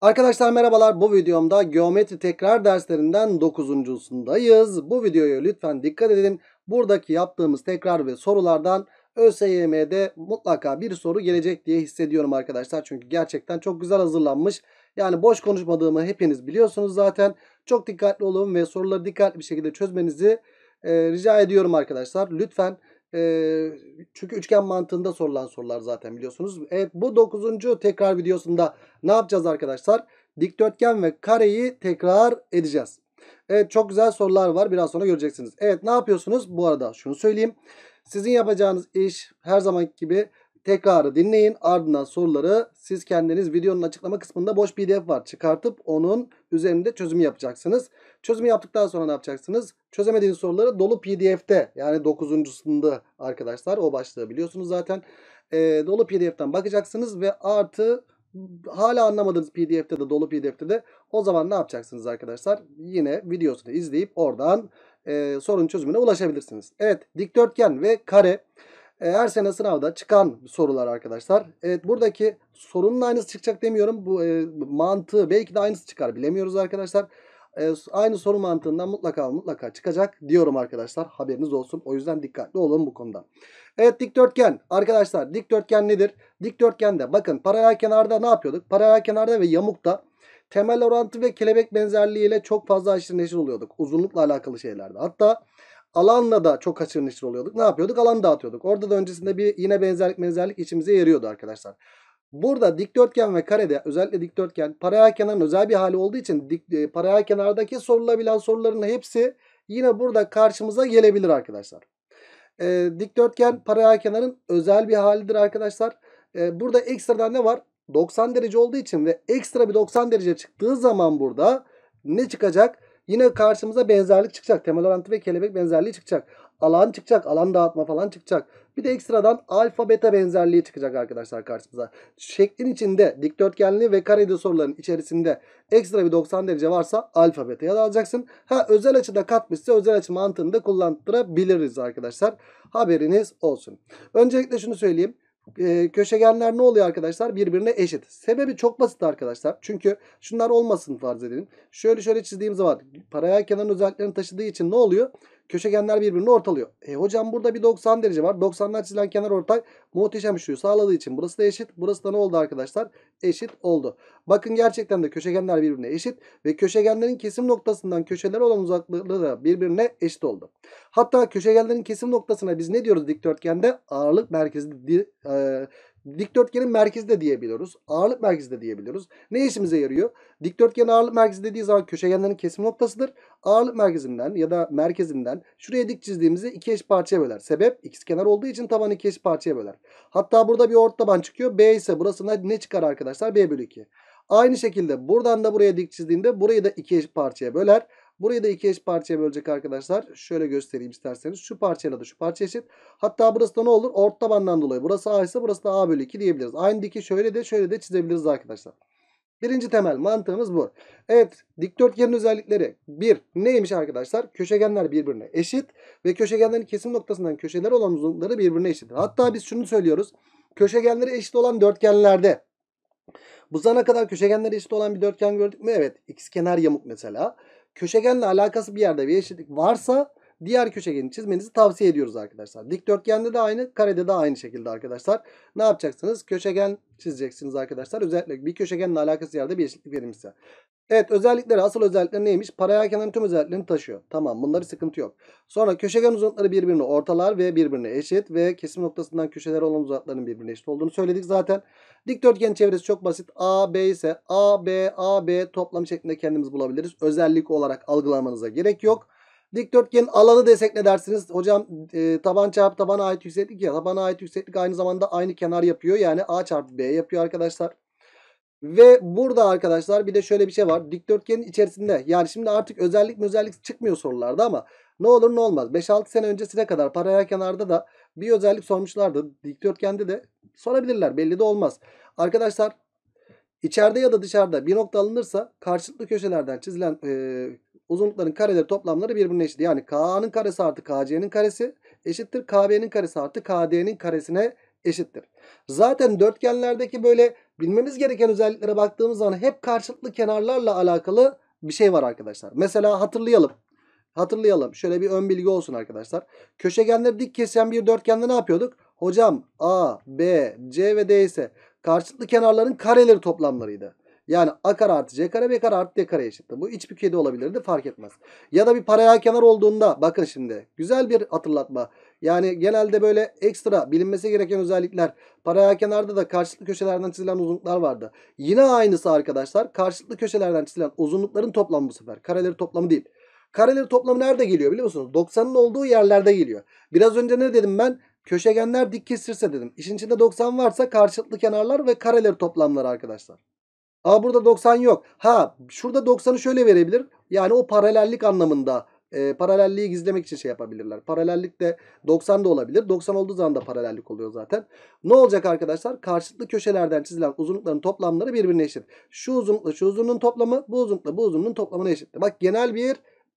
Arkadaşlar merhabalar bu videomda geometri tekrar derslerinden 9.sundayız. Bu videoya lütfen dikkat edin. Buradaki yaptığımız tekrar ve sorulardan ÖSYM'de mutlaka bir soru gelecek diye hissediyorum arkadaşlar. Çünkü gerçekten çok güzel hazırlanmış. Yani boş konuşmadığımı hepiniz biliyorsunuz zaten. Çok dikkatli olun ve soruları dikkatli bir şekilde çözmenizi e, rica ediyorum arkadaşlar. Lütfen e, çünkü üçgen mantığında sorulan sorular zaten biliyorsunuz. Evet bu dokuzuncu tekrar videosunda ne yapacağız arkadaşlar? Dikdörtgen ve kareyi tekrar edeceğiz. Evet çok güzel sorular var. Biraz sonra göreceksiniz. Evet ne yapıyorsunuz? Bu arada şunu söyleyeyim. Sizin yapacağınız iş her zamanki gibi tekrarı dinleyin. Ardından soruları siz kendiniz videonun açıklama kısmında boş pdf var. Çıkartıp onun üzerinde çözüm yapacaksınız. Çözümü yaptıktan sonra ne yapacaksınız? Çözemediğiniz soruları dolu pdf'de yani dokuzuncusunda arkadaşlar o başlığı biliyorsunuz zaten. E, dolu pdf'den bakacaksınız ve artı hala anlamadığınız pdf'de de dolu pdf'de de o zaman ne yapacaksınız arkadaşlar? Yine videosunu izleyip oradan e, sorun çözümüne ulaşabilirsiniz. Evet dikdörtgen ve kare e, her sene sınavda çıkan sorular arkadaşlar. Evet buradaki sorunun aynısı çıkacak demiyorum. Bu e, mantığı belki de aynısı çıkar bilemiyoruz arkadaşlar. Arkadaşlar e, aynı soru mantığından mutlaka mutlaka çıkacak diyorum arkadaşlar. Haberiniz olsun. O yüzden dikkatli olun bu konuda. Evet dikdörtgen. Arkadaşlar dikdörtgen nedir? Dikdörtgende bakın paralel kenarda ne yapıyorduk? Paralel kenarda ve yamukta temel orantı ve kelebek benzerliğiyle çok fazla aşırı neşir oluyorduk. Uzunlukla alakalı şeylerde. Hatta alanla da çok aşırı neşir oluyorduk. Ne yapıyorduk? Alan dağıtıyorduk. Orada da öncesinde bir yine benzerlik benzerlik içimize yarıyordu arkadaşlar. Burada dikdörtgen ve karede özellikle dikdörtgen paralel kenarın özel bir hali olduğu için dik, e, paralel kenardaki sorulabilen soruların hepsi yine burada karşımıza gelebilir arkadaşlar. E, dikdörtgen paralel kenarın özel bir halidir arkadaşlar. E, burada ekstradan ne var? 90 derece olduğu için ve ekstra bir 90 derece çıktığı zaman burada ne çıkacak? Yine karşımıza benzerlik çıkacak. Temel orantı ve kelebek benzerliği çıkacak alan çıkacak. Alan dağıtma falan çıkacak. Bir de ekstradan alfa beta benzerliği çıkacak arkadaşlar karşımıza. Şeklin içinde dikdörtgenli ve kareli soruların içerisinde ekstra bir 90 derece varsa alfa beta'ya da alacaksın. Ha özel açıda katmışsa özel açı mantığını da kullandırabiliriz arkadaşlar. Haberiniz olsun. Öncelikle şunu söyleyeyim ee, köşegenler ne oluyor arkadaşlar? Birbirine eşit. Sebebi çok basit arkadaşlar. Çünkü şunlar olmasın farz edelim. Şöyle şöyle çizdiğim zaman paralel kenar özelliklerini taşıdığı için ne oluyor? Köşegenler birbirini ortalıyor. E hocam burada bir 90 derece var. 90'dan çizilen kenar ortay muhteşem üçlüyü sağladığı için burası da eşit. Burası da ne oldu arkadaşlar? Eşit oldu. Bakın gerçekten de köşegenler birbirine eşit ve köşegenlerin kesim noktasından köşeler olan uzaklıkları da birbirine eşit oldu. Hatta köşegenlerin kesim noktasına biz ne diyoruz dikdörtgende? Ağırlık merkezi e, Dikdörtgenin merkezi de diyebiliyoruz. Ağırlık merkezi de diyebiliyoruz. Ne işimize yarıyor? Dikdörtgen ağırlık merkezi dediği zaman köşegenlerin kesim noktasıdır. Ağırlık merkezinden ya da merkezinden şuraya dik çizdiğimizi iki eş parçaya böler. Sebep x kenar olduğu için taban iki eş parçaya böler. Hatta burada bir ort taban çıkıyor. B ise burasında ne çıkar arkadaşlar? B bölü 2. Aynı şekilde buradan da buraya dik çizdiğinde burayı da iki eş parçaya böler. Burayı da iki eş parçaya bölecek arkadaşlar. Şöyle göstereyim isterseniz. Şu parçayla da şu parça eşit. Hatta burası da ne olur? Ort tabandan dolayı. Burası A ise burası da A bölü 2 diyebiliriz. Aynı diki şöyle de şöyle de çizebiliriz arkadaşlar. Birinci temel mantığımız bu. Evet dikdörtgenin özellikleri. Bir neymiş arkadaşlar? Köşegenler birbirine eşit ve köşegenlerin kesim noktasından köşeler olan uzunlukları birbirine eşit. Hatta biz şunu söylüyoruz. Köşegenleri eşit olan dörtgenlerde bu zamana kadar köşegenleri eşit olan bir dörtgen gördük mü? Evet. X kenar yamuk mesela köşegenle alakası bir yerde bir eşitlik varsa diğer köşegeni çizmenizi tavsiye ediyoruz arkadaşlar. Dikdörtgende de aynı, karede de aynı şekilde arkadaşlar. Ne yapacaksınız? Köşegen çizeceksiniz arkadaşlar. Özellikle bir köşegenle alakası yerde bir eşitlik verilmişse. Evet özellikleri asıl özellikleri neymiş? Paralel kenarın tüm özelliklerini taşıyor. Tamam bunları sıkıntı yok. Sonra köşegen uzunlukları birbirine ortalar ve birbirine eşit ve kesim noktasından köşeler olan uzunlukların birbirine eşit olduğunu söyledik zaten. Dikdörtgen çevresi çok basit. A, B ise A, B, A, B toplam şeklinde kendimiz bulabiliriz. Özellik olarak algılamanıza gerek yok. Dikdörtgenin alanı desek ne dersiniz? Hocam e, taban çarpı tabana ait yükseklik ya. Tabana ait yükseklik aynı zamanda aynı kenar yapıyor. Yani A çarpı B yapıyor arkadaşlar. Ve burada arkadaşlar bir de şöyle bir şey var. Dikdörtgenin içerisinde yani şimdi artık özellik özellik çıkmıyor sorularda ama ne olur ne olmaz. 5-6 sene öncesine kadar paralel kenarda da bir özellik sormuşlardı. Dikdörtgende de sorabilirler belli de olmaz. Arkadaşlar içeride ya da dışarıda bir nokta alınırsa karşılıklı köşelerden çizilen e, uzunlukların kareleri toplamları birbirine eşit. Yani KA'nın karesi artı KC'nin karesi eşittir. KB'nin karesi artı KD'nin karesine eşittir. Zaten dörtgenlerdeki böyle Bilmemiz gereken özelliklere baktığımız zaman hep karşılıklı kenarlarla alakalı bir şey var arkadaşlar. Mesela hatırlayalım. Hatırlayalım. Şöyle bir ön bilgi olsun arkadaşlar. Köşegenleri dik kesen bir dörtgende ne yapıyorduk? Hocam A, B, C ve D ise karşılıklı kenarların kareleri toplamlarıydı. Yani A kare artı C kare B kare artı D kare eşitti. Bu iç bükede olabilirdi fark etmez. Ya da bir paralel kenar olduğunda bakın şimdi güzel bir hatırlatma. Yani genelde böyle ekstra bilinmesi gereken özellikler paralel kenarda da karşılıklı köşelerden çizilen uzunluklar vardı. Yine aynısı arkadaşlar karşılıklı köşelerden çizilen uzunlukların toplamı bu sefer. Kareleri toplamı değil. Kareleri toplamı nerede geliyor biliyor musunuz? 90'ın olduğu yerlerde geliyor. Biraz önce ne dedim ben? Köşegenler dik kesirse dedim. İşin içinde 90 varsa karşılıklı kenarlar ve kareleri toplamları arkadaşlar. Aa burada 90 yok. Ha şurada 90'ı şöyle verebilir. Yani o paralellik anlamında e, paralelliği gizlemek için şey yapabilirler. Paralellik de 90 da olabilir. 90 olduğu zaman da paralellik oluyor zaten. Ne olacak arkadaşlar? Karşılıklı köşelerden çizilen uzunlukların toplamları birbirine eşit. Şu uzunlukla şu uzunluğun toplamı bu uzunlukla bu uzunluğun toplamına eşitti. Bak genel bir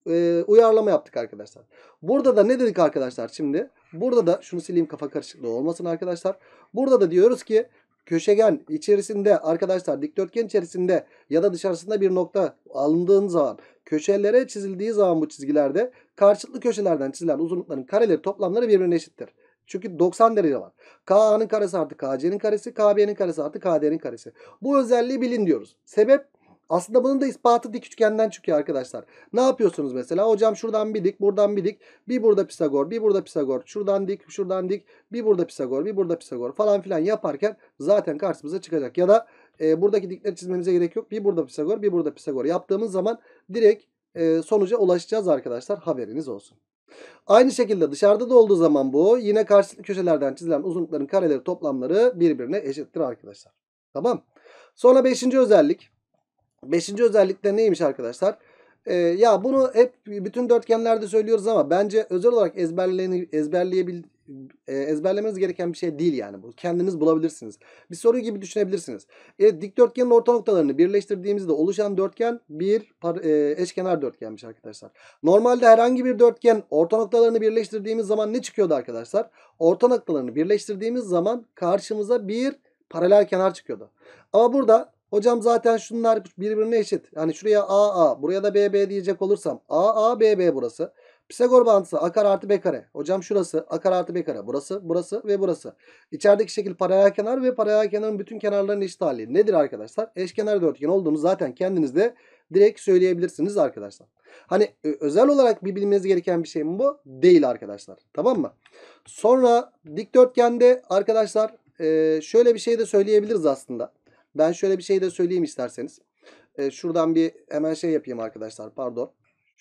e, uyarlama yaptık arkadaşlar. Burada da ne dedik arkadaşlar şimdi? Burada da şunu sileyim kafa karışıklığı olmasın arkadaşlar. Burada da diyoruz ki köşegen içerisinde arkadaşlar dikdörtgen içerisinde ya da dışarısında bir nokta alındığın zaman köşelere çizildiği zaman bu çizgilerde karşılıklı köşelerden çizilen uzunlukların kareleri toplamları birbirine eşittir. Çünkü 90 derece var. KA'nın karesi artı KC'nin karesi, KB'nin karesi artı KD'nin karesi. Bu özelliği bilin diyoruz. Sebep aslında bunun da ispatı dik üçgenden çıkıyor arkadaşlar. Ne yapıyorsunuz mesela? Hocam şuradan bir dik, buradan bir dik. Bir burada Pisagor, bir burada Pisagor. Şuradan dik, şuradan dik. Bir burada Pisagor, bir burada Pisagor falan filan yaparken zaten karşımıza çıkacak. Ya da e, buradaki dikleri çizmemize gerek yok. Bir burada Pisagor, bir burada Pisagor. Yaptığımız zaman direkt e, sonuca ulaşacağız arkadaşlar. Haberiniz olsun. Aynı şekilde dışarıda da olduğu zaman bu yine karşılıklı köşelerden çizilen uzunlukların kareleri toplamları birbirine eşittir arkadaşlar. Tamam. Sonra beşinci özellik. Beşinci özellikle neymiş arkadaşlar? Ee, ya bunu hep bütün dörtgenlerde söylüyoruz ama bence özel olarak ezberleyebil e, ezberlemeniz gereken bir şey değil yani bu. Kendiniz bulabilirsiniz. Bir soru gibi düşünebilirsiniz. E, dikdörtgenin orta noktalarını birleştirdiğimizde oluşan dörtgen bir par, e, eşkenar dörtgenmiş arkadaşlar. Normalde herhangi bir dörtgen orta noktalarını birleştirdiğimiz zaman ne çıkıyordu arkadaşlar? Orta noktalarını birleştirdiğimiz zaman karşımıza bir paralel kenar çıkıyordu. Ama burada Hocam zaten şunlar birbirine eşit. Yani şuraya AA buraya da BB diyecek olursam AA BB burası. Pisagor bağıntısı a kare artı b kare. Hocam şurası a kare artı b kare. Burası, burası ve burası. İçerideki şekil paralel kenar ve paralel kenarın bütün kenarlarının eşit hali. Nedir arkadaşlar? Eşkenar dörtgen olduğunu zaten kendiniz de direkt söyleyebilirsiniz arkadaşlar. Hani e, özel olarak bir bilmeniz gereken bir şey mi bu? Değil arkadaşlar. Tamam mı? Sonra dikdörtgende arkadaşlar e, şöyle bir şey de söyleyebiliriz aslında. Ben şöyle bir şey de söyleyeyim isterseniz. E, şuradan bir hemen şey yapayım arkadaşlar pardon.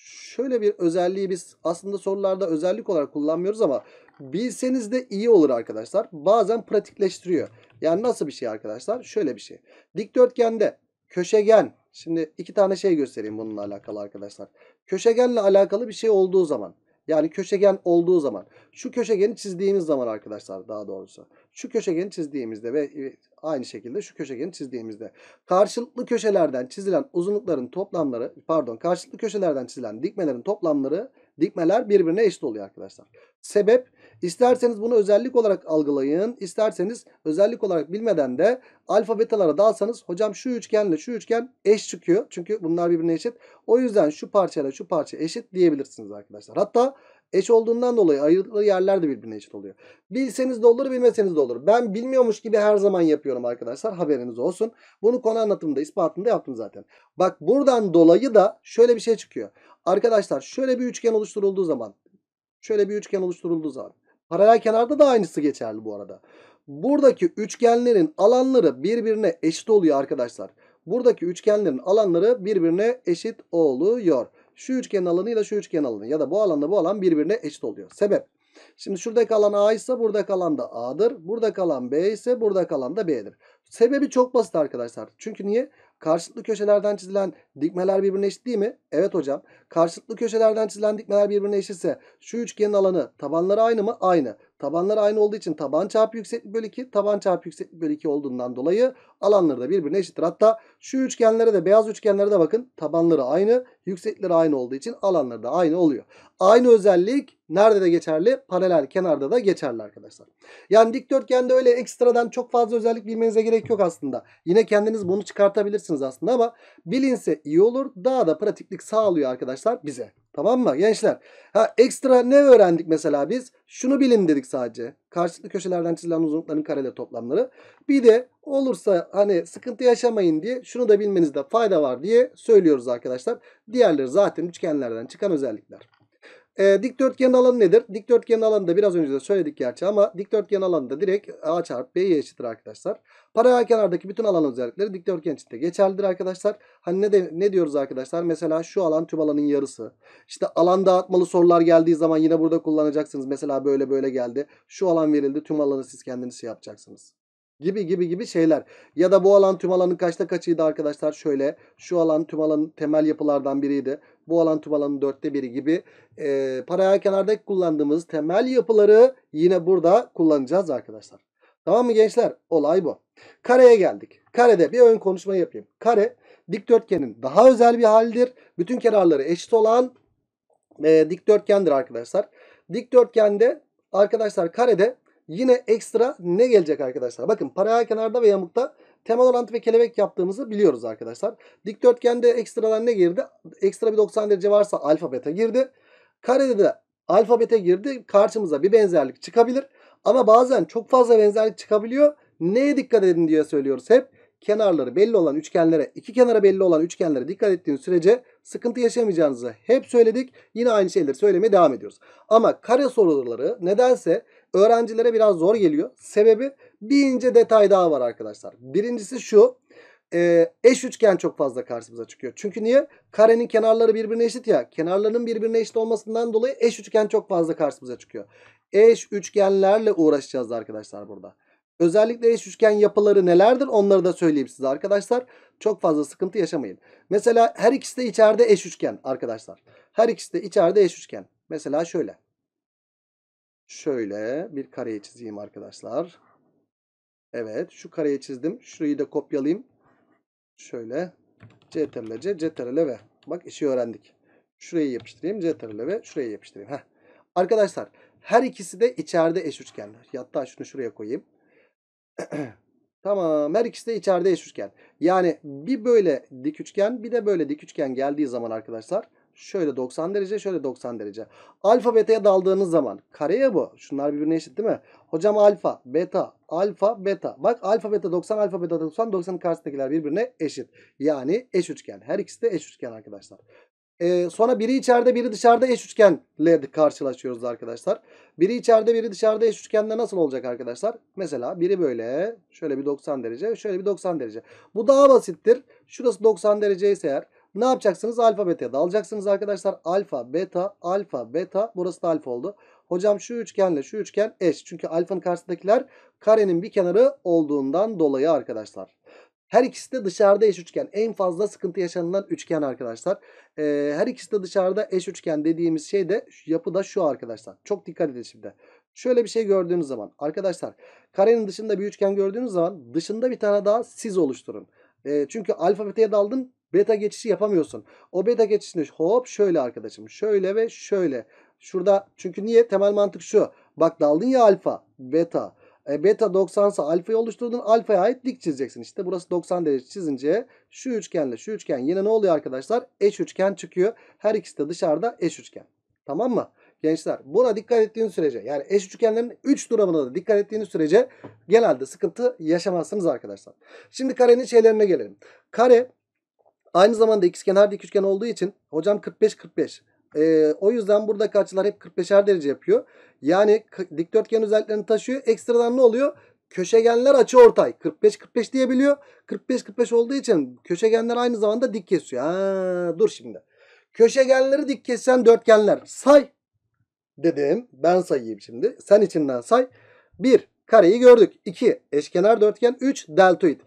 Şöyle bir özelliği biz aslında sorularda özellik olarak kullanmıyoruz ama bilseniz de iyi olur arkadaşlar. Bazen pratikleştiriyor. Yani nasıl bir şey arkadaşlar? Şöyle bir şey. Dikdörtgende köşegen. Şimdi iki tane şey göstereyim bununla alakalı arkadaşlar. Köşegenle alakalı bir şey olduğu zaman yani köşegen olduğu zaman. Şu köşegeni çizdiğimiz zaman arkadaşlar daha doğrusu. Şu köşegeni çizdiğimizde ve e, aynı şekilde şu köşegeni çizdiğimizde. Karşılıklı köşelerden çizilen uzunlukların toplamları pardon karşılıklı köşelerden çizilen dikmelerin toplamları dikmeler birbirine eşit oluyor arkadaşlar. Sebep İsterseniz bunu özellik olarak algılayın. İsterseniz özellik olarak bilmeden de alfa betalara dalsanız hocam şu üçgenle şu üçgen eş çıkıyor. Çünkü bunlar birbirine eşit. O yüzden şu parçayla şu parça eşit diyebilirsiniz arkadaşlar. Hatta eş olduğundan dolayı ayrılığı yerler de birbirine eşit oluyor. Bilseniz de olur bilmeseniz de olur. Ben bilmiyormuş gibi her zaman yapıyorum arkadaşlar haberiniz olsun. Bunu konu anlatımında ispatında yaptım zaten. Bak buradan dolayı da şöyle bir şey çıkıyor. Arkadaşlar şöyle bir üçgen oluşturulduğu zaman şöyle bir üçgen oluşturulduğu zaman Paralel kenarda da aynısı geçerli bu arada. Buradaki üçgenlerin alanları birbirine eşit oluyor arkadaşlar. Buradaki üçgenlerin alanları birbirine eşit oluyor. Şu üçgenin alanıyla şu üçgenin alanı ya da bu alanla bu alan birbirine eşit oluyor. Sebep. Şimdi şuradaki alan A ise buradaki alan da A'dır. Buradaki alan B ise buradaki alan da B'dir. Sebebi çok basit arkadaşlar. Çünkü niye? Karşıtlı köşelerden çizilen dikmeler birbirine eşit değil mi? Evet hocam. Karşıtlı köşelerden çizilen dikmeler birbirine eşitse şu üçgenin alanı tabanları aynı mı? Aynı. Tabanlar aynı olduğu için taban çarpı yükseklik bölü 2. Taban çarpı yükseklik bölü 2 olduğundan dolayı alanları da birbirine eşittir. Hatta şu üçgenlere de beyaz üçgenlere de bakın. Tabanları aynı, yükseklikleri aynı olduğu için alanları da aynı oluyor. Aynı özellik nerede de geçerli? Paralel kenarda da geçerli arkadaşlar. Yani dikdörtgende öyle ekstradan çok fazla özellik bilmenize gerek yok aslında. Yine kendiniz bunu çıkartabilirsiniz aslında ama bilinse iyi olur. Daha da pratiklik sağlıyor arkadaşlar bize. Tamam mı gençler? Ha ekstra ne öğrendik mesela biz? Şunu bilin dedik sadece. Karşılıklı köşelerden çizilen uzunlukların kareler toplamları. Bir de olursa hani sıkıntı yaşamayın diye şunu da bilmenizde fayda var diye söylüyoruz arkadaşlar. Diğerleri zaten üçgenlerden çıkan özellikler. E, dikdörtgenin alanı nedir? Dikdörtgen alanı da biraz önce de söyledik gerçi ama dikdörtgen alanı da direkt A çarpı B'ye eşittir arkadaşlar. Paralel kenardaki bütün alan özellikleri dikdörtgen içinde geçerlidir arkadaşlar. Hani ne, de, ne diyoruz arkadaşlar? Mesela şu alan tüm alanın yarısı. İşte alan dağıtmalı sorular geldiği zaman yine burada kullanacaksınız. Mesela böyle böyle geldi. Şu alan verildi. Tüm alanı siz kendiniz şey yapacaksınız gibi gibi gibi şeyler. Ya da bu alan tüm alanın kaçta kaçıydı arkadaşlar? Şöyle şu alan tüm alanın temel yapılardan biriydi. Bu alan tüm alanın dörtte biri gibi. E, ee, paralel kenardaki kullandığımız temel yapıları yine burada kullanacağız arkadaşlar. Tamam mı gençler? Olay bu. Kareye geldik. Karede bir ön konuşma yapayım. Kare dikdörtgenin daha özel bir halidir. Bütün kenarları eşit olan e, dikdörtgendir arkadaşlar. Dikdörtgende arkadaşlar karede Yine ekstra ne gelecek arkadaşlar? Bakın paralel kenarda ve yamukta temel orantı ve kelebek yaptığımızı biliyoruz arkadaşlar. Dikdörtgende ekstradan ne girdi? Ekstra bir 90 derece varsa alfa beta girdi. Karede de alfa beta girdi. Karşımıza bir benzerlik çıkabilir. Ama bazen çok fazla benzerlik çıkabiliyor. Neye dikkat edin diye söylüyoruz hep. Kenarları belli olan üçgenlere, iki kenara belli olan üçgenlere dikkat ettiğiniz sürece sıkıntı yaşamayacağınızı hep söyledik. Yine aynı şeyleri söylemeye devam ediyoruz. Ama kare soruları nedense öğrencilere biraz zor geliyor. Sebebi bir ince detay daha var arkadaşlar. Birincisi şu. E, eş üçgen çok fazla karşımıza çıkıyor. Çünkü niye? Karenin kenarları birbirine eşit ya. Kenarlarının birbirine eşit olmasından dolayı eş üçgen çok fazla karşımıza çıkıyor. Eş üçgenlerle uğraşacağız arkadaşlar burada. Özellikle eş üçgen yapıları nelerdir onları da söyleyeyim size arkadaşlar. Çok fazla sıkıntı yaşamayın. Mesela her ikisi de içeride eş üçgen arkadaşlar. Her ikisi de içeride eş üçgen. Mesela şöyle. Şöyle bir kareye çizeyim arkadaşlar. Evet şu kareye çizdim. Şurayı da kopyalayayım. Şöyle CTRL C, CTRL V. Bak işi öğrendik. Şurayı yapıştırayım CTRL ve şuraya yapıştırayım. Heh. Arkadaşlar her ikisi de içeride eş üçgenler. Hatta şunu şuraya koyayım. tamam her ikisi de içeride eş üçgen. Yani bir böyle dik üçgen bir de böyle dik üçgen geldiği zaman arkadaşlar Şöyle 90 derece şöyle 90 derece. Alfa beta'ya daldığınız zaman kareye bu. Şunlar birbirine eşit değil mi? Hocam alfa beta alfa beta. Bak alfa beta 90 alfa beta 90 90'ın karşısındakiler birbirine eşit. Yani eş üçgen. Her ikisi de eş üçgen arkadaşlar. Ee, sonra biri içeride biri dışarıda eş üçgenle karşılaşıyoruz arkadaşlar. Biri içeride biri dışarıda eş üçgenle nasıl olacak arkadaşlar? Mesela biri böyle şöyle bir 90 derece şöyle bir 90 derece. Bu daha basittir. Şurası 90 derece ise eğer ne yapacaksınız? Alfa beta'ya da arkadaşlar. Alfa beta alfa beta burası da alfa oldu. Hocam şu üçgenle şu üçgen eş. Çünkü alfanın karşısındakiler karenin bir kenarı olduğundan dolayı arkadaşlar. Her ikisi de dışarıda eş üçgen. En fazla sıkıntı yaşanılan üçgen arkadaşlar. Ee, her ikisi de dışarıda eş üçgen dediğimiz şey de yapı da şu arkadaşlar. Çok dikkat edin şimdi. Şöyle bir şey gördüğünüz zaman arkadaşlar karenin dışında bir üçgen gördüğünüz zaman dışında bir tane daha siz oluşturun. E, çünkü alfabeteye daldın Beta geçişi yapamıyorsun. O beta geçişini hop şöyle arkadaşım. Şöyle ve şöyle. Şurada çünkü niye? Temel mantık şu. Bak daldın ya alfa, beta. E, beta 90 alfayı oluşturdun. Alfaya ait dik çizeceksin. İşte burası 90 derece çizince şu üçgenle şu üçgen yine ne oluyor arkadaşlar? Eş üçgen çıkıyor. Her ikisi de dışarıda eş üçgen. Tamam mı? Gençler buna dikkat ettiğiniz sürece yani eş üçgenlerin 3 durumuna da dikkat ettiğiniz sürece genelde sıkıntı yaşamazsınız arkadaşlar. Şimdi karenin şeylerine gelelim. Kare Aynı zamanda ikizkenar dik üçgen olduğu için hocam 45-45. Ee, o yüzden buradaki açılar hep 45'er derece yapıyor. Yani dikdörtgen özelliklerini taşıyor. Ekstradan ne oluyor? Köşegenler açı ortay. 45-45 diyebiliyor. 45-45 olduğu için köşegenler aynı zamanda dik kesiyor. Ha, dur şimdi. Köşegenleri dik kesen dörtgenler say dedim. Ben sayayım şimdi. Sen içinden say. 1. Kareyi gördük. 2. Eşkenar dörtgen. 3. Deltoid.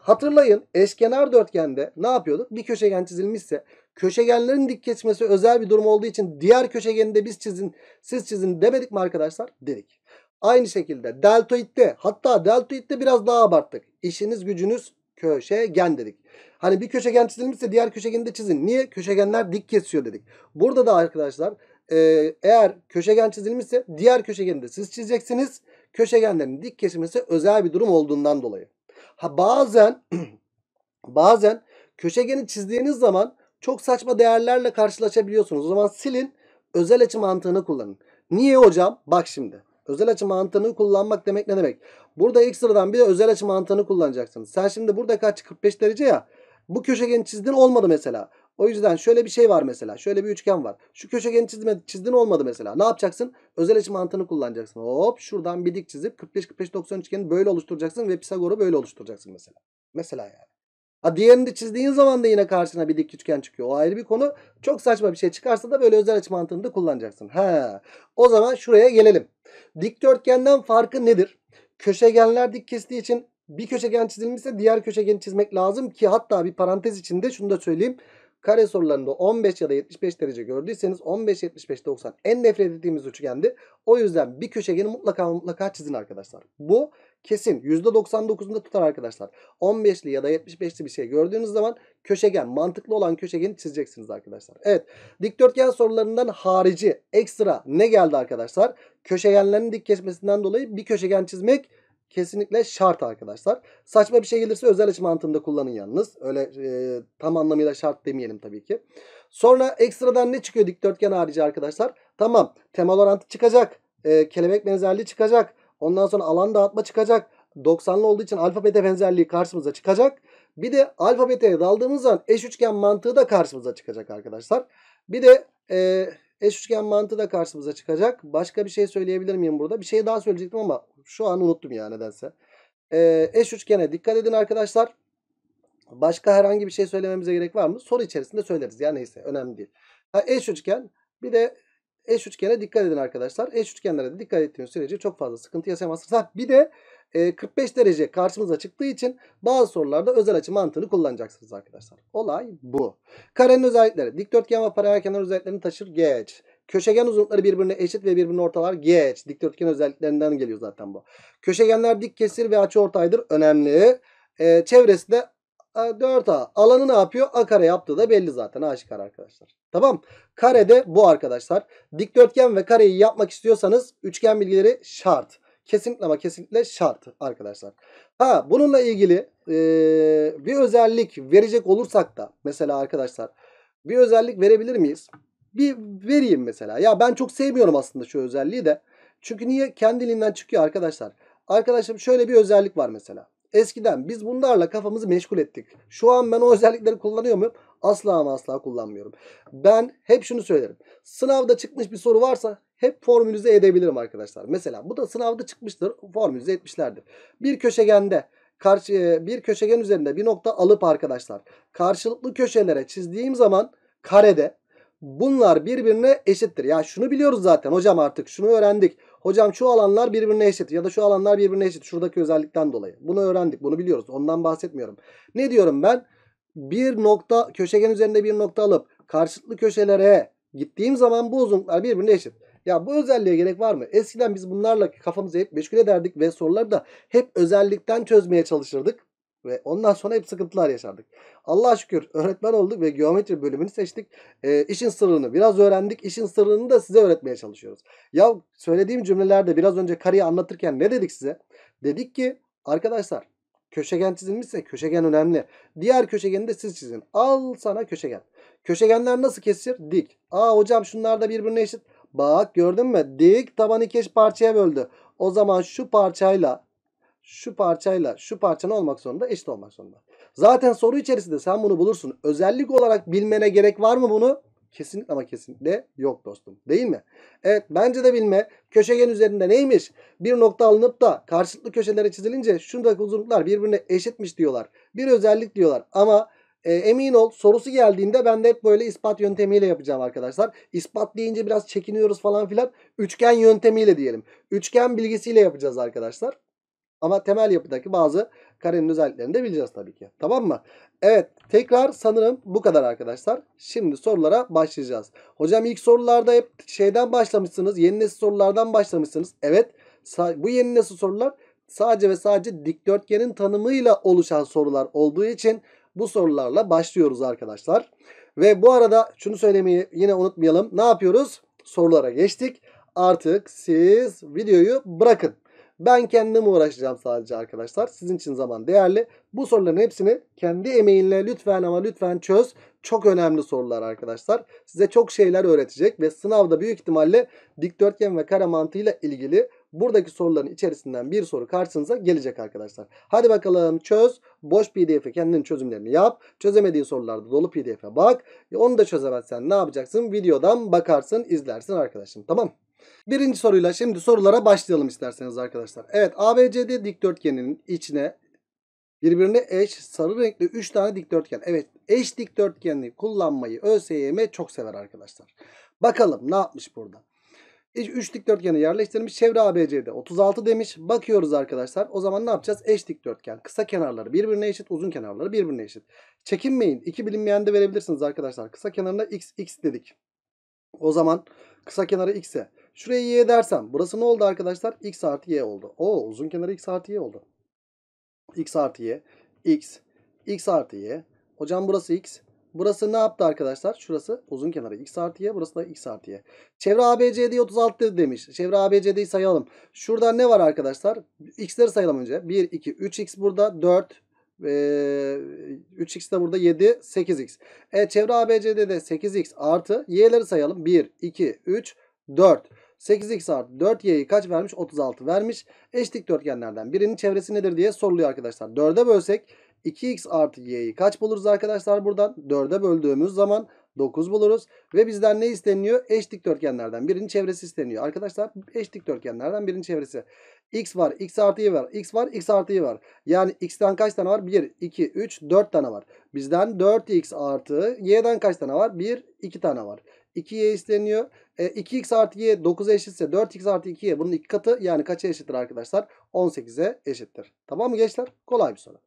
Hatırlayın eşkenar dörtgende ne yapıyorduk? Bir köşegen çizilmişse köşegenlerin dik kesmesi özel bir durum olduğu için diğer köşegeni de biz çizin siz çizin demedik mi arkadaşlar? Dedik. Aynı şekilde deltoidde hatta deltoidde biraz daha abarttık. İşiniz gücünüz köşegen dedik. Hani bir köşegen çizilmişse diğer köşegeni de çizin. Niye? Köşegenler dik kesiyor dedik. Burada da arkadaşlar e, eğer köşegen çizilmişse diğer köşegeni de siz çizeceksiniz. Köşegenlerin dik kesmesi özel bir durum olduğundan dolayı. Ha bazen bazen köşegeni çizdiğiniz zaman çok saçma değerlerle karşılaşabiliyorsunuz. O zaman silin özel açı mantığını kullanın. Niye hocam? Bak şimdi. Özel açı mantığını kullanmak demek ne demek? Burada ekstradan bir de özel açı mantığını kullanacaksınız. Sen şimdi burada kaç 45 derece ya. Bu köşegeni çizdin olmadı mesela. O yüzden şöyle bir şey var mesela. Şöyle bir üçgen var. Şu köşegeni çizme, çizdin olmadı mesela. Ne yapacaksın? Özel açı mantığını kullanacaksın. Hop şuradan bir dik çizip 45 45 90 üçgeni böyle oluşturacaksın ve Pisagor'u böyle oluşturacaksın mesela. Mesela yani. Ha diğerini de çizdiğin zaman da yine karşına bir dik üçgen çıkıyor. O ayrı bir konu. Çok saçma bir şey çıkarsa da böyle özel açı mantığını da kullanacaksın. He. O zaman şuraya gelelim. Dikdörtgenden farkı nedir? Köşegenler dik kestiği için bir köşegen çizilmişse diğer köşegeni çizmek lazım ki hatta bir parantez içinde şunu da söyleyeyim. Kare sorularında 15 ya da 75 derece gördüyseniz 15, 75, 90 en nefret ettiğimiz üçgendi. O yüzden bir köşegeni mutlaka mutlaka çizin arkadaşlar. Bu kesin %99'unda tutar arkadaşlar. 15'li ya da 75'li bir şey gördüğünüz zaman köşegen mantıklı olan köşegeni çizeceksiniz arkadaşlar. Evet dikdörtgen sorularından harici ekstra ne geldi arkadaşlar? Köşegenlerin dik kesmesinden dolayı bir köşegen çizmek kesinlikle şart arkadaşlar. Saçma bir şey gelirse özel iç mantığında kullanın yalnız. Öyle e, tam anlamıyla şart demeyelim tabii ki. Sonra ekstradan ne çıkıyor dikdörtgen harici arkadaşlar? Tamam temel orantı çıkacak. E, kelebek benzerliği çıkacak. Ondan sonra alan dağıtma çıkacak. 90'lı olduğu için alfa beta benzerliği karşımıza çıkacak. Bir de alfa beta'ya daldığımız zaman eş üçgen mantığı da karşımıza çıkacak arkadaşlar. Bir de e, Eş üçgen mantığı da karşımıza çıkacak. Başka bir şey söyleyebilir miyim burada? Bir şey daha söyleyecektim ama şu an unuttum ya nedense. Ee, eş üçgene dikkat edin arkadaşlar. Başka herhangi bir şey söylememize gerek var mı? Soru içerisinde söyleriz. ya neyse önemli değil. Ha, eş üçgen bir de eş üçgene dikkat edin arkadaşlar. Eş üçgenlere de dikkat ettiğiniz sürece çok fazla sıkıntı yaşamazsınız. Ha, bir de e, 45 derece karşımıza çıktığı için bazı sorularda özel açı mantığını kullanacaksınız arkadaşlar. Olay bu. Karenin özellikleri. Dikdörtgen ve paralel kenar özelliklerini taşır. Geç. Köşegen uzunlukları birbirine eşit ve birbirine ortalar. Geç. Dikdörtgen özelliklerinden geliyor zaten bu. Köşegenler dik kesir ve açı ortaydır. Önemli. E, çevresi de 4A. E, Alanı ne yapıyor? A kare yaptığı da belli zaten. Aşikar arkadaşlar. Tamam. Kare de bu arkadaşlar. Dikdörtgen ve kareyi yapmak istiyorsanız üçgen bilgileri şart kesinlikle ama kesinlikle şart arkadaşlar. Ha bununla ilgili e, bir özellik verecek olursak da mesela arkadaşlar bir özellik verebilir miyiz? Bir vereyim mesela. Ya ben çok sevmiyorum aslında şu özelliği de. Çünkü niye? Kendiliğinden çıkıyor arkadaşlar. Arkadaşım şöyle bir özellik var mesela. Eskiden biz bunlarla kafamızı meşgul ettik. Şu an ben o özellikleri kullanıyor muyum? Asla ama asla kullanmıyorum. Ben hep şunu söylerim. Sınavda çıkmış bir soru varsa hep formülize edebilirim arkadaşlar. Mesela bu da sınavda çıkmıştır. Formülize etmişlerdir. Bir köşegende karşı e, bir köşegen üzerinde bir nokta alıp arkadaşlar karşılıklı köşelere çizdiğim zaman karede bunlar birbirine eşittir. Ya şunu biliyoruz zaten hocam artık şunu öğrendik. Hocam şu alanlar birbirine eşit ya da şu alanlar birbirine eşit şuradaki özellikten dolayı. Bunu öğrendik bunu biliyoruz ondan bahsetmiyorum. Ne diyorum ben? Bir nokta köşegen üzerinde bir nokta alıp karşılıklı köşelere gittiğim zaman bu uzunluklar birbirine eşit. Ya bu özelliğe gerek var mı? Eskiden biz bunlarla kafamızı hep meşgul ederdik ve soruları da hep özellikten çözmeye çalışırdık. Ve ondan sonra hep sıkıntılar yaşardık. Allah'a şükür öğretmen olduk ve geometri bölümünü seçtik. E, işin sırrını biraz öğrendik. İşin sırrını da size öğretmeye çalışıyoruz. Ya söylediğim cümlelerde biraz önce kareyi anlatırken ne dedik size? Dedik ki arkadaşlar köşegen çizilmişse köşegen önemli. Diğer köşegeni de siz çizin. Al sana köşegen. Köşegenler nasıl kesir? Dik. Aa hocam şunlar da birbirine eşit. Bak gördün mü? Dik tabanı iki parçaya böldü. O zaman şu parçayla şu parçayla şu parçanın olmak zorunda eşit olmak zorunda. Zaten soru içerisinde sen bunu bulursun. Özellik olarak bilmene gerek var mı bunu? Kesinlikle ama kesinlikle yok dostum. Değil mi? Evet bence de bilme. Köşegen üzerinde neymiş? Bir nokta alınıp da karşılıklı köşelere çizilince şuradaki uzunluklar birbirine eşitmiş diyorlar. Bir özellik diyorlar. Ama e, emin ol sorusu geldiğinde ben de hep böyle ispat yöntemiyle yapacağım arkadaşlar. İspat deyince biraz çekiniyoruz falan filan. Üçgen yöntemiyle diyelim. Üçgen bilgisiyle yapacağız arkadaşlar. Ama temel yapıdaki bazı karenin özelliklerini de bileceğiz tabii ki. Tamam mı? Evet tekrar sanırım bu kadar arkadaşlar. Şimdi sorulara başlayacağız. Hocam ilk sorularda hep şeyden başlamışsınız. Yeni nesil sorulardan başlamışsınız. Evet bu yeni nesil sorular sadece ve sadece dikdörtgenin tanımıyla oluşan sorular olduğu için bu sorularla başlıyoruz arkadaşlar. Ve bu arada şunu söylemeyi yine unutmayalım. Ne yapıyoruz? Sorulara geçtik. Artık siz videoyu bırakın. Ben kendim uğraşacağım sadece arkadaşlar. Sizin için zaman değerli. Bu soruların hepsini kendi emeğinle lütfen ama lütfen çöz. Çok önemli sorular arkadaşlar. Size çok şeyler öğretecek ve sınavda büyük ihtimalle dikdörtgen ve kare mantığıyla ilgili buradaki soruların içerisinden bir soru karşınıza gelecek arkadaşlar. Hadi bakalım çöz. Boş pdf'e kendinin çözümlerini yap. Çözemediğin sorularda dolu pdf'e bak. E, onu da çözemezsen ne yapacaksın? Videodan bakarsın izlersin arkadaşım tamam Birinci soruyla şimdi sorulara başlayalım isterseniz arkadaşlar. Evet ABCD dikdörtgeninin içine Birbirine eş sarı renkli 3 tane dikdörtgen. Evet eş dikdörtgenli kullanmayı ÖSYM çok sever arkadaşlar. Bakalım ne yapmış burada üç dikdörtgeni yerleştirmiş. Çevre ABC'de 36 demiş. Bakıyoruz arkadaşlar. O zaman ne yapacağız? Eş dikdörtgen. Kısa kenarları birbirine eşit. Uzun kenarları birbirine eşit. Çekinmeyin. İki bilinmeyen de verebilirsiniz arkadaşlar. Kısa kenarına x, x dedik. O zaman kısa kenarı x'e. Şuraya y dersem. Burası ne oldu arkadaşlar? x artı y oldu. O uzun kenarı x artı y oldu. x artı y. x. x artı y. Hocam burası x. Burası ne yaptı arkadaşlar? Şurası uzun kenara x artı y. Burası da x artı y. Çevre ABCD 36 dedi demiş. Çevre ABCD'yi sayalım. Şurada ne var arkadaşlar? X'leri sayalım önce. 1, 2, 3x burada. 4, 3x de burada 7, 8x. E, çevre ABCD'de 8x artı. Y'leri sayalım. 1, 2, 3, 4. 8x artı 4y'yi kaç vermiş? 36 vermiş. Eş dikdörtgenlerden birinin çevresi nedir diye soruluyor arkadaşlar. 4'e bölsek 2x artı y'yi kaç buluruz arkadaşlar buradan? 4'e böldüğümüz zaman 9 buluruz. Ve bizden ne isteniyor? Eş dikdörtgenlerden birinin çevresi isteniyor. Arkadaşlar eş dikdörtgenlerden birinin çevresi. X var, X artı Y var, X var, X artı Y var. Yani X'ten kaç tane var? 1, 2, 3, 4 tane var. Bizden 4X artı Y'den kaç tane var? 1, 2 tane var. 2y isteniyor. E, 2x artı y 9 eşitse 4x artı 2y bunun iki katı yani kaça eşittir arkadaşlar? 18'e eşittir. Tamam mı gençler? Kolay bir soru.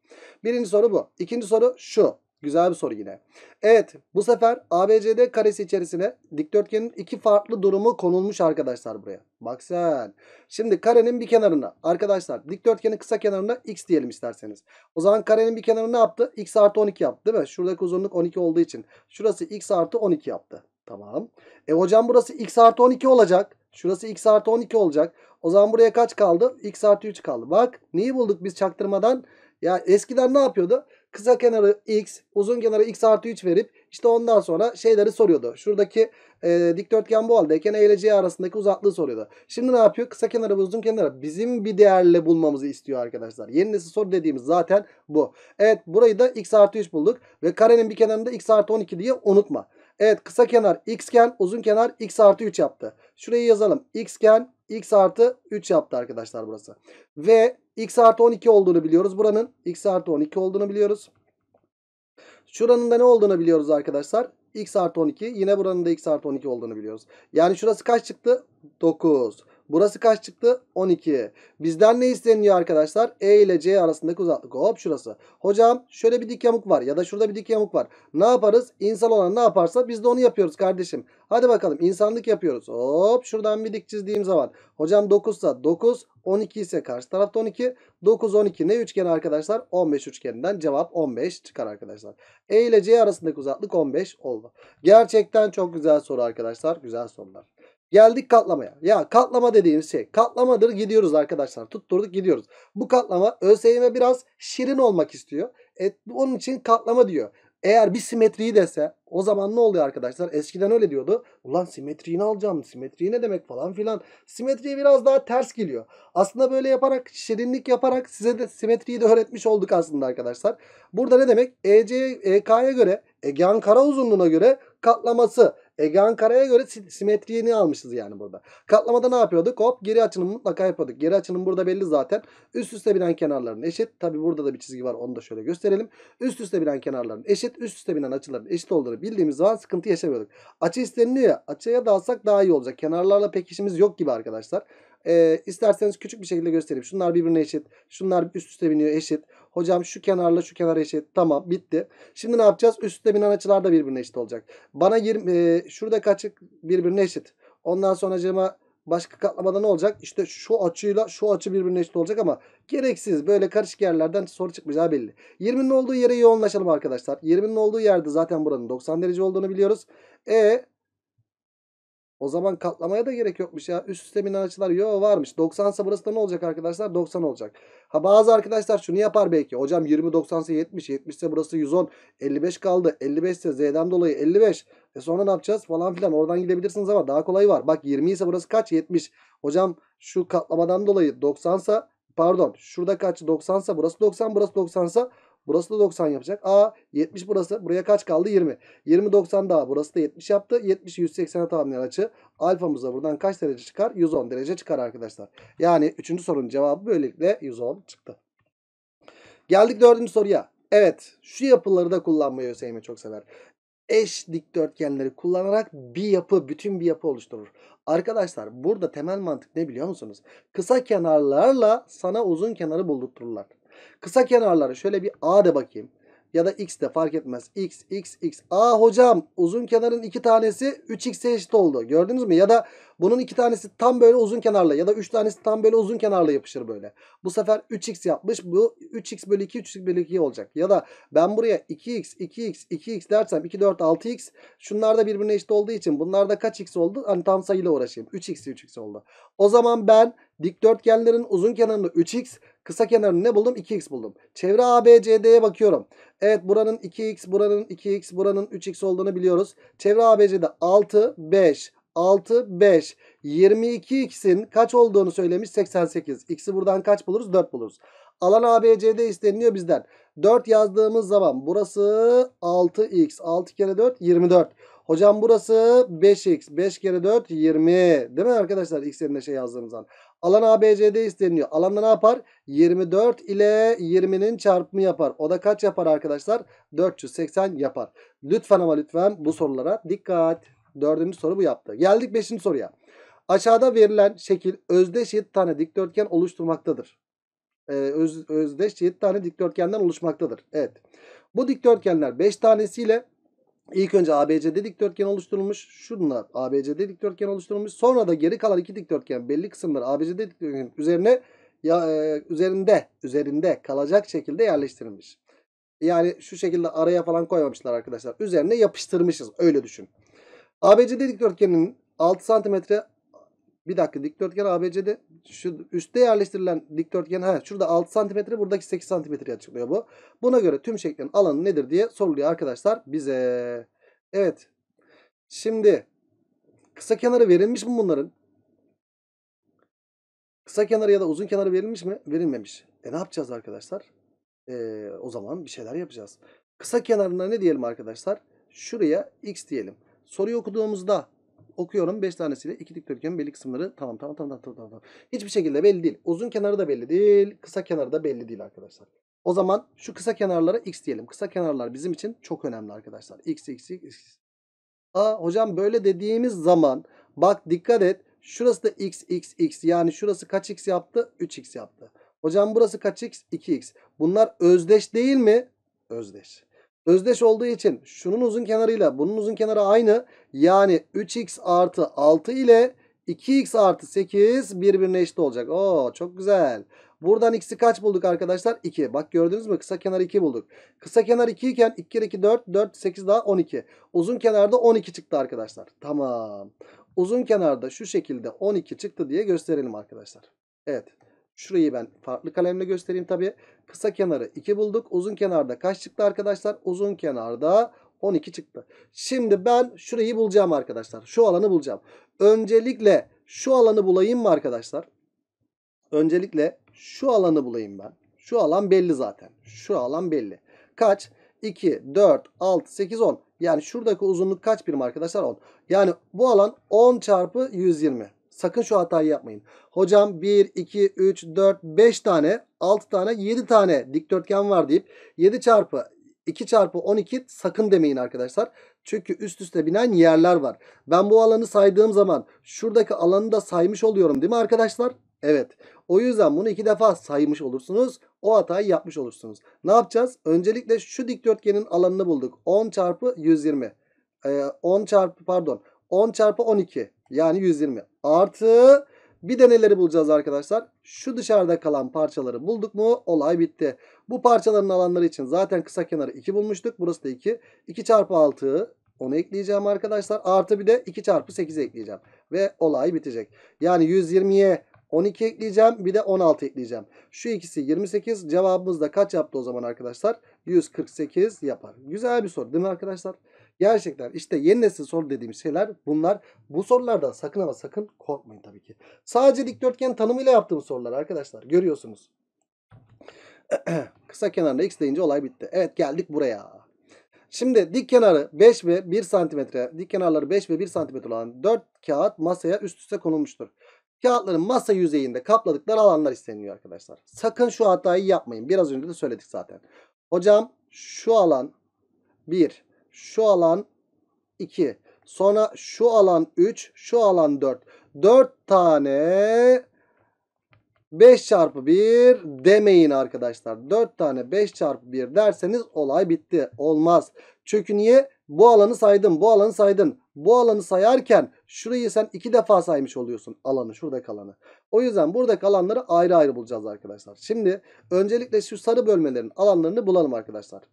Birinci soru bu. İkinci soru şu. Güzel bir soru yine. Evet bu sefer ABCD karesi içerisine dikdörtgenin iki farklı durumu konulmuş arkadaşlar buraya. Bak sen. Şimdi karenin bir kenarına arkadaşlar dikdörtgenin kısa kenarına x diyelim isterseniz. O zaman karenin bir kenarı ne yaptı? x artı 12 yaptı değil mi? Şuradaki uzunluk 12 olduğu için. Şurası x artı 12 yaptı. Tamam. E hocam burası x artı 12 olacak. Şurası x artı 12 olacak. O zaman buraya kaç kaldı? x artı 3 kaldı. Bak neyi bulduk biz çaktırmadan? Ya eskiden ne yapıyordu? Kısa kenarı x, uzun kenarı x artı 3 verip işte ondan sonra şeyleri soruyordu. Şuradaki e, dikdörtgen bu haldeyken E ile C arasındaki uzaklığı soruyordu. Şimdi ne yapıyor? Kısa kenarı uzun kenarı bizim bir değerle bulmamızı istiyor arkadaşlar. Yeni nesil soru dediğimiz zaten bu. Evet burayı da x artı 3 bulduk. Ve karenin bir kenarında x artı 12 diye unutma. Evet kısa kenar x xgen uzun kenar x artı 3 yaptı. Şurayı yazalım. x xgen x artı 3 yaptı arkadaşlar burası. Ve x artı 12 olduğunu biliyoruz buranın. x artı 12 olduğunu biliyoruz. Şuranın da ne olduğunu biliyoruz arkadaşlar. x artı 12. Yine buranın da x artı 12 olduğunu biliyoruz. Yani şurası kaç çıktı? 9. Burası kaç çıktı? 12. Bizden ne isteniyor arkadaşlar? E ile C arasındaki uzaklık. Hop şurası. Hocam şöyle bir dik yamuk var ya da şurada bir dik yamuk var. Ne yaparız? İnsan olan ne yaparsa biz de onu yapıyoruz kardeşim. Hadi bakalım insanlık yapıyoruz. Hop şuradan bir dik çizdiğim zaman. Hocam 9 ise 9, 12 ise karşı tarafta 12. 9, 12 ne üçgeni arkadaşlar? 15 üçgeninden cevap 15 çıkar arkadaşlar. E ile C arasındaki uzaklık 15 oldu. Gerçekten çok güzel soru arkadaşlar. Güzel sorular. Geldik katlamaya. Ya katlama dediğimiz şey katlamadır gidiyoruz arkadaşlar. Tutturduk gidiyoruz. Bu katlama ÖSYM biraz şirin olmak istiyor. E, onun için katlama diyor. Eğer bir simetriyi dese o zaman ne oluyor arkadaşlar? Eskiden öyle diyordu. Ulan simetriyi alacağım. Simetriyi ne demek falan filan. Simetriye biraz daha ters geliyor. Aslında böyle yaparak şirinlik yaparak size de simetriyi de öğretmiş olduk aslında arkadaşlar. Burada ne demek? EC, EK'ye göre Egean kara uzunluğuna göre katlaması Egehan Kara'ya göre simetriyeni almışız yani burada. Katlamada ne yapıyorduk? Hop geri açının mutlaka yapıyorduk. Geri açının burada belli zaten. Üst üste binen kenarların eşit. Tabi burada da bir çizgi var onu da şöyle gösterelim. Üst üste binen kenarların eşit. Üst üste binen açıların eşit olduğunu bildiğimiz zaman sıkıntı yaşamıyorduk. Açı isteniliyor ya. Açıya dalsak daha iyi olacak. Kenarlarla pek işimiz yok gibi arkadaşlar. E, isterseniz küçük bir şekilde göstereyim. Şunlar birbirine eşit. Şunlar üst üste biniyor eşit. Hocam şu kenarla şu kenar eşit. Tamam bitti. Şimdi ne yapacağız? Üst üste binen açılar da birbirine eşit olacak. Bana 20, e, şuradaki açı birbirine eşit. Ondan sonra cema başka katlamada ne olacak? İşte şu açıyla şu açı birbirine eşit olacak ama gereksiz böyle karışık yerlerden soru çıkmayacağı belli. 20'nin olduğu yere yoğunlaşalım arkadaşlar. 20'nin olduğu yerde zaten buranın 90 derece olduğunu biliyoruz. E o zaman katlamaya da gerek yokmuş ya. Üst üste binen açılar yok varmış. 90 ise burası da ne olacak arkadaşlar? 90 olacak. Ha bazı arkadaşlar şunu yapar belki. Hocam 20 90 ise 70. 70 ise burası 110. 55 kaldı. 55 ise Z'den dolayı 55. E sonra ne yapacağız falan filan. Oradan gidebilirsiniz ama daha kolay var. Bak 20 ise burası kaç? 70. Hocam şu katlamadan dolayı 90 ise pardon şurada kaç? 90 ise burası 90 burası 90 ise Burası da 90 yapacak. A 70 burası. Buraya kaç kaldı? 20. 20 90 daha. Burası da 70 yaptı. 70 180'e tamamlayan açı. Alfamız da buradan kaç derece çıkar? 110 derece çıkar arkadaşlar. Yani 3. sorunun cevabı böylelikle 110 çıktı. Geldik 4. soruya. Evet şu yapıları da kullanmayı Hüseyin'e çok sever eş dikdörtgenleri kullanarak bir yapı, bütün bir yapı oluşturur. Arkadaşlar burada temel mantık ne biliyor musunuz? Kısa kenarlarla sana uzun kenarı buldurturlar. Kısa kenarları şöyle bir A de bakayım. Ya da X de fark etmez. X, X, X. A hocam uzun kenarın iki tanesi 3X'e eşit oldu. Gördünüz mü? Ya da bunun iki tanesi tam böyle uzun kenarla ya da üç tanesi tam böyle uzun kenarla yapışır böyle. Bu sefer 3X yapmış. Bu 3X bölü 2, 3X bölü 2 olacak. Ya da ben buraya 2X, 2X, 2X dersem 2, 4, 6X. Şunlar da birbirine eşit olduğu için bunlar da kaç X oldu? Hani tam sayıyla uğraşayım. 3X, 3X oldu. O zaman ben dikdörtgenlerin uzun kenarını 3X, Kısa kenarını ne buldum? 2x buldum. Çevre ABCD'ye bakıyorum. Evet buranın 2x, buranın 2x, buranın 3x olduğunu biliyoruz. Çevre ABCD 6, 5, 6, 5. 22x'in kaç olduğunu söylemiş 88. X'i buradan kaç buluruz? 4 buluruz. Alan ABCD isteniliyor bizden. 4 yazdığımız zaman burası 6x. 6 kere 4 24. Hocam burası 5x. 5 kere 4 20. Değil mi arkadaşlar? X yerine şey yazdığımız zaman. Alan ABC'de isteniyor. Alanda ne yapar? 24 ile 20'nin çarpımı yapar. O da kaç yapar arkadaşlar? 480 yapar. Lütfen ama lütfen bu sorulara dikkat. Dördüncü soru bu yaptı. Geldik beşinci soruya. Aşağıda verilen şekil özdeş 7 tane dikdörtgen oluşturmaktadır. Ee, öz, özdeş 7 tane dikdörtgenden oluşmaktadır. Evet. Bu dikdörtgenler 5 tanesiyle İlk önce ABCD dikdörtgen oluşturulmuş. Şunlar ABCD dikdörtgen oluşturulmuş. Sonra da geri kalan iki dikdörtgen belli kısımları ABCD dikdörtgen üzerine ya, e, üzerinde üzerinde kalacak şekilde yerleştirilmiş. Yani şu şekilde araya falan koymamışlar arkadaşlar. Üzerine yapıştırmışız. Öyle düşün. ABCD dikdörtgenin 6 santimetre. Bir dakika dikdörtgen ABC'de şu üstte yerleştirilen dikdörtgen ha şurada 6 santimetre buradaki 8 santimetre açıklıyor bu. Buna göre tüm şeklin alanı nedir diye soruluyor arkadaşlar bize. Evet. Şimdi kısa kenarı verilmiş mi bunların? Kısa kenarı ya da uzun kenarı verilmiş mi? Verilmemiş. E ne yapacağız arkadaşlar? E, o zaman bir şeyler yapacağız. Kısa kenarına ne diyelim arkadaşlar? Şuraya x diyelim. Soruyu okuduğumuzda okuyorum. 5 tanesiyle iki dikdörtgenin belli kısımları tamam, tamam tamam tamam tamam tamam. Hiçbir şekilde belli değil. Uzun kenarı da belli değil. Kısa kenarı da belli değil arkadaşlar. O zaman şu kısa kenarlara x diyelim. Kısa kenarlar bizim için çok önemli arkadaşlar. x x x. x. Aa hocam böyle dediğimiz zaman bak dikkat et. Şurası da x x x. Yani şurası kaç x yaptı? 3x yaptı. Hocam burası kaç x? 2x. Bunlar özdeş değil mi? Özdeş. Özdeş olduğu için şunun uzun kenarıyla bunun uzun kenarı aynı. Yani 3x artı 6 ile 2x artı 8 birbirine eşit olacak. Oo çok güzel. Buradan x'i kaç bulduk arkadaşlar? 2. Bak gördünüz mü? Kısa kenar 2 bulduk. Kısa kenar 2 iken 2 kere 2 4. 4 8 daha 12. Uzun kenarda 12 çıktı arkadaşlar. Tamam. Uzun kenarda şu şekilde 12 çıktı diye gösterelim arkadaşlar. Evet. Şurayı ben farklı kalemle göstereyim tabi. Kısa kenarı 2 bulduk. Uzun kenarda kaç çıktı arkadaşlar? Uzun kenarda 12 çıktı. Şimdi ben şurayı bulacağım arkadaşlar. Şu alanı bulacağım. Öncelikle şu alanı bulayım mı arkadaşlar? Öncelikle şu alanı bulayım ben. Şu alan belli zaten. Şu alan belli. Kaç? 2, 4, 6, 8, 10. Yani şuradaki uzunluk kaç birim arkadaşlar? 10. Yani bu alan 10 çarpı 120. Sakın şu hatayı yapmayın. Hocam 1, 2, 3, 4, 5 tane, 6 tane, 7 tane dikdörtgen var deyip 7 çarpı 2 çarpı 12 sakın demeyin arkadaşlar. Çünkü üst üste binen yerler var. Ben bu alanı saydığım zaman şuradaki alanı da saymış oluyorum değil mi arkadaşlar? Evet. O yüzden bunu iki defa saymış olursunuz. O hatayı yapmış olursunuz. Ne yapacağız? Öncelikle şu dikdörtgenin alanını bulduk. 10 çarpı 120. Ee, 10 çarpı pardon. 10 çarpı 12. Yani 120. Artı bir de neleri bulacağız arkadaşlar? Şu dışarıda kalan parçaları bulduk mu olay bitti. Bu parçaların alanları için zaten kısa kenarı 2 bulmuştuk. Burası da 2. 2 çarpı 6 onu ekleyeceğim arkadaşlar. Artı bir de 2 çarpı 8 ekleyeceğim. Ve olay bitecek. Yani 120'ye 12 ekleyeceğim. Bir de 16 ekleyeceğim. Şu ikisi 28. Cevabımız da kaç yaptı o zaman arkadaşlar? 148 yapar. Güzel bir soru değil mi arkadaşlar? Gerçekten işte yeni nesil soru dediğim şeyler bunlar. Bu sorularda sakın ama sakın korkmayın tabii ki. Sadece dikdörtgen tanımıyla yaptığım sorular arkadaşlar görüyorsunuz. Kısa kenarda x deyince olay bitti. Evet geldik buraya. Şimdi dik kenarı 5 ve 1 santimetre, dik kenarları 5 ve 1 santimetre olan 4 kağıt masaya üst üste konulmuştur. Kağıtların masa yüzeyinde kapladıkları alanlar isteniyor arkadaşlar. Sakın şu hatayı yapmayın. Biraz önce de söyledik zaten. Hocam şu alan 1, şu alan 2. Sonra şu alan 3, şu alan 4. 4 tane 5 çarpı 1 demeyin arkadaşlar. 4 tane 5 çarpı 1 derseniz olay bitti. Olmaz. Çünkü niye? Bu alanı saydın, bu alanı saydın. Bu alanı sayarken şurayı sen iki defa saymış oluyorsun. Alanı, şurada kalanı. O yüzden burada kalanları ayrı ayrı bulacağız arkadaşlar. Şimdi öncelikle şu sarı bölmelerin alanlarını bulalım arkadaşlar.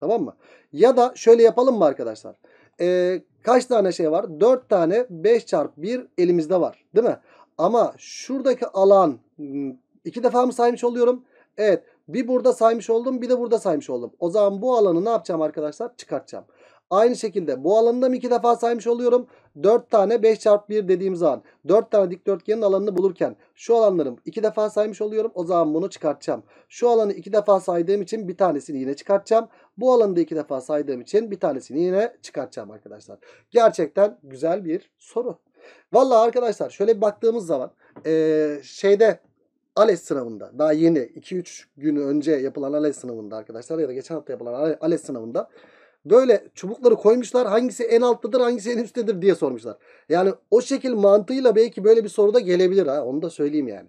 Tamam mı? Ya da şöyle yapalım mı arkadaşlar? Ee, kaç tane şey var? 4 tane 5 çarpı 1 elimizde var. Değil mi? Ama şuradaki alan hmm, iki defa mı saymış oluyorum? Evet. Bir burada saymış oldum bir de burada saymış oldum. O zaman bu alanı ne yapacağım arkadaşlar? Çıkartacağım. Aynı şekilde bu alanı da mı iki defa saymış oluyorum? 4 tane 5 çarpı 1 dediğim zaman 4 tane dikdörtgenin alanını bulurken şu alanlarım 2 defa saymış oluyorum. O zaman bunu çıkartacağım. Şu alanı 2 defa saydığım için bir tanesini yine çıkartacağım. Bu alanı da 2 defa saydığım için bir tanesini yine çıkartacağım arkadaşlar. Gerçekten güzel bir soru. Valla arkadaşlar şöyle bir baktığımız zaman ee, şeyde ALES sınavında daha yeni 2-3 gün önce yapılan ALES sınavında arkadaşlar ya da geçen hafta yapılan ALES sınavında böyle çubukları koymuşlar. Hangisi en alttadır hangisi en üsttedir diye sormuşlar. Yani o şekil mantığıyla belki böyle bir soruda gelebilir. Ha. Onu da söyleyeyim yani.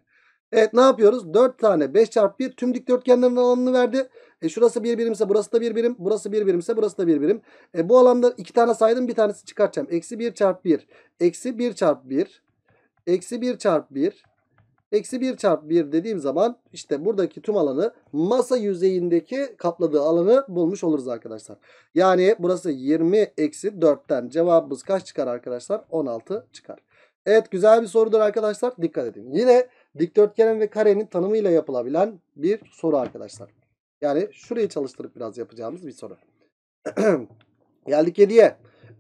Evet ne yapıyoruz? 4 tane 5 çarpı 1 tüm dikdörtgenlerin alanını verdi. E şurası bir birimse burası da bir birim. Burası bir birimse burası da bir birim. E bu alanda iki tane saydım bir tanesini çıkartacağım. Eksi 1 çarpı 1. Eksi 1 çarpı 1. Eksi 1 çarpı 1. Eksi 1 çarpı 1 dediğim zaman işte buradaki tüm alanı masa yüzeyindeki kapladığı alanı bulmuş oluruz arkadaşlar. Yani burası 20 eksi 4'ten cevabımız kaç çıkar arkadaşlar? 16 çıkar. Evet güzel bir sorudur arkadaşlar. Dikkat edin. Yine dikdörtgenin ve karenin tanımıyla yapılabilen bir soru arkadaşlar. Yani şurayı çalıştırıp biraz yapacağımız bir soru. Geldik 7'ye.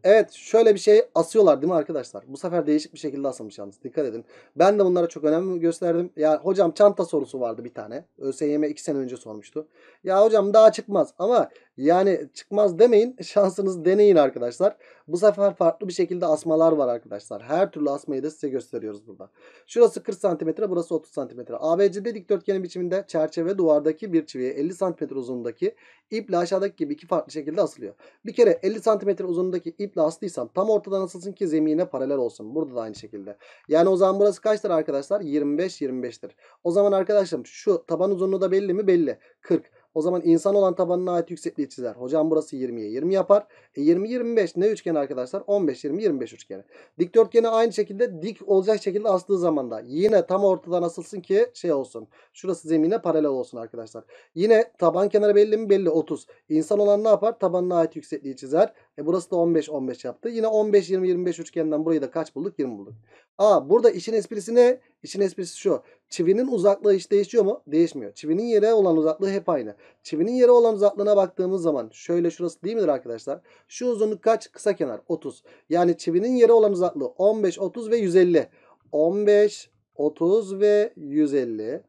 Evet şöyle bir şey asıyorlar değil mi arkadaşlar? Bu sefer değişik bir şekilde asılmış yalnız. Dikkat edin. Ben de bunlara çok önem gösterdim. Ya hocam çanta sorusu vardı bir tane. ÖSYM 2 sene önce sormuştu. Ya hocam daha çıkmaz ama yani çıkmaz demeyin. şansınızı deneyin arkadaşlar. Bu sefer farklı bir şekilde asmalar var arkadaşlar. Her türlü asmayı da size gösteriyoruz burada. Şurası 40 cm, burası 30 cm. ABCD dikdörtgeni biçiminde çerçeve duvardaki bir çiviye 50 cm uzunluğundaki iple aşağıdaki gibi iki farklı şekilde asılıyor. Bir kere 50 cm uzunluğundaki iple astıysam tam ortadan asılsın ki zemine paralel olsun. Burada da aynı şekilde. Yani o zaman burası kaçtır arkadaşlar? 25-25'tir. O zaman arkadaşlarım şu taban uzunluğu da belli mi? Belli. 40. O zaman insan olan tabanına ait yüksekliği çizer. Hocam burası 20'ye 20 yapar. E 20 25 ne üçgen arkadaşlar? 15 20 25 üçgeni. Dikdörtgeni aynı şekilde dik olacak şekilde astığı zaman da yine tam ortadan asılsın ki şey olsun. Şurası zemine paralel olsun arkadaşlar. Yine taban kenarı belli mi? Belli 30. İnsan olan ne yapar? Tabanına ait yüksekliği çizer. E burası da 15 15 yaptı. Yine 15 20 25 üçgeninden burayı da kaç bulduk? 20 bulduk. Aa burada işin esprisi ne? İşin esprisi şu. Çivinin uzaklığı hiç değişiyor mu? Değişmiyor. Çivinin yere olan uzaklığı hep aynı. Çivinin yere olan uzaklığına baktığımız zaman şöyle şurası değil midir arkadaşlar? Şu uzunluk kaç? Kısa kenar 30. Yani çivinin yere olan uzaklığı 15, 30 ve 150. 15, 30 ve 150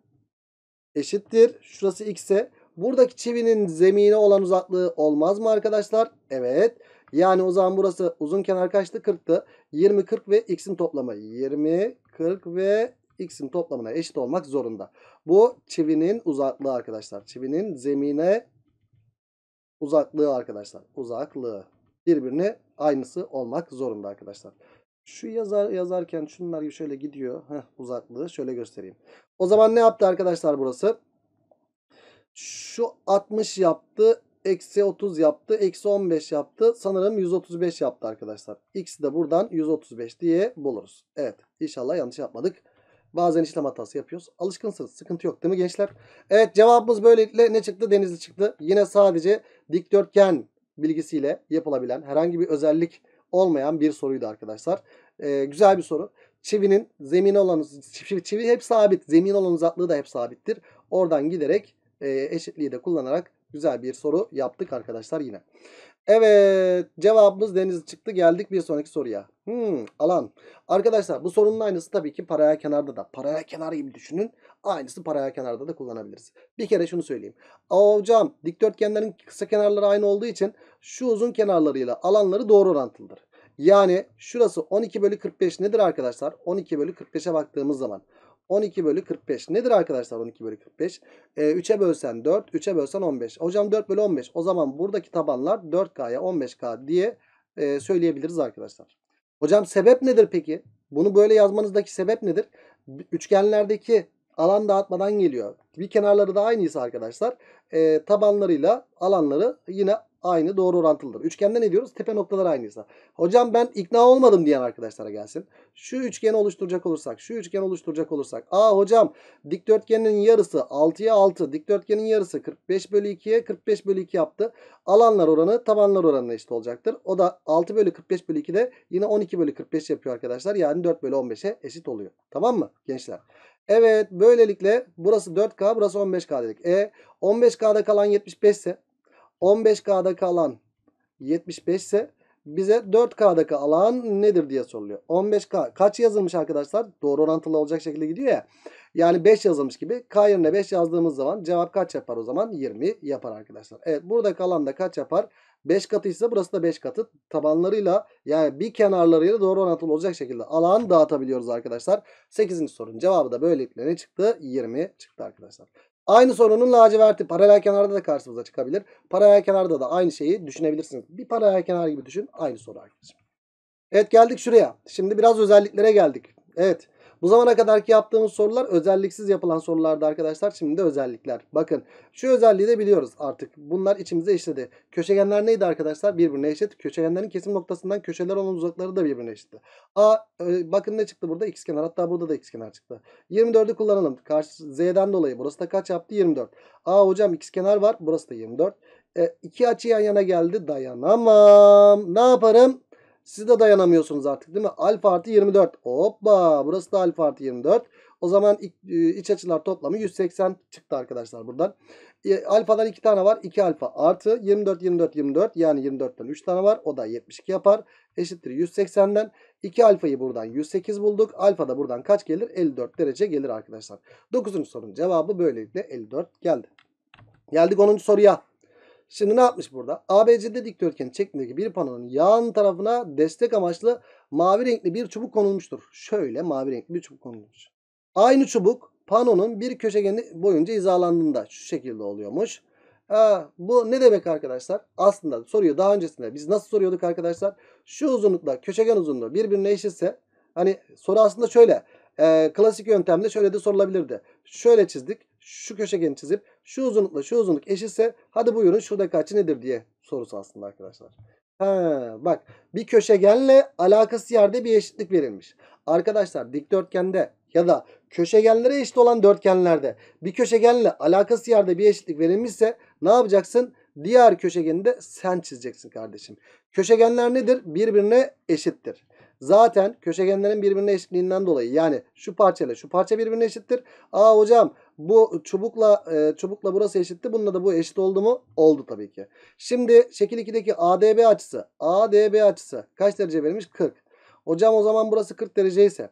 eşittir. Şurası x ise. Buradaki çivinin zemine olan uzaklığı olmaz mı arkadaşlar? Evet. Yani o zaman burası uzun kenar kaçtı? 40'tı. 20, 40 ve x'in toplamı. 20, 40 ve x'in toplamına eşit olmak zorunda. Bu çivinin uzaklığı arkadaşlar. Çivinin zemine uzaklığı arkadaşlar. Uzaklığı. Birbirine aynısı olmak zorunda arkadaşlar. Şu yazar yazarken şunlar gibi şöyle gidiyor. Heh, uzaklığı şöyle göstereyim. O zaman ne yaptı arkadaşlar burası? Şu 60 yaptı. Eksi 30 yaptı. Eksi 15 yaptı. Sanırım 135 yaptı arkadaşlar. X'i de buradan 135 diye buluruz. Evet. İnşallah yanlış yapmadık. Bazen işlem hatası yapıyoruz. Alışkınsınız. Sıkıntı yok değil mi gençler? Evet cevabımız böylelikle ne çıktı? Denizli çıktı. Yine sadece dikdörtgen bilgisiyle yapılabilen herhangi bir özellik olmayan bir soruydu arkadaşlar. Ee, güzel bir soru. Çivinin zemini olan çivi, çivi hep sabit. Zemin olan uzaklığı da hep sabittir. Oradan giderek e, eşitliği de kullanarak güzel bir soru yaptık arkadaşlar yine. Evet cevabımız deniz çıktı geldik bir sonraki soruya. Hmm, alan. Arkadaşlar bu sorunun aynısı tabii ki paraya kenarda da. Paraya kenar gibi düşünün. Aynısı paraya kenarda da kullanabiliriz. Bir kere şunu söyleyeyim. Hocam dikdörtgenlerin kısa kenarları aynı olduğu için şu uzun kenarlarıyla alanları doğru orantılıdır. Yani şurası 12 bölü 45 nedir arkadaşlar? 12 bölü 45'e baktığımız zaman 12 bölü 45. Nedir arkadaşlar 12 bölü 45? E, 3'e bölsen 4, 3'e bölsen 15. Hocam 4 bölü 15. O zaman buradaki tabanlar 4K'ya 15K diye e, söyleyebiliriz arkadaşlar. Hocam sebep nedir peki? Bunu böyle yazmanızdaki sebep nedir? Üçgenlerdeki alan dağıtmadan geliyor. Bir kenarları da aynıysa arkadaşlar e, tabanlarıyla alanları yine aynı doğru orantılıdır. Üçgende ne diyoruz? Tepe noktaları aynıysa. Hocam ben ikna olmadım diyen arkadaşlara gelsin. Şu üçgeni oluşturacak olursak, şu üçgeni oluşturacak olursak. Aa hocam dikdörtgenin yarısı 6'ya 6, dikdörtgenin yarısı 45 bölü 2'ye 45 bölü 2 yaptı. Alanlar oranı tabanlar oranına eşit olacaktır. O da 6 bölü 45 bölü 2 de yine 12 bölü 45 yapıyor arkadaşlar. Yani 4 bölü 15'e eşit oluyor. Tamam mı gençler? Evet böylelikle burası 4K burası 15K dedik. E 15K'da kalan 75 ise 15K'da kalan 75 ise bize 4K'daki alan nedir diye soruluyor. 15K kaç yazılmış arkadaşlar? Doğru orantılı olacak şekilde gidiyor ya. Yani 5 yazılmış gibi. K yerine 5 yazdığımız zaman cevap kaç yapar o zaman? 20 yapar arkadaşlar. Evet burada kalan da kaç yapar? 5 katıysa burası da 5 katı. Tabanlarıyla yani bir kenarlarıyla doğru orantılı olacak şekilde alan dağıtabiliyoruz arkadaşlar. 8. sorun cevabı da böylelikle ne çıktı? 20 çıktı arkadaşlar. Aynı sorunun laciverti paralel kenarda da karşımıza çıkabilir. Paralel kenarda da aynı şeyi düşünebilirsiniz. Bir paralel kenar gibi düşün. Aynı soru arkadaşım. Evet geldik şuraya. Şimdi biraz özelliklere geldik. Evet. Bu zamana kadarki yaptığımız sorular özelliksiz yapılan sorulardı arkadaşlar. Şimdi de özellikler. Bakın şu özelliği de biliyoruz artık. Bunlar içimize işledi. Köşegenler neydi arkadaşlar? Birbirine eşit. Köşegenlerin kesim noktasından köşeler olan uzakları da birbirine eşitti. A e, bakın ne çıktı burada? X kenar. Hatta burada da x kenar çıktı. 24'ü kullanalım. Karşı Z'den dolayı. Burası da kaç yaptı? 24. A hocam x kenar var. Burası da 24. E, iki açı yan yana geldi. Dayanamam. Ne yaparım? Siz de dayanamıyorsunuz artık değil mi? Alfa artı 24. Hoppa burası da alfa artı 24. O zaman iç e, açılar toplamı 180 çıktı arkadaşlar buradan. E, alfadan 2 tane var. 2 alfa artı 24 24 24 yani 24'ten 3 tane var. O da 72 yapar. Eşittir 180'den. 2 alfayı buradan 108 bulduk. Alfa da buradan kaç gelir? 54 derece gelir arkadaşlar. 9. sorunun cevabı böylelikle 54 geldi. Geldik 10. soruya. Şimdi ne yapmış burada? ABCD dikdörtgen çekimdeki bir panonun yan tarafına destek amaçlı mavi renkli bir çubuk konulmuştur. Şöyle mavi renkli bir çubuk konulmuş. Aynı çubuk panonun bir köşegeni boyunca hizalandığında şu şekilde oluyormuş. Ee, bu ne demek arkadaşlar? Aslında soruyor daha öncesinde biz nasıl soruyorduk arkadaşlar? Şu uzunlukla köşegen uzunluğu birbirine eşitse hani soru aslında şöyle. E, klasik yöntemle şöyle de sorulabilirdi. Şöyle çizdik şu köşegeni çizip şu uzunlukla şu uzunluk eşitse hadi buyurun şuradaki açı nedir diye sorusu aslında arkadaşlar. Ha, bak bir köşegenle alakası yerde bir eşitlik verilmiş. Arkadaşlar dikdörtgende ya da köşegenlere eşit olan dörtgenlerde bir köşegenle alakası yerde bir eşitlik verilmişse ne yapacaksın? Diğer köşegeni de sen çizeceksin kardeşim. Köşegenler nedir? Birbirine eşittir zaten köşegenlerin birbirine eşitliğinden dolayı yani şu parçayla şu parça birbirine eşittir. Aa hocam bu çubukla e, çubukla burası eşitti. Bununla da bu eşit oldu mu? Oldu tabii ki. Şimdi şekil 2'deki ADB açısı. ADB açısı kaç derece verilmiş? 40. Hocam o zaman burası 40 derece ise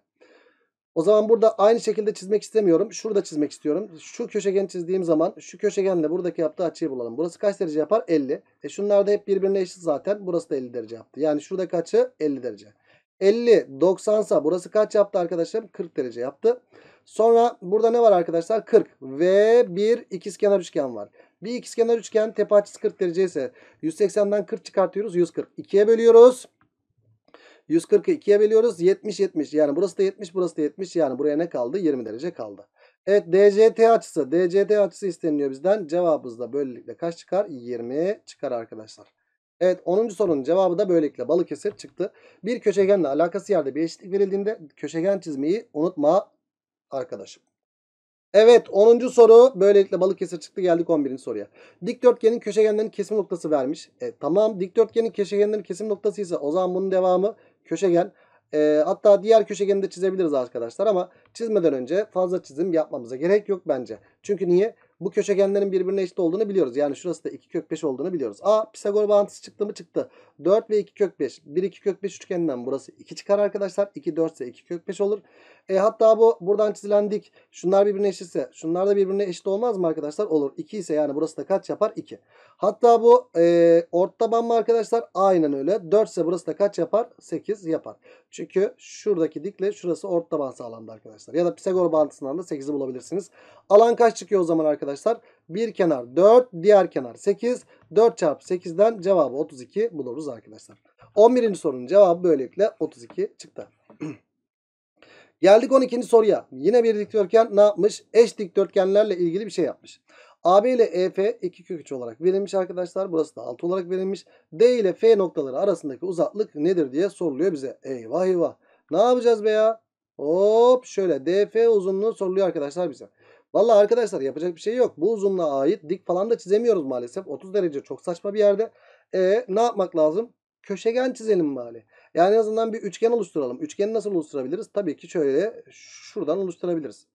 o zaman burada aynı şekilde çizmek istemiyorum. Şurada çizmek istiyorum. Şu köşegen çizdiğim zaman şu köşegenle buradaki yaptığı açıyı bulalım. Burası kaç derece yapar? 50. E şunlar da hep birbirine eşit zaten. Burası da 50 derece yaptı. Yani şuradaki açı 50 derece. 50 90 sa burası kaç yaptı arkadaşlar? 40 derece yaptı. Sonra burada ne var arkadaşlar? 40 ve bir ikizkenar üçgen var. Bir ikizkenar üçgen tepe açısı 40 derece ise 180'den 40 çıkartıyoruz. 140. 2'ye bölüyoruz. 140'ı 2'ye bölüyoruz. 70 70. Yani burası da 70 burası da 70. Yani buraya ne kaldı? 20 derece kaldı. Evet DCT açısı. DCT açısı isteniliyor bizden. Cevabımız da böylelikle kaç çıkar? 20 çıkar arkadaşlar. Evet 10. sorunun cevabı da böylelikle Balıkesir çıktı. Bir köşegenle alakası yerde bir eşitlik verildiğinde köşegen çizmeyi unutma arkadaşım. Evet 10. soru böylelikle Balıkesir çıktı geldik 11. soruya. Dikdörtgenin köşegenlerin kesim noktası vermiş. E, tamam dikdörtgenin köşegenlerin kesim noktası ise o zaman bunun devamı köşegen. E, hatta diğer köşegeni de çizebiliriz arkadaşlar ama çizmeden önce fazla çizim yapmamıza gerek yok bence. Çünkü niye? bu köşegenlerin birbirine eşit olduğunu biliyoruz. Yani şurası da 2 kök 5 olduğunu biliyoruz. A Pisagor bağıntısı çıktı mı çıktı. 4 ve 2 kök 5. 1 2 kök 5 üçgeninden burası 2 çıkar arkadaşlar. 2 4 ise 2 kök 5 olur. E hatta bu buradan çizilen dik. Şunlar birbirine eşitse şunlar da birbirine eşit olmaz mı arkadaşlar? Olur. 2 ise yani burası da kaç yapar? 2. Hatta bu e, ort taban mı arkadaşlar? Aynen öyle. 4 ise burası da kaç yapar? 8 yapar. Çünkü şuradaki dikle şurası ort taban sağlamdı arkadaşlar. Ya da Pisagor bağıntısından da 8'i bulabilirsiniz. Alan kaç çıkıyor o zaman arkadaşlar? arkadaşlar? Bir kenar 4, diğer kenar 8. 4 çarpı 8'den cevabı 32 buluruz arkadaşlar. 11. sorunun cevabı böylelikle 32 çıktı. Geldik 12. soruya. Yine bir dikdörtgen ne yapmış? Eş dikdörtgenlerle ilgili bir şey yapmış. AB ile EF 2 kök 3 olarak verilmiş arkadaşlar. Burası da 6 olarak verilmiş. D ile F noktaları arasındaki uzaklık nedir diye soruluyor bize. Eyvah eyvah. Ne yapacağız be ya? Hop şöyle DF uzunluğu soruluyor arkadaşlar bize. Valla arkadaşlar yapacak bir şey yok. Bu uzunluğa ait dik falan da çizemiyoruz maalesef. 30 derece çok saçma bir yerde. E, ne yapmak lazım? Köşegen çizelim bari. Yani en azından bir üçgen oluşturalım. Üçgeni nasıl oluşturabiliriz? Tabii ki şöyle şuradan oluşturabiliriz.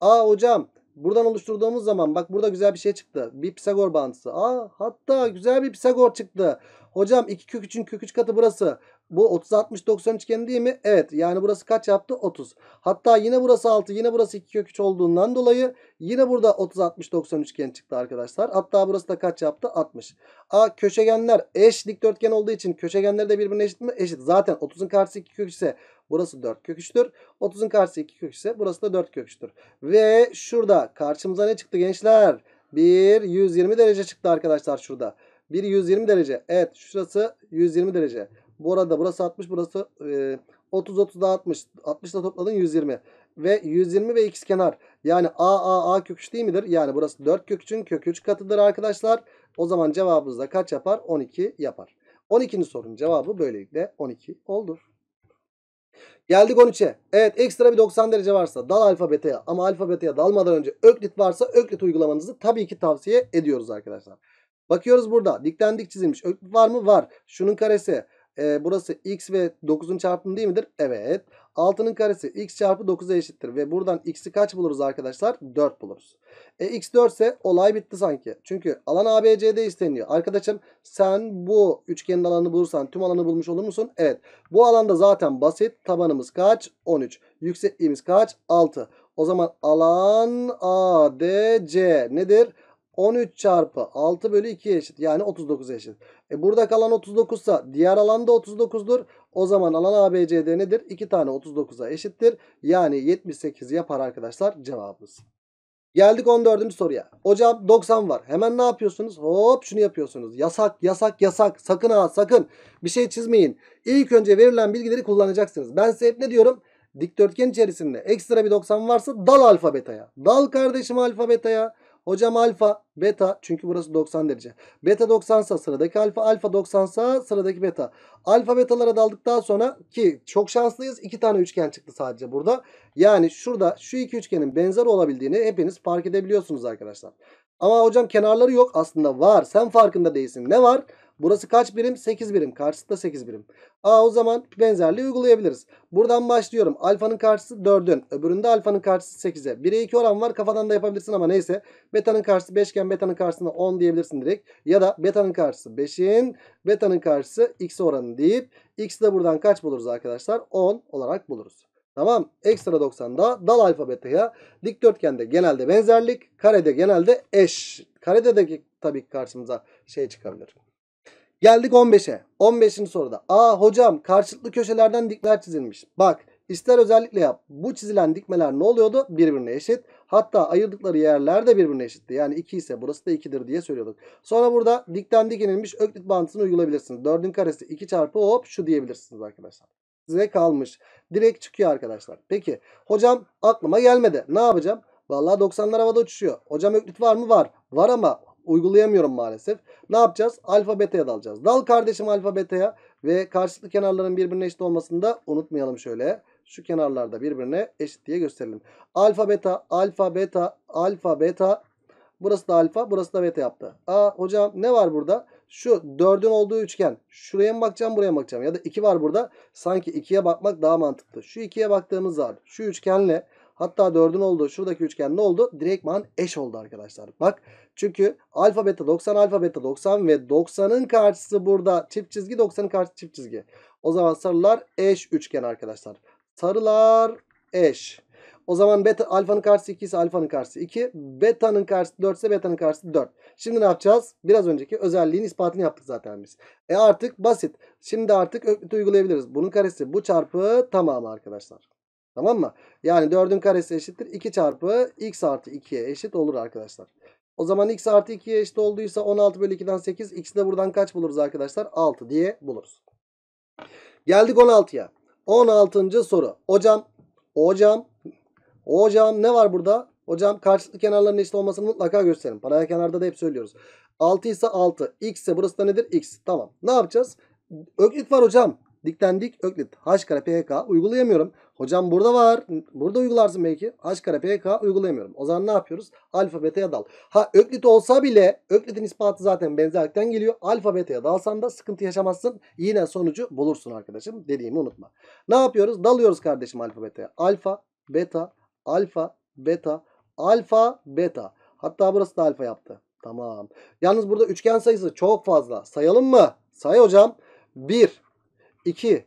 Aa hocam buradan oluşturduğumuz zaman bak burada güzel bir şey çıktı. Bir Pisagor bağıntısı. Aa hatta güzel bir Pisagor çıktı. Hocam 2 kök 3'ün kök 3 katı burası. Bu 30 60 90 üçgeni değil mi? Evet. Yani burası kaç yaptı? 30. Hatta yine burası 6, yine burası 2 kök 3 olduğundan dolayı yine burada 30 60 90 üçgeni çıktı arkadaşlar. Hatta burası da kaç yaptı? 60. A köşegenler eş dikdörtgen olduğu için köşegenleri de birbirine eşit mi? Eşit. Zaten 30'un karşısı 2 kök 3 ise burası 4 kök 3'tür. 30'un karşısı 2 kök 3 ise burası da 4 kök 3'tür. Ve şurada karşımıza ne çıktı gençler? Bir 120 derece çıktı arkadaşlar şurada. Bir 120 derece. Evet şurası 120 derece. Bu arada burası 60 burası e, 30 30 da 60. 60 da topladın 120. Ve 120 ve x kenar. Yani a a a köküç değil midir? Yani burası 4 köküçün kök 3 katıdır arkadaşlar. O zaman cevabımız da kaç yapar? 12 yapar. 12'nin sorunun cevabı böylelikle 12 oldu. Geldik 13'e. Evet ekstra bir 90 derece varsa dal alfabeteye ama alfabeteye dalmadan önce öklit varsa öklit uygulamanızı tabii ki tavsiye ediyoruz arkadaşlar. Bakıyoruz burada dikten dik çizilmiş öklit var mı? Var. Şunun karesi e, burası x ve 9'un çarpımı değil midir? Evet. 6'nın karesi x çarpı 9'a eşittir. Ve buradan x'i kaç buluruz arkadaşlar? 4 buluruz. E x 4 ise olay bitti sanki. Çünkü alan ABC'de isteniyor. Arkadaşım sen bu üçgenin alanını bulursan tüm alanı bulmuş olur musun? Evet. Bu alanda zaten basit. Tabanımız kaç? 13. Yüksekliğimiz kaç? 6. O zaman alan ADC nedir? 13 çarpı 6 bölü 2 eşit. Yani 39 eşit. E burada kalan 39 ise diğer alanda da 39'dur. O zaman alan ABCD nedir? 2 tane 39'a eşittir. Yani 78 yapar arkadaşlar cevabımız. Geldik 14. soruya. Hocam 90 var. Hemen ne yapıyorsunuz? Hop şunu yapıyorsunuz. Yasak yasak yasak. Sakın ha sakın. Bir şey çizmeyin. İlk önce verilen bilgileri kullanacaksınız. Ben size hep ne diyorum? Dikdörtgen içerisinde ekstra bir 90 varsa dal alfabetaya. Dal kardeşim alfabetaya. Hocam alfa, beta çünkü burası 90 derece. Beta 90 sa sıradaki alfa, alfa 90 sa sıradaki beta. Alfa betalara daldıktan sonra ki çok şanslıyız iki tane üçgen çıktı sadece burada. Yani şurada şu iki üçgenin benzer olabildiğini hepiniz fark edebiliyorsunuz arkadaşlar. Ama hocam kenarları yok aslında var. Sen farkında değilsin. Ne var? Burası kaç birim? 8 birim. Karşısı da 8 birim. Aa o zaman benzerliği uygulayabiliriz. Buradan başlıyorum. Alfanın karşısı 4'ün. Öbüründe alfanın karşısı 8'e. 1'e 2 oran var. Kafadan da yapabilirsin ama neyse. Beta'nın karşısı 5 iken beta'nın karşısına 10 diyebilirsin direkt. Ya da beta'nın karşısı 5'in beta'nın karşısı x oranı deyip x'i de buradan kaç buluruz arkadaşlar? 10 olarak buluruz. Tamam. Ekstra 90'da dal alfa beta'ya dikdörtgende genelde benzerlik, karede genelde eş. Karede de tabii ki karşımıza şey çıkabilir. Geldik 15'e. 15'in soruda. Aa hocam karşılıklı köşelerden dikler çizilmiş. Bak ister özellikle yap. Bu çizilen dikmeler ne oluyordu? Birbirine eşit. Hatta ayırdıkları yerler de birbirine eşitti. Yani 2 ise burası da 2'dir diye söylüyorduk. Sonra burada dikten dik inilmiş öklit bantısını uygulayabilirsiniz. 4'ün karesi 2 çarpı hop şu diyebilirsiniz arkadaşlar. Size kalmış. Direkt çıkıyor arkadaşlar. Peki hocam aklıma gelmedi. Ne yapacağım? Vallahi 90'lar havada uçuşuyor. Hocam öklit var mı? Var. Var ama uygulayamıyorum maalesef. Ne yapacağız? Alfa beta'ya dalacağız. Dal kardeşim alfa beta'ya ve karşılıklı kenarların birbirine eşit olmasını da unutmayalım şöyle. Şu kenarlarda birbirine eşit diye gösterelim. Alfa beta, alfa beta, alfa beta. Burası da alfa, burası da beta yaptı. Aa hocam ne var burada? Şu dördün olduğu üçgen. Şuraya mı bakacağım, buraya mı bakacağım? Ya da iki var burada. Sanki ikiye bakmak daha mantıklı. Şu ikiye baktığımız var. şu üçgenle Hatta 4'ün oldu, şuradaki üçgen ne oldu? Direktman eş oldu arkadaşlar. Bak çünkü alfa beta 90 alfa beta 90 ve 90'ın karşısı burada çift çizgi 90'ın karşısı çift çizgi. O zaman sarılar eş üçgen arkadaşlar. Sarılar eş. O zaman beta alfanın karşısı 2 ise alfanın karşısı 2. Beta'nın karşısı 4 ise beta'nın karşısı 4. Şimdi ne yapacağız? Biraz önceki özelliğin ispatını yaptık zaten biz. E artık basit. Şimdi artık öklütü uygulayabiliriz. Bunun karesi bu çarpı tamamı arkadaşlar. Tamam mı? Yani 4'ün karesi eşittir 2 çarpı x artı 2'ye eşit olur arkadaşlar. O zaman x artı 2'ye eşit olduysa 16 bölü 2'den 8. X'i de buradan kaç buluruz arkadaşlar? 6 diye buluruz. Geldik 16'ya. 16. soru. Hocam, hocam, hocam ne var burada? Hocam karşılıklı kenarların eşit olmasını mutlaka gösterin. Paralel kenarda da hep söylüyoruz. 6 ise 6. X ise burası da nedir? X. Tamam. Ne yapacağız? Öklit var hocam. Dikten dik öklit. H kare PK uygulayamıyorum. Hocam burada var. Burada uygularsın belki. H kare PK uygulayamıyorum. O zaman ne yapıyoruz? Alfa beta'ya dal. Ha öklit olsa bile öklitin ispatı zaten benzerlikten geliyor. Alfa beta'ya dalsan da sıkıntı yaşamazsın. Yine sonucu bulursun arkadaşım. Dediğimi unutma. Ne yapıyoruz? Dalıyoruz kardeşim alfa beta'ya. Alfa, beta, alfa, beta, alfa, beta. Hatta burası da alfa yaptı. Tamam. Yalnız burada üçgen sayısı çok fazla. Sayalım mı? Say hocam. 1, 2,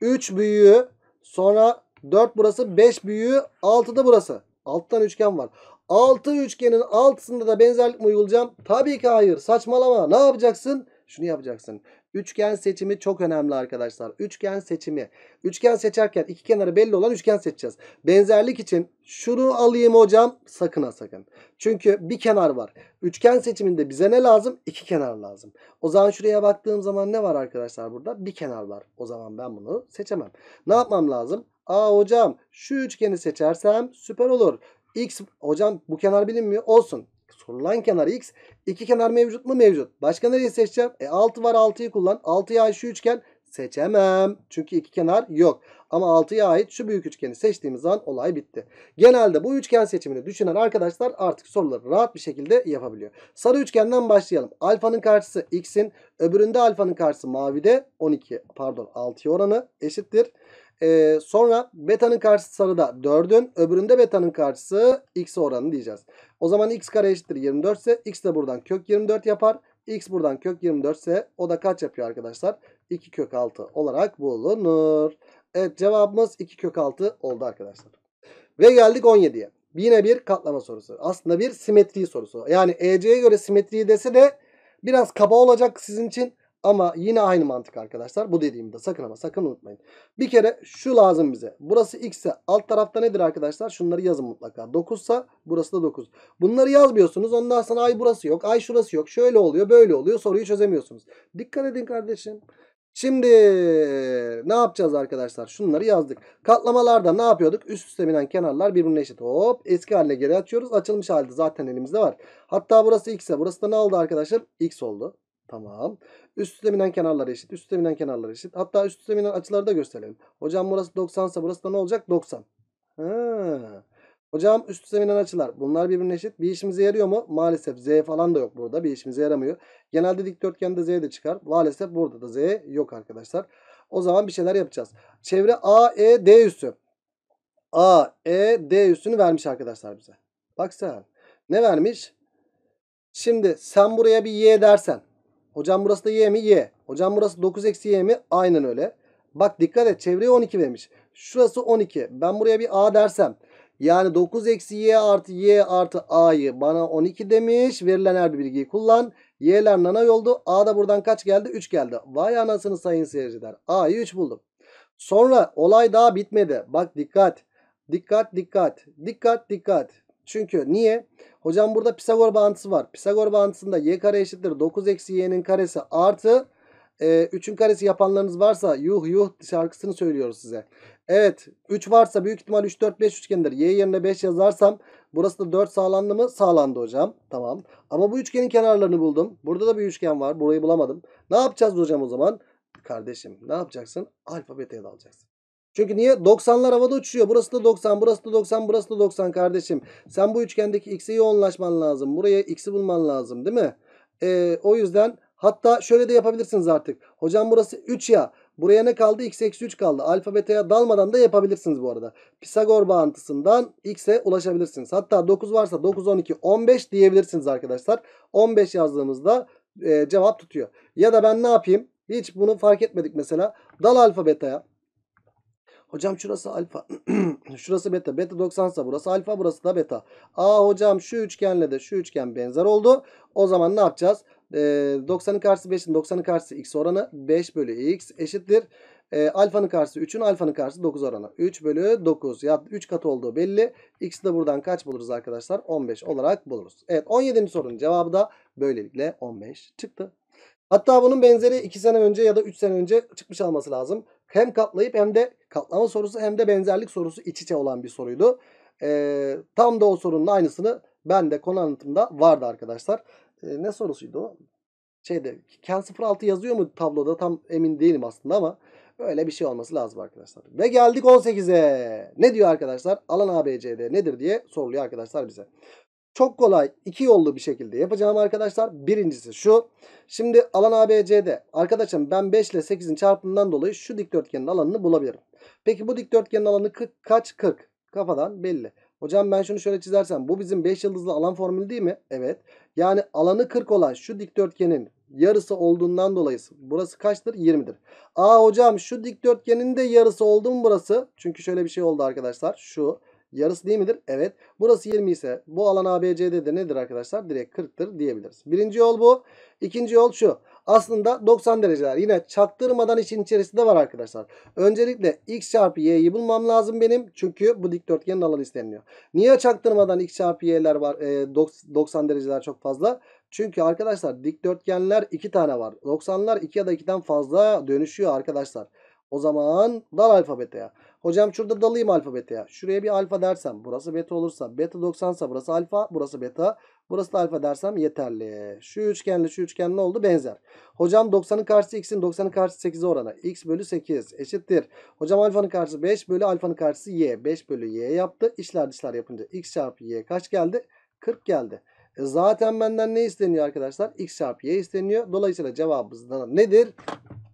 3 büyüğü sonra 4 burası. 5 büyüğü 6 da burası. 6 tane üçgen var. 6 üçgenin altısında da benzerlik mi uygulayacağım? Tabii ki hayır. Saçmalama. Ne yapacaksın? Şunu yapacaksın. Üçgen seçimi çok önemli arkadaşlar. Üçgen seçimi. Üçgen seçerken iki kenarı belli olan üçgen seçeceğiz. Benzerlik için şunu alayım hocam. Sakın ha sakın. Çünkü bir kenar var. Üçgen seçiminde bize ne lazım? İki kenar lazım. O zaman şuraya baktığım zaman ne var arkadaşlar burada? Bir kenar var. O zaman ben bunu seçemem. Ne yapmam lazım? Aa hocam şu üçgeni seçersem süper olur. X hocam bu kenar bilinmiyor. Olsun. Sorulan kenar x. İki kenar mevcut mu? Mevcut. Başka nereyi seçeceğim? E 6 var 6'yı kullan. 6'ya ait şu üçgen seçemem. Çünkü iki kenar yok. Ama 6'ya ait şu büyük üçgeni seçtiğimiz zaman olay bitti. Genelde bu üçgen seçimini düşünen arkadaşlar artık soruları rahat bir şekilde yapabiliyor. Sarı üçgenden başlayalım. Alfanın karşısı x'in öbüründe alfanın karşısı mavide 12 pardon 6'ya oranı eşittir. Ee, sonra beta'nın karşısı sarıda 4'ün öbüründe beta'nın karşısı x oranı diyeceğiz. O zaman x kare eşittir 24 ise x de buradan kök 24 yapar. x buradan kök 24 ise o da kaç yapıyor arkadaşlar? 2 kök 6 olarak bulunur. Evet cevabımız 2 kök 6 oldu arkadaşlar. Ve geldik 17'ye. Yine bir katlama sorusu. Aslında bir simetri sorusu. Yani EC'ye göre simetri dese de biraz kaba olacak sizin için. Ama yine aynı mantık arkadaşlar. Bu dediğimde sakın ama sakın unutmayın. Bir kere şu lazım bize. Burası x ise alt tarafta nedir arkadaşlar? Şunları yazın mutlaka. 9 ise burası da 9. Bunları yazmıyorsunuz. Ondan sonra ay burası yok. Ay şurası yok. Şöyle oluyor böyle oluyor. Soruyu çözemiyorsunuz. Dikkat edin kardeşim. Şimdi ne yapacağız arkadaşlar? Şunları yazdık. Katlamalarda ne yapıyorduk? Üst üste binen kenarlar birbirine eşit. Hop eski haline geri atıyoruz Açılmış halde zaten elimizde var. Hatta burası x ise burası da ne oldu arkadaşlar? X oldu. Tamam. Üst üste binen kenarları eşit. Üst üste binen kenarları eşit. Hatta üst üste binen açıları da gösterelim. Hocam burası 90 ise burası da ne olacak? 90. Ha. Hocam üst üste binen açılar. Bunlar birbirine eşit. Bir işimize yarıyor mu? Maalesef Z falan da yok burada. Bir işimize yaramıyor. Genelde dikdörtgende Z de çıkar. Maalesef burada da Z yok arkadaşlar. O zaman bir şeyler yapacağız. Çevre A, E, D üssü. A, E, D üssünü vermiş arkadaşlar bize. Bak sen. Ne vermiş? Şimdi sen buraya bir Y dersen. Hocam burası da y mi? Y. Hocam burası 9 eksi y mi? Aynen öyle. Bak dikkat et çevreye 12 vermiş. Şurası 12. Ben buraya bir a dersem. Yani 9 eksi y artı y artı a'yı bana 12 demiş. Verilen her bir bilgiyi kullan. Y'ler nana yoldu. A da buradan kaç geldi? 3 geldi. Vay anasını sayın seyirciler. A'yı 3 buldum. Sonra olay daha bitmedi. Bak dikkat. Dikkat dikkat. Dikkat dikkat. Çünkü niye? Hocam burada Pisagor bağıntısı var. Pisagor bağıntısında y kare eşittir. 9 eksi y'nin karesi artı 3'ün e, karesi yapanlarınız varsa yuh yuh şarkısını söylüyoruz size. Evet 3 varsa büyük ihtimal 3 4 5 üçgendir. Y yerine 5 yazarsam burası da 4 sağlandı mı? Sağlandı hocam. Tamam. Ama bu üçgenin kenarlarını buldum. Burada da bir üçgen var. Burayı bulamadım. Ne yapacağız hocam o zaman? Kardeşim ne yapacaksın? Alfa beta'ya dalacaksın. Çünkü niye? 90'lar havada uçuşuyor. Burası da 90, burası da 90, burası da 90 kardeşim. Sen bu üçgendeki x'e yoğunlaşman lazım. Buraya x'i bulman lazım değil mi? Ee, o yüzden hatta şöyle de yapabilirsiniz artık. Hocam burası 3 ya. Buraya ne kaldı? x eksi 3 kaldı. Alfa beta'ya dalmadan da yapabilirsiniz bu arada. Pisagor bağıntısından x'e ulaşabilirsiniz. Hatta 9 varsa 9, 12, 15 diyebilirsiniz arkadaşlar. 15 yazdığımızda e, cevap tutuyor. Ya da ben ne yapayım? Hiç bunu fark etmedik mesela. Dal alfa beta'ya. Hocam şurası alfa. şurası beta. Beta 90 ise burası alfa. Burası da beta. Aa hocam şu üçgenle de şu üçgen benzer oldu. O zaman ne yapacağız? Ee, 90'ın karşısı 5'in 90'ın karşısı x oranı 5 bölü x eşittir. E, alfanın karşısı 3'ün alfanın karşısı 9 oranı. 3 bölü 9. Ya 3 kat olduğu belli. X'i de buradan kaç buluruz arkadaşlar? 15 olarak buluruz. Evet 17. sorunun cevabı da böylelikle 15 çıktı. Hatta bunun benzeri 2 sene önce ya da 3 sene önce çıkmış olması lazım hem katlayıp hem de katlama sorusu hem de benzerlik sorusu iç içe olan bir soruydu. E, tam da o sorunun aynısını ben de konu anlatımda vardı arkadaşlar. E, ne sorusuydu o? Şeyde Ken 06 yazıyor mu tabloda tam emin değilim aslında ama öyle bir şey olması lazım arkadaşlar. Ve geldik 18'e. Ne diyor arkadaşlar? Alan ABCD nedir diye soruluyor arkadaşlar bize çok kolay iki yollu bir şekilde yapacağım arkadaşlar. Birincisi şu. Şimdi alan ABC'de arkadaşım ben 5 ile 8'in çarpımından dolayı şu dikdörtgenin alanını bulabilirim. Peki bu dikdörtgenin alanı 40, kaç 40? Kafadan belli. Hocam ben şunu şöyle çizersem bu bizim 5 yıldızlı alan formülü değil mi? Evet. Yani alanı 40 olan şu dikdörtgenin yarısı olduğundan dolayı burası kaçtır? 20'dir. Aa hocam şu dikdörtgenin de yarısı oldu mu burası? Çünkü şöyle bir şey oldu arkadaşlar. Şu yarısı değil midir? Evet. Burası 20 ise bu alan ABC'de nedir arkadaşlar? Direkt 40'tır diyebiliriz. Birinci yol bu. İkinci yol şu. Aslında 90 dereceler. Yine çaktırmadan için içerisinde var arkadaşlar. Öncelikle x çarpı y'yi bulmam lazım benim. Çünkü bu dikdörtgenin alanı isteniliyor. Niye çaktırmadan x çarpı y'ler var? E, ee, 90 dereceler çok fazla. Çünkü arkadaşlar dikdörtgenler 2 tane var. 90'lar 2 ya da 2'den fazla dönüşüyor arkadaşlar. O zaman dal alfabete ya. Hocam şurada dalayım alfa beta'ya. Şuraya bir alfa dersem burası beta olursa beta 90 ise burası alfa burası beta. Burası da alfa dersem yeterli. Şu üçgenle şu üçgen ne oldu? Benzer. Hocam 90'ın karşısı x'in 90'ın karşısı 8'e oranı. x bölü 8 eşittir. Hocam alfanın karşısı 5 bölü alfanın karşısı y. 5 bölü y yaptı. İşler dışlar yapınca x çarpı y kaç geldi? 40 geldi. E zaten benden ne isteniyor arkadaşlar? x çarpı y isteniyor. Dolayısıyla cevabımız nedir?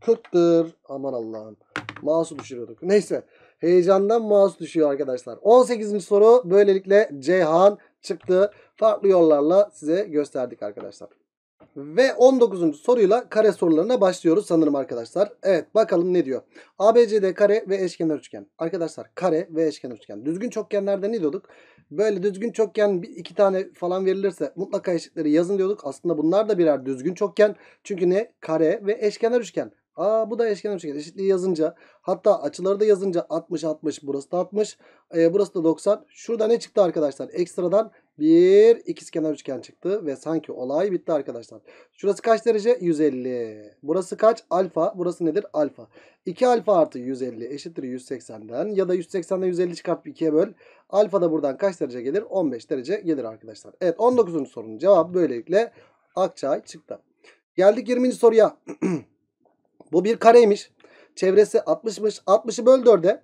40'tır. Aman Allah'ım. Mouse'u düşürüyorduk. Neyse. Heyecandan mouse düşüyor arkadaşlar. 18. soru böylelikle Ceyhan çıktı. Farklı yollarla size gösterdik arkadaşlar. Ve 19. soruyla kare sorularına başlıyoruz sanırım arkadaşlar. Evet bakalım ne diyor. ABCD kare ve eşkenar üçgen. Arkadaşlar kare ve eşkenar üçgen. Düzgün çokgenlerde ne diyorduk? Böyle düzgün çokgen iki tane falan verilirse mutlaka eşitleri yazın diyorduk. Aslında bunlar da birer düzgün çokgen. Çünkü ne? Kare ve eşkenar üçgen. Aa bu da eşkenar üçgen eşitliği yazınca hatta açıları da yazınca 60 60 burası da 60 e, ee, burası da 90. Şurada ne çıktı arkadaşlar? Ekstradan bir ikizkenar üçgen çıktı ve sanki olay bitti arkadaşlar. Şurası kaç derece? 150. Burası kaç? Alfa. Burası nedir? Alfa. 2 alfa artı 150 eşittir 180'den ya da 180'den 150 çıkartıp 2'ye böl. Alfa da buradan kaç derece gelir? 15 derece gelir arkadaşlar. Evet 19. sorunun cevabı böylelikle Akçay çıktı. Geldik 20. soruya. Bu bir kareymiş. Çevresi 60'mış. 60'ı böl 4'e.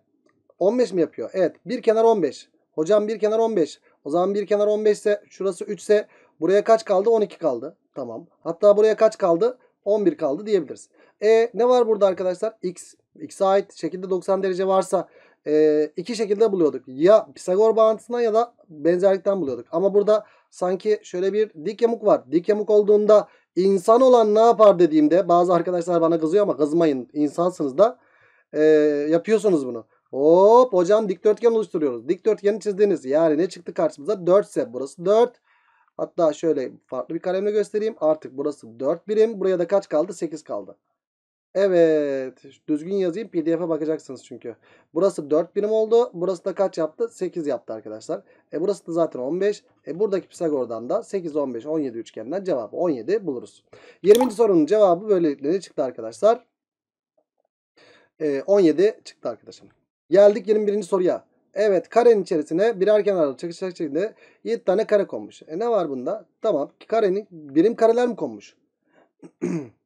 15 mi yapıyor? Evet. Bir kenar 15. Hocam bir kenar 15. O zaman bir kenar 15 ise şurası 3 ise buraya kaç kaldı? 12 kaldı. Tamam. Hatta buraya kaç kaldı? 11 kaldı diyebiliriz. E ne var burada arkadaşlar? X. X'e ait şekilde 90 derece varsa e, iki şekilde buluyorduk. Ya Pisagor bağıntısına ya da benzerlikten buluyorduk. Ama burada sanki şöyle bir dik yamuk var. Dik yamuk olduğunda İnsan olan ne yapar dediğimde bazı arkadaşlar bana kızıyor ama kızmayın. İnsansınız da e, yapıyorsunuz bunu. Hop hocam dikdörtgen oluşturuyoruz. Dikdörtgeni çizdiniz. Yani ne çıktı karşımıza? 4 ise burası 4. Hatta şöyle farklı bir kalemle göstereyim. Artık burası 4 birim. Buraya da kaç kaldı? 8 kaldı. Evet. Düzgün yazayım. PDF'e bakacaksınız çünkü. Burası 4 birim oldu. Burası da kaç yaptı? 8 yaptı arkadaşlar. E burası da zaten 15. E buradaki Pisagor'dan da 8, 15, 17 üçgeninden cevabı 17 buluruz. 20. sorunun cevabı böylelikle ne çıktı arkadaşlar? E, 17 çıktı arkadaşım. Geldik 21. soruya. Evet karenin içerisine birer kenarlı çakışacak şekilde 7 tane kare konmuş. E ne var bunda? Tamam karenin birim kareler mi konmuş?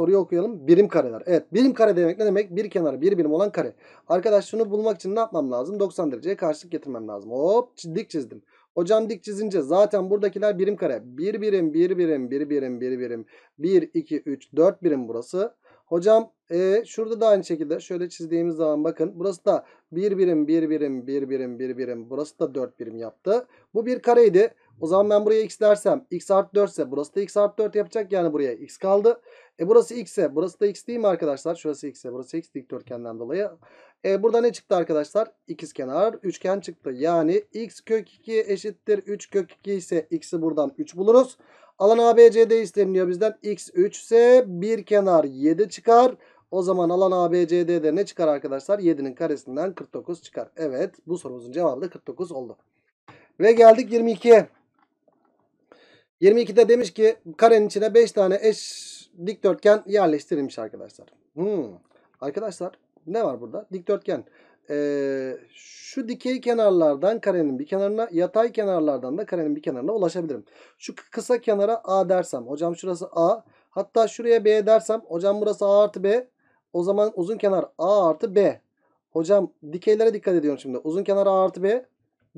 soruyu okuyalım. Birim kareler. Evet birim kare demek ne demek? Bir kenarı bir birim olan kare. Arkadaş şunu bulmak için ne yapmam lazım? 90 dereceye karşılık getirmem lazım. Hop dik çizdim. Hocam dik çizince zaten buradakiler birim kare. Bir birim, bir birim, bir birim, bir birim. Bir, iki, üç, dört birim burası. Hocam e, şurada da aynı şekilde şöyle çizdiğimiz zaman bakın. Burası da bir birim, bir birim, bir birim, bir birim. Burası da dört birim yaptı. Bu bir kareydi. O zaman ben buraya x dersem x artı 4 ise burası da x artı 4 yapacak yani buraya x kaldı. E burası x ise burası da x değil mi arkadaşlar? Şurası x ise burası x dikdörtgenden dolayı. E burada ne çıktı arkadaşlar? İkiz kenar üçgen çıktı. Yani x kök 2 eşittir 3 kök 2 ise x'i buradan 3 buluruz. Alan ABCD isteniyor bizden. x 3 ise bir kenar 7 çıkar. O zaman alan ABCD'de ne çıkar arkadaşlar? 7'nin karesinden 49 çıkar. Evet bu sorumuzun cevabı da 49 oldu. Ve geldik 22'ye. 22'de demiş ki karenin içine 5 tane eş dikdörtgen yerleştirilmiş arkadaşlar. Hmm. Arkadaşlar ne var burada? Dikdörtgen. Ee, şu dikey kenarlardan karenin bir kenarına, yatay kenarlardan da karenin bir kenarına ulaşabilirim. Şu kısa kenara A dersem, hocam şurası A. Hatta şuraya B dersem, hocam burası A artı B. O zaman uzun kenar A artı B. Hocam dikeylere dikkat ediyorum şimdi. Uzun kenar A artı B.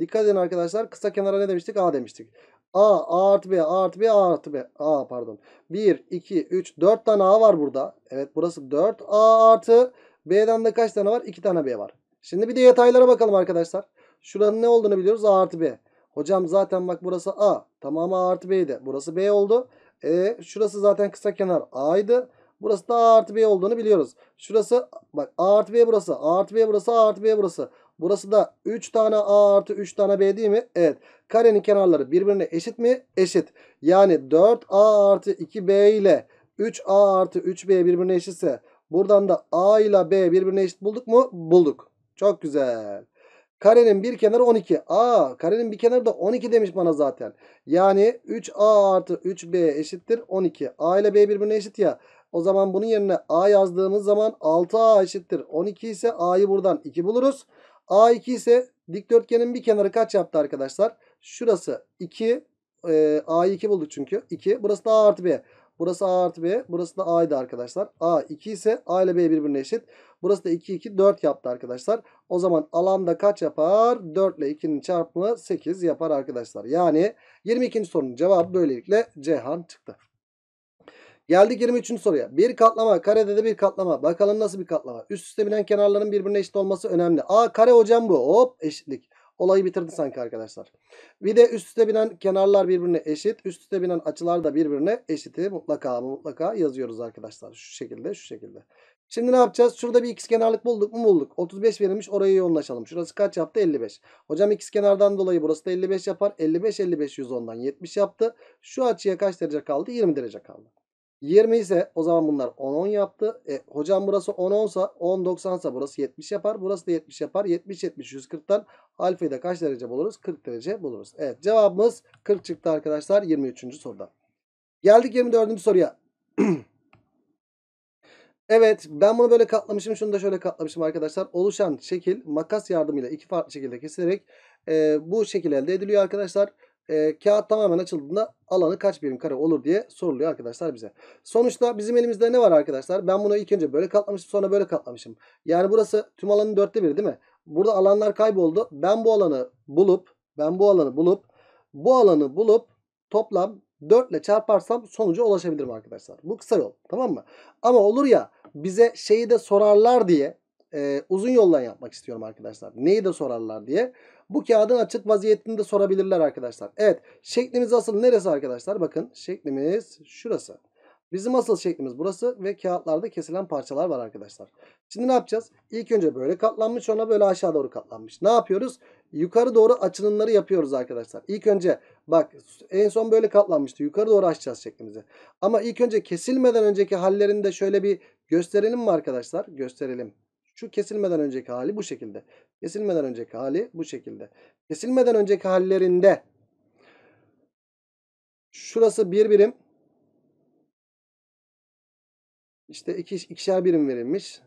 Dikkat edin arkadaşlar. Kısa kenara ne demiştik? A demiştik. A, A artı B, A artı B, A artı B. A pardon. 1, 2, 3, 4 tane A var burada. Evet burası 4. A artı B'den de kaç tane var? 2 tane B var. Şimdi bir de yataylara bakalım arkadaşlar. Şuranın ne olduğunu biliyoruz. A artı B. Hocam zaten bak burası A. Tamamı A artı B'ydi. Burası B oldu. E, şurası zaten kısa kenar A'ydı. Burası da A artı B olduğunu biliyoruz. Şurası bak A artı B burası. A artı B burası. A artı B burası. Burası da 3 tane A artı 3 tane B değil mi? Evet. Karenin kenarları birbirine eşit mi? Eşit. Yani 4A artı 2B ile 3A artı 3B birbirine eşitse buradan da A ile B birbirine eşit bulduk mu? Bulduk. Çok güzel. Karenin bir kenarı 12. A karenin bir kenarı da 12 demiş bana zaten. Yani 3A artı 3B eşittir 12. A ile B birbirine eşit ya. O zaman bunun yerine A yazdığımız zaman 6A eşittir. 12 ise A'yı buradan 2 buluruz. A2 ise dikdörtgenin bir kenarı kaç yaptı arkadaşlar? Şurası 2. E, A'yı 2 bulduk çünkü. 2. Burası da A artı B. Burası A artı B. Burası da A'ydı arkadaşlar. A 2 ise A ile B birbirine eşit. Burası da 2 2 4 yaptı arkadaşlar. O zaman alanda kaç yapar? 4 ile 2'nin çarpımı 8 yapar arkadaşlar. Yani 22. sorunun cevabı böylelikle Cihan çıktı. Geldik 23. soruya. Bir katlama. Karede de bir katlama. Bakalım nasıl bir katlama. Üst üste binen kenarların birbirine eşit olması önemli. A kare hocam bu. Hop eşitlik. Olayı bitirdi sanki arkadaşlar. Bir de üst üste binen kenarlar birbirine eşit. Üst üste binen açılar da birbirine eşiti. Mutlaka mutlaka yazıyoruz arkadaşlar. Şu şekilde şu şekilde. Şimdi ne yapacağız? Şurada bir x kenarlık bulduk mu bulduk. 35 verilmiş oraya yoğunlaşalım. Şurası kaç yaptı? 55. Hocam x kenardan dolayı burası da 55 yapar. 55 55 110'dan 70 yaptı. Şu açıya kaç derece kaldı? 20 derece kaldı. 20 ise o zaman bunlar 10 10 yaptı. E, hocam burası 10 10 sa 10 90 sa burası 70 yapar. Burası da 70 yapar. 70 70 140'tan alfayı da kaç derece buluruz? 40 derece buluruz. Evet cevabımız 40 çıktı arkadaşlar 23. soruda. Geldik 24. soruya. evet ben bunu böyle katlamışım. Şunu da şöyle katlamışım arkadaşlar. Oluşan şekil makas yardımıyla iki farklı şekilde kesilerek e, bu şekil elde ediliyor arkadaşlar. Arkadaşlar e, kağıt tamamen açıldığında alanı kaç birim kare olur diye soruluyor arkadaşlar bize. Sonuçta bizim elimizde ne var arkadaşlar? Ben bunu ilk önce böyle katlamışım, sonra böyle katlamışım. Yani burası tüm alanın dörtte biri değil mi? Burada alanlar kayboldu. Ben bu alanı bulup ben bu alanı bulup bu alanı bulup toplam 4 ile çarparsam sonuca ulaşabilirim arkadaşlar. Bu kısa yol tamam mı? Ama olur ya bize şeyi de sorarlar diye e, uzun yoldan yapmak istiyorum arkadaşlar. Neyi de sorarlar diye. Bu kağıdın açık vaziyetini de sorabilirler arkadaşlar. Evet şeklimiz asıl neresi arkadaşlar? Bakın şeklimiz şurası. Bizim asıl şeklimiz burası ve kağıtlarda kesilen parçalar var arkadaşlar. Şimdi ne yapacağız? İlk önce böyle katlanmış sonra böyle aşağı doğru katlanmış. Ne yapıyoruz? Yukarı doğru açılımları yapıyoruz arkadaşlar. İlk önce bak en son böyle katlanmıştı. Yukarı doğru açacağız şeklimizi. Ama ilk önce kesilmeden önceki hallerini de şöyle bir gösterelim mi arkadaşlar? Gösterelim. Şu kesilmeden önceki hali bu şekilde. Kesilmeden önceki hali bu şekilde. Kesilmeden önceki hallerinde şurası bir birim. İşte iki, ikişer birim verilmiş.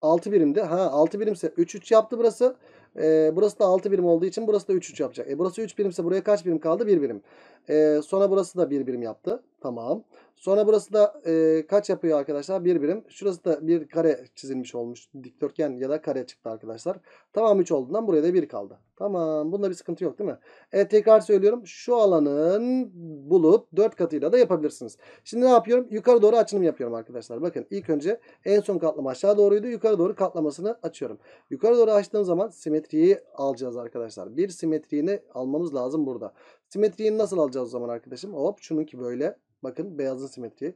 altı birimde. Ha altı birimse üç üç yaptı burası. E, burası da altı birim olduğu için burası da üç üç yapacak. E, burası üç birimse buraya kaç birim kaldı? Bir birim. E, sonra burası da bir birim yaptı. Tamam. Sonra burası da e, kaç yapıyor arkadaşlar? Bir birim. Şurası da bir kare çizilmiş olmuş. Dikdörtgen ya da kare çıktı arkadaşlar. Tamam 3 olduğundan buraya da 1 kaldı. Tamam. Bunda bir sıkıntı yok değil mi? Evet tekrar söylüyorum. Şu alanın bulup 4 katıyla da yapabilirsiniz. Şimdi ne yapıyorum? Yukarı doğru açılım yapıyorum arkadaşlar. Bakın ilk önce en son katlama aşağı doğruydu. Yukarı doğru katlamasını açıyorum. Yukarı doğru açtığım zaman simetriyi alacağız arkadaşlar. Bir simetriğini almamız lazım burada. Simetriyi nasıl alacağız o zaman arkadaşım? Hop şununki böyle Bakın beyazlı simetri.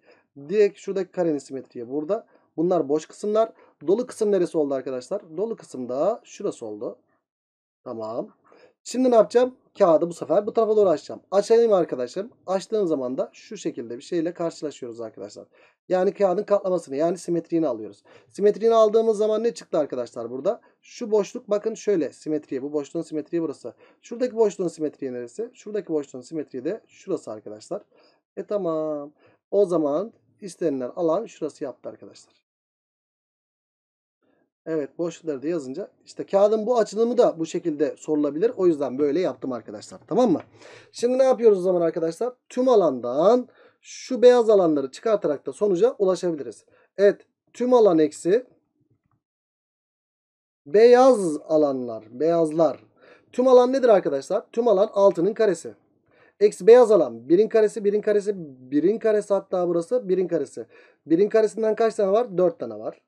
Direkt şuradaki karenin simetriye burada. Bunlar boş kısımlar. Dolu kısım neresi oldu arkadaşlar? Dolu kısımda şurası oldu. Tamam. Şimdi ne yapacağım? Kağıdı bu sefer bu tarafa doğru açacağım. Açayım arkadaşım. Açtığım zaman da şu şekilde bir şeyle karşılaşıyoruz arkadaşlar. Yani kağıdın katlamasını yani simetriğini alıyoruz. Simetriğini aldığımız zaman ne çıktı arkadaşlar burada? Şu boşluk bakın şöyle simetriye. Bu boşluğun simetriği burası. Şuradaki boşluğun simetriği neresi? Şuradaki boşluğun simetriği de şurası arkadaşlar. Arkadaşlar. E tamam. O zaman istenilen alan şurası yaptı arkadaşlar. Evet boşluklarda yazınca işte kağıdın bu açılımı da bu şekilde sorulabilir. O yüzden böyle yaptım arkadaşlar. Tamam mı? Şimdi ne yapıyoruz o zaman arkadaşlar? Tüm alandan şu beyaz alanları çıkartarak da sonuca ulaşabiliriz. Evet tüm alan eksi beyaz alanlar beyazlar. Tüm alan nedir arkadaşlar? Tüm alan 6'nın karesi. Eksi b azalan. Birin karesi, birin karesi, birin karesi hatta burası birin karesi. Birin karesinden kaç tane var? 4 tane var.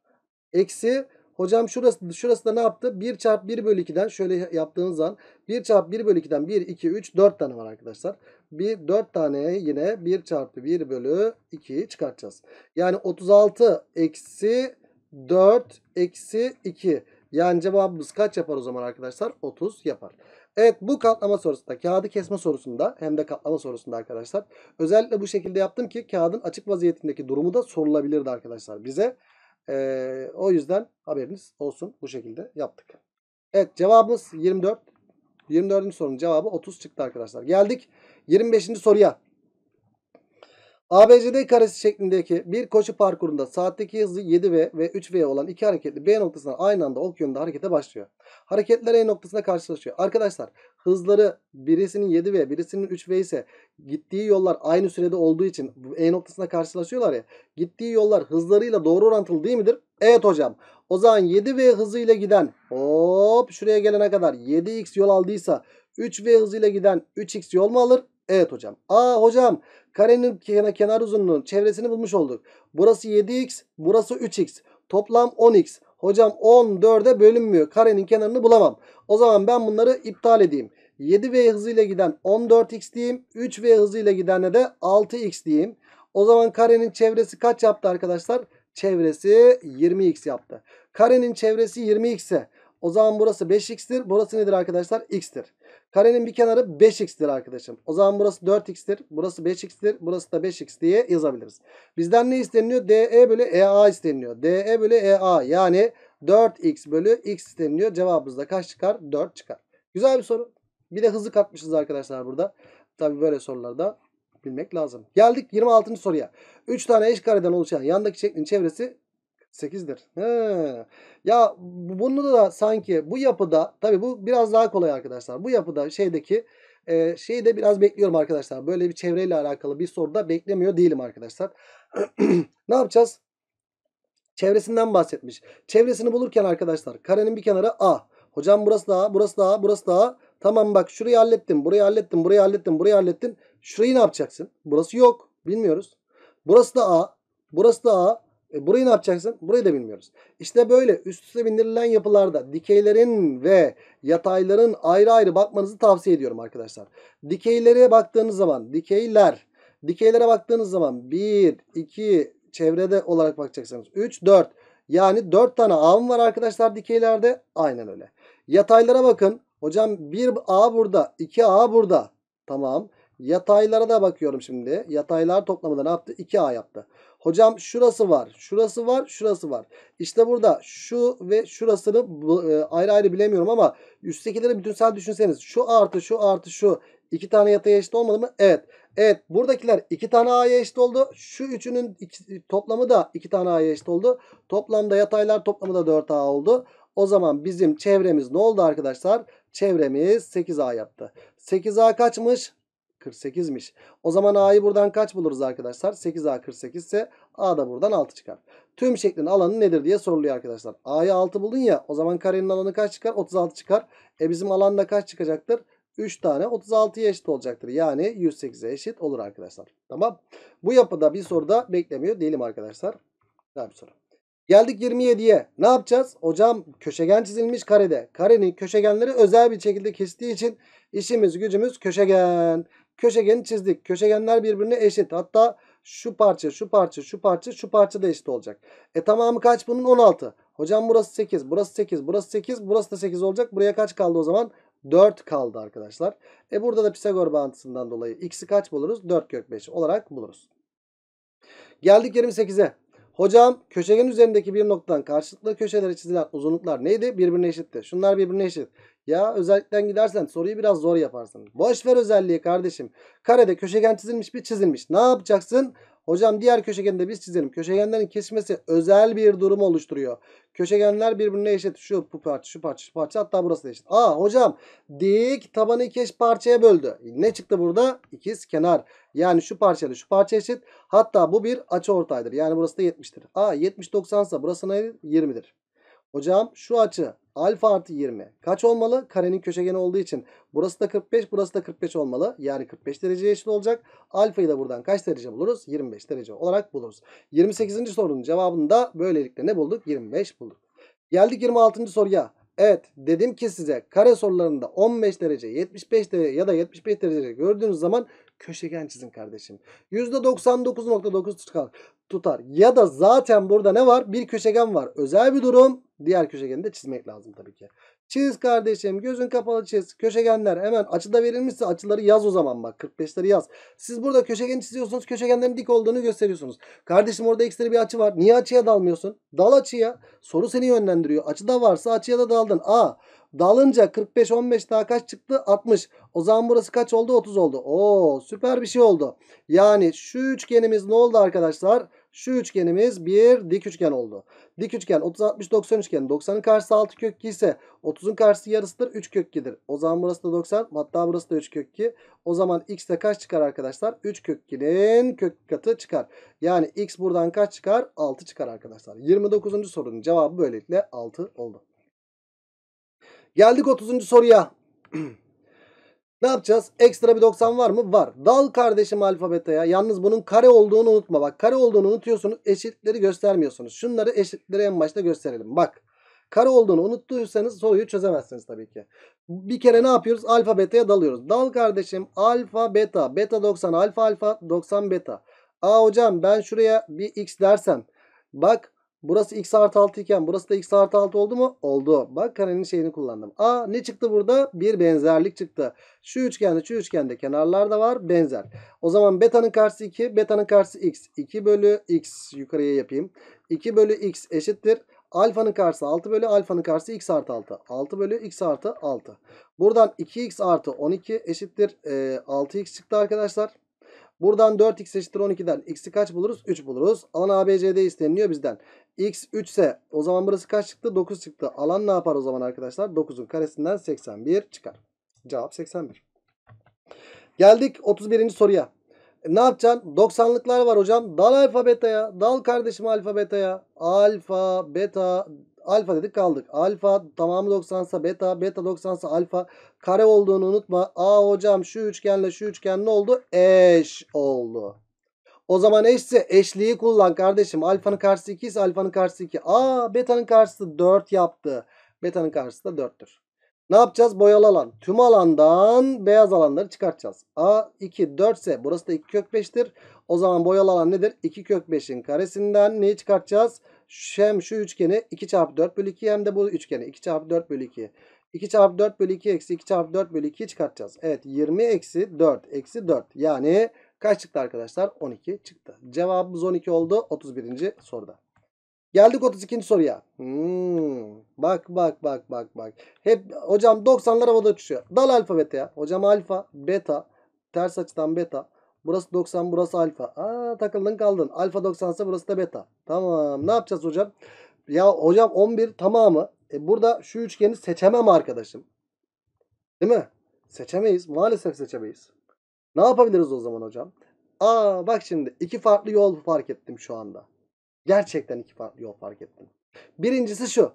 Eksi hocam şurası, şurası da ne yaptı? 1 çarp 1 bölü 2'den şöyle yaptığınız zaman 1 çarp 1 bölü 2'den 1, 2, 3, 4 tane var arkadaşlar. Bir 4 tane yine 1 çarpı 1 bölü 2'yi çıkartacağız. Yani 36 eksi 4 eksi 2. Yani cevabımız kaç yapar o zaman arkadaşlar? 30 yapar. Evet bu katlama sorusunda kağıdı kesme sorusunda hem de katlama sorusunda arkadaşlar özellikle bu şekilde yaptım ki kağıdın açık vaziyetindeki durumu da sorulabilirdi arkadaşlar bize. Ee, o yüzden haberiniz olsun bu şekilde yaptık. Evet cevabımız 24. 24. sorunun cevabı 30 çıktı arkadaşlar. Geldik 25. soruya. ABCD karesi şeklindeki bir koşu parkurunda saatteki hızı 7 ve ve 3V olan iki hareketli B noktasından aynı anda ok yönünde harekete başlıyor. Hareketler E noktasında karşılaşıyor. Arkadaşlar hızları birisinin 7V birisinin 3V ise gittiği yollar aynı sürede olduğu için E noktasında karşılaşıyorlar ya. Gittiği yollar hızlarıyla doğru orantılı değil midir? Evet hocam. O zaman 7V hızıyla giden hop şuraya gelene kadar 7x yol aldıysa 3V hızıyla giden 3x yol mu alır? Evet hocam. Aa hocam karenin kenar uzunluğunun çevresini bulmuş olduk. Burası 7x burası 3x. Toplam 10x. Hocam 14'e bölünmüyor. Karenin kenarını bulamam. O zaman ben bunları iptal edeyim. 7v hızıyla giden 14x diyeyim. 3v hızıyla gidene de 6x diyeyim. O zaman karenin çevresi kaç yaptı arkadaşlar? Çevresi 20x yaptı. Karenin çevresi 20x ise o zaman burası 5x'tir. Burası nedir arkadaşlar? x'tir. Karenin bir kenarı 5x'tir arkadaşım. O zaman burası 4x'tir. Burası 5x'tir. Burası da 5x diye yazabiliriz. Bizden ne isteniliyor? DE bölü EA isteniliyor. DE bölü EA yani 4x bölü x isteniliyor. Cevabımız da kaç çıkar? 4 çıkar. Güzel bir soru. Bir de hızlı katmışız arkadaşlar burada. Tabi böyle sorularda bilmek lazım. Geldik 26. soruya. 3 tane eş kareden oluşan yandaki şeklin çevresi 8'dir. He. Ya bunu da sanki bu yapıda tabii bu biraz daha kolay arkadaşlar. Bu yapıda şeydeki e, şeyi de biraz bekliyorum arkadaşlar. Böyle bir çevreyle alakalı bir soruda beklemiyor değilim arkadaşlar. ne yapacağız? Çevresinden bahsetmiş. Çevresini bulurken arkadaşlar karenin bir kenarı A. Hocam burası da A, burası da A, burası da A. Tamam bak şurayı hallettim, burayı hallettim, burayı hallettim, burayı hallettim. Şurayı ne yapacaksın? Burası yok. Bilmiyoruz. Burası da A. Burası da A. E burayı ne yapacaksın? Burayı da bilmiyoruz. İşte böyle üst üste bindirilen yapılarda dikeylerin ve yatayların ayrı ayrı bakmanızı tavsiye ediyorum arkadaşlar. Dikeylere baktığınız zaman dikeyler. Dikeylere baktığınız zaman 1, 2 çevrede olarak bakacaksınız. 3, 4. Yani 4 tane A var arkadaşlar dikeylerde? Aynen öyle. Yataylara bakın. Hocam 1 A burada, 2 A burada. Tamam. Yataylara da bakıyorum şimdi. Yataylar toplamında ne yaptı? 2A yaptı. Hocam şurası var, şurası var, şurası var. İşte burada şu ve şurasını e, ayrı ayrı bilemiyorum ama üsttekileri bütünsel düşünseniz. Şu artı, şu artı, şu. iki tane yatay eşit olmadı mı? Evet. Evet buradakiler iki tane A'ya eşit oldu. Şu üçünün iki, toplamı da iki tane A'ya eşit oldu. Toplamda yataylar toplamı da 4A oldu. O zaman bizim çevremiz ne oldu arkadaşlar? Çevremiz 8A yaptı. 8A kaçmış? 48'miş. O zaman A'yı buradan kaç buluruz arkadaşlar? 8A 48 ise A da buradan 6 çıkar. Tüm şeklin alanı nedir diye soruluyor arkadaşlar. A'yı 6 buldun ya o zaman karenin alanı kaç çıkar? 36 çıkar. E bizim alan da kaç çıkacaktır? 3 tane 36'ya eşit olacaktır. Yani 108'e eşit olur arkadaşlar. Tamam. Bu yapıda bir soru da beklemiyor değilim arkadaşlar. Daha bir soru. Geldik 27'ye. Ne yapacağız? Hocam köşegen çizilmiş karede. Karenin köşegenleri özel bir şekilde kestiği için işimiz gücümüz köşegen köşegeni çizdik. Köşegenler birbirine eşit. Hatta şu parça, şu parça, şu parça, şu parça da eşit olacak. E tamamı kaç bunun? 16. Hocam burası 8, burası 8, burası 8, burası da 8 olacak. Buraya kaç kaldı o zaman? 4 kaldı arkadaşlar. E burada da Pisagor bağıntısından dolayı x'i kaç buluruz? 4 kök 5 olarak buluruz. Geldik 28'e. Hocam köşegen üzerindeki bir noktadan karşılıklı köşelere çizilen uzunluklar neydi? Birbirine eşitti. Şunlar birbirine eşit. Ya özellikten gidersen soruyu biraz zor yaparsın. Boşver özelliği kardeşim. Karede köşegen çizilmiş bir çizilmiş. Ne yapacaksın? Hocam diğer köşegeni de biz çizelim. Köşegenlerin kesmesi özel bir durum oluşturuyor. Köşegenler birbirine eşit. Şu bu parça, şu parça, şu parça. Hatta burası da eşit. Aa hocam dik tabanı iki eş parçaya böldü. Ne çıktı burada? İkiz kenar. Yani şu parçayla şu parça eşit. Hatta bu bir açı ortaydır. Yani burası da 70'tir. Aa 70-90 ise burası ne? 20'dir. Hocam şu açı alfa artı 20. Kaç olmalı? Karenin köşegeni olduğu için. Burası da 45, burası da 45 olmalı. Yani 45 dereceye eşit olacak. Alfayı da buradan kaç derece buluruz? 25 derece olarak buluruz. 28. sorunun cevabını da böylelikle ne bulduk? 25 bulduk. Geldik 26. soruya. Evet dedim ki size kare sorularında 15 derece 75 derece ya da 75 derece gördüğünüz zaman Köşegen çizin kardeşim. %99.9 tutar. tutar. Ya da zaten burada ne var? Bir köşegen var. Özel bir durum. Diğer köşegeni de çizmek lazım tabii ki. Çiz kardeşim gözün kapalı çiz. Köşegenler hemen açıda verilmişse açıları yaz o zaman bak 45'leri yaz. Siz burada köşegen çiziyorsunuz köşegenlerin dik olduğunu gösteriyorsunuz. Kardeşim orada ekstra bir açı var. Niye açıya dalmıyorsun? Dal açıya. Soru seni yönlendiriyor. Açıda varsa açıya da daldın. A. Dalınca 45 15 daha kaç çıktı? 60. O zaman burası kaç oldu? 30 oldu. Oo süper bir şey oldu. Yani şu üçgenimiz ne oldu arkadaşlar? Şu üçgenimiz bir dik üçgen oldu. Dik üçgen 30 60 90 üçgen. 90'ın karşısı 6 kök 2 ise 30'un karşısı yarısıdır 3 kök 2'dir. O zaman burası da 90 hatta burası da 3 kök 2. O zaman x de kaç çıkar arkadaşlar? 3 kök 2'nin kök katı çıkar. Yani x buradan kaç çıkar? 6 çıkar arkadaşlar. 29. sorunun cevabı böylelikle 6 oldu. Geldik 30. soruya. Ne yapacağız? Ekstra bir 90 var mı? Var. Dal kardeşim alfabetaya. Yalnız bunun kare olduğunu unutma. Bak kare olduğunu unutuyorsunuz. Eşitleri göstermiyorsunuz. Şunları eşitleri en başta gösterelim. Bak. Kare olduğunu unuttuysanız soruyu çözemezsiniz tabii ki. Bir kere ne yapıyoruz? Alfa beta'ya dalıyoruz. Dal kardeşim alfa beta. Beta 90 alfa alfa 90 beta. Aa hocam ben şuraya bir x dersem. Bak Burası x artı 6 iken burası da x artı 6 oldu mu? Oldu. Bak karenin şeyini kullandım. A ne çıktı burada? Bir benzerlik çıktı. Şu üçgende şu üçgende kenarlar da var. Benzer. O zaman beta'nın karşısı 2. Beta'nın karşısı x. 2 bölü x yukarıya yapayım. 2 bölü x eşittir. Alfanın karşısı 6 bölü alfanın karşısı x artı 6. 6 bölü x artı 6. Buradan 2x artı 12 eşittir. E, ee, 6x çıktı arkadaşlar. Buradan 4x eşittir 12'den x'i kaç buluruz? 3 buluruz. Alan ABCD isteniliyor bizden. X 3 ise o zaman burası kaç çıktı? 9 çıktı. Alan ne yapar o zaman arkadaşlar? 9'un karesinden 81 çıkar. Cevap 81. Geldik 31. soruya. ne yapacaksın? 90'lıklar var hocam. Dal alfa beta'ya. Dal kardeşim alfa beta'ya. Alfa beta alfa dedik kaldık. Alfa tamamı 90'sa beta, beta 90'sa alfa. Kare olduğunu unutma. Aa hocam şu üçgenle şu üçgen ne oldu? Eş oldu. O zaman eşse eşliği kullan kardeşim. Alfanın karşısı 2 ise alfanın karşısı 2. Aa betanın karşısı 4 yaptı. Betanın karşısı da 4'tür. Ne yapacağız? Boyalı alan. Tüm alandan beyaz alanları çıkartacağız. A 2 4 ise burası da 2 kök 5'tir. O zaman boyalı alan nedir? 2 kök 5'in karesinden neyi çıkartacağız? Hem şu üçgeni 2 çarpı 4 bölü 2 hem de bu üçgeni 2 çarpı 4 bölü 2. 2 çarpı 4 bölü 2 eksi 2 çarpı 4 bölü 2 çıkartacağız. Evet 20 eksi 4 eksi 4 yani Kaç çıktı arkadaşlar? 12 çıktı. Cevabımız 12 oldu 31. soruda. Geldik 32. soruya. Hmm. Bak bak bak bak bak. Hep hocam 90'lar havada uçuşuyor. Dal alfabete ya. Hocam alfa, beta, ters açıdan beta. Burası 90, burası alfa. Aa takıldın kaldın. Alfa 90 ise burası da beta. Tamam. Ne yapacağız hocam? Ya hocam 11 tamamı. E burada şu üçgeni seçemem arkadaşım. Değil mi? Seçemeyiz. Maalesef seçemeyiz. Ne yapabiliriz o zaman hocam? Aa bak şimdi iki farklı yol fark ettim şu anda. Gerçekten iki farklı yol fark ettim. Birincisi şu.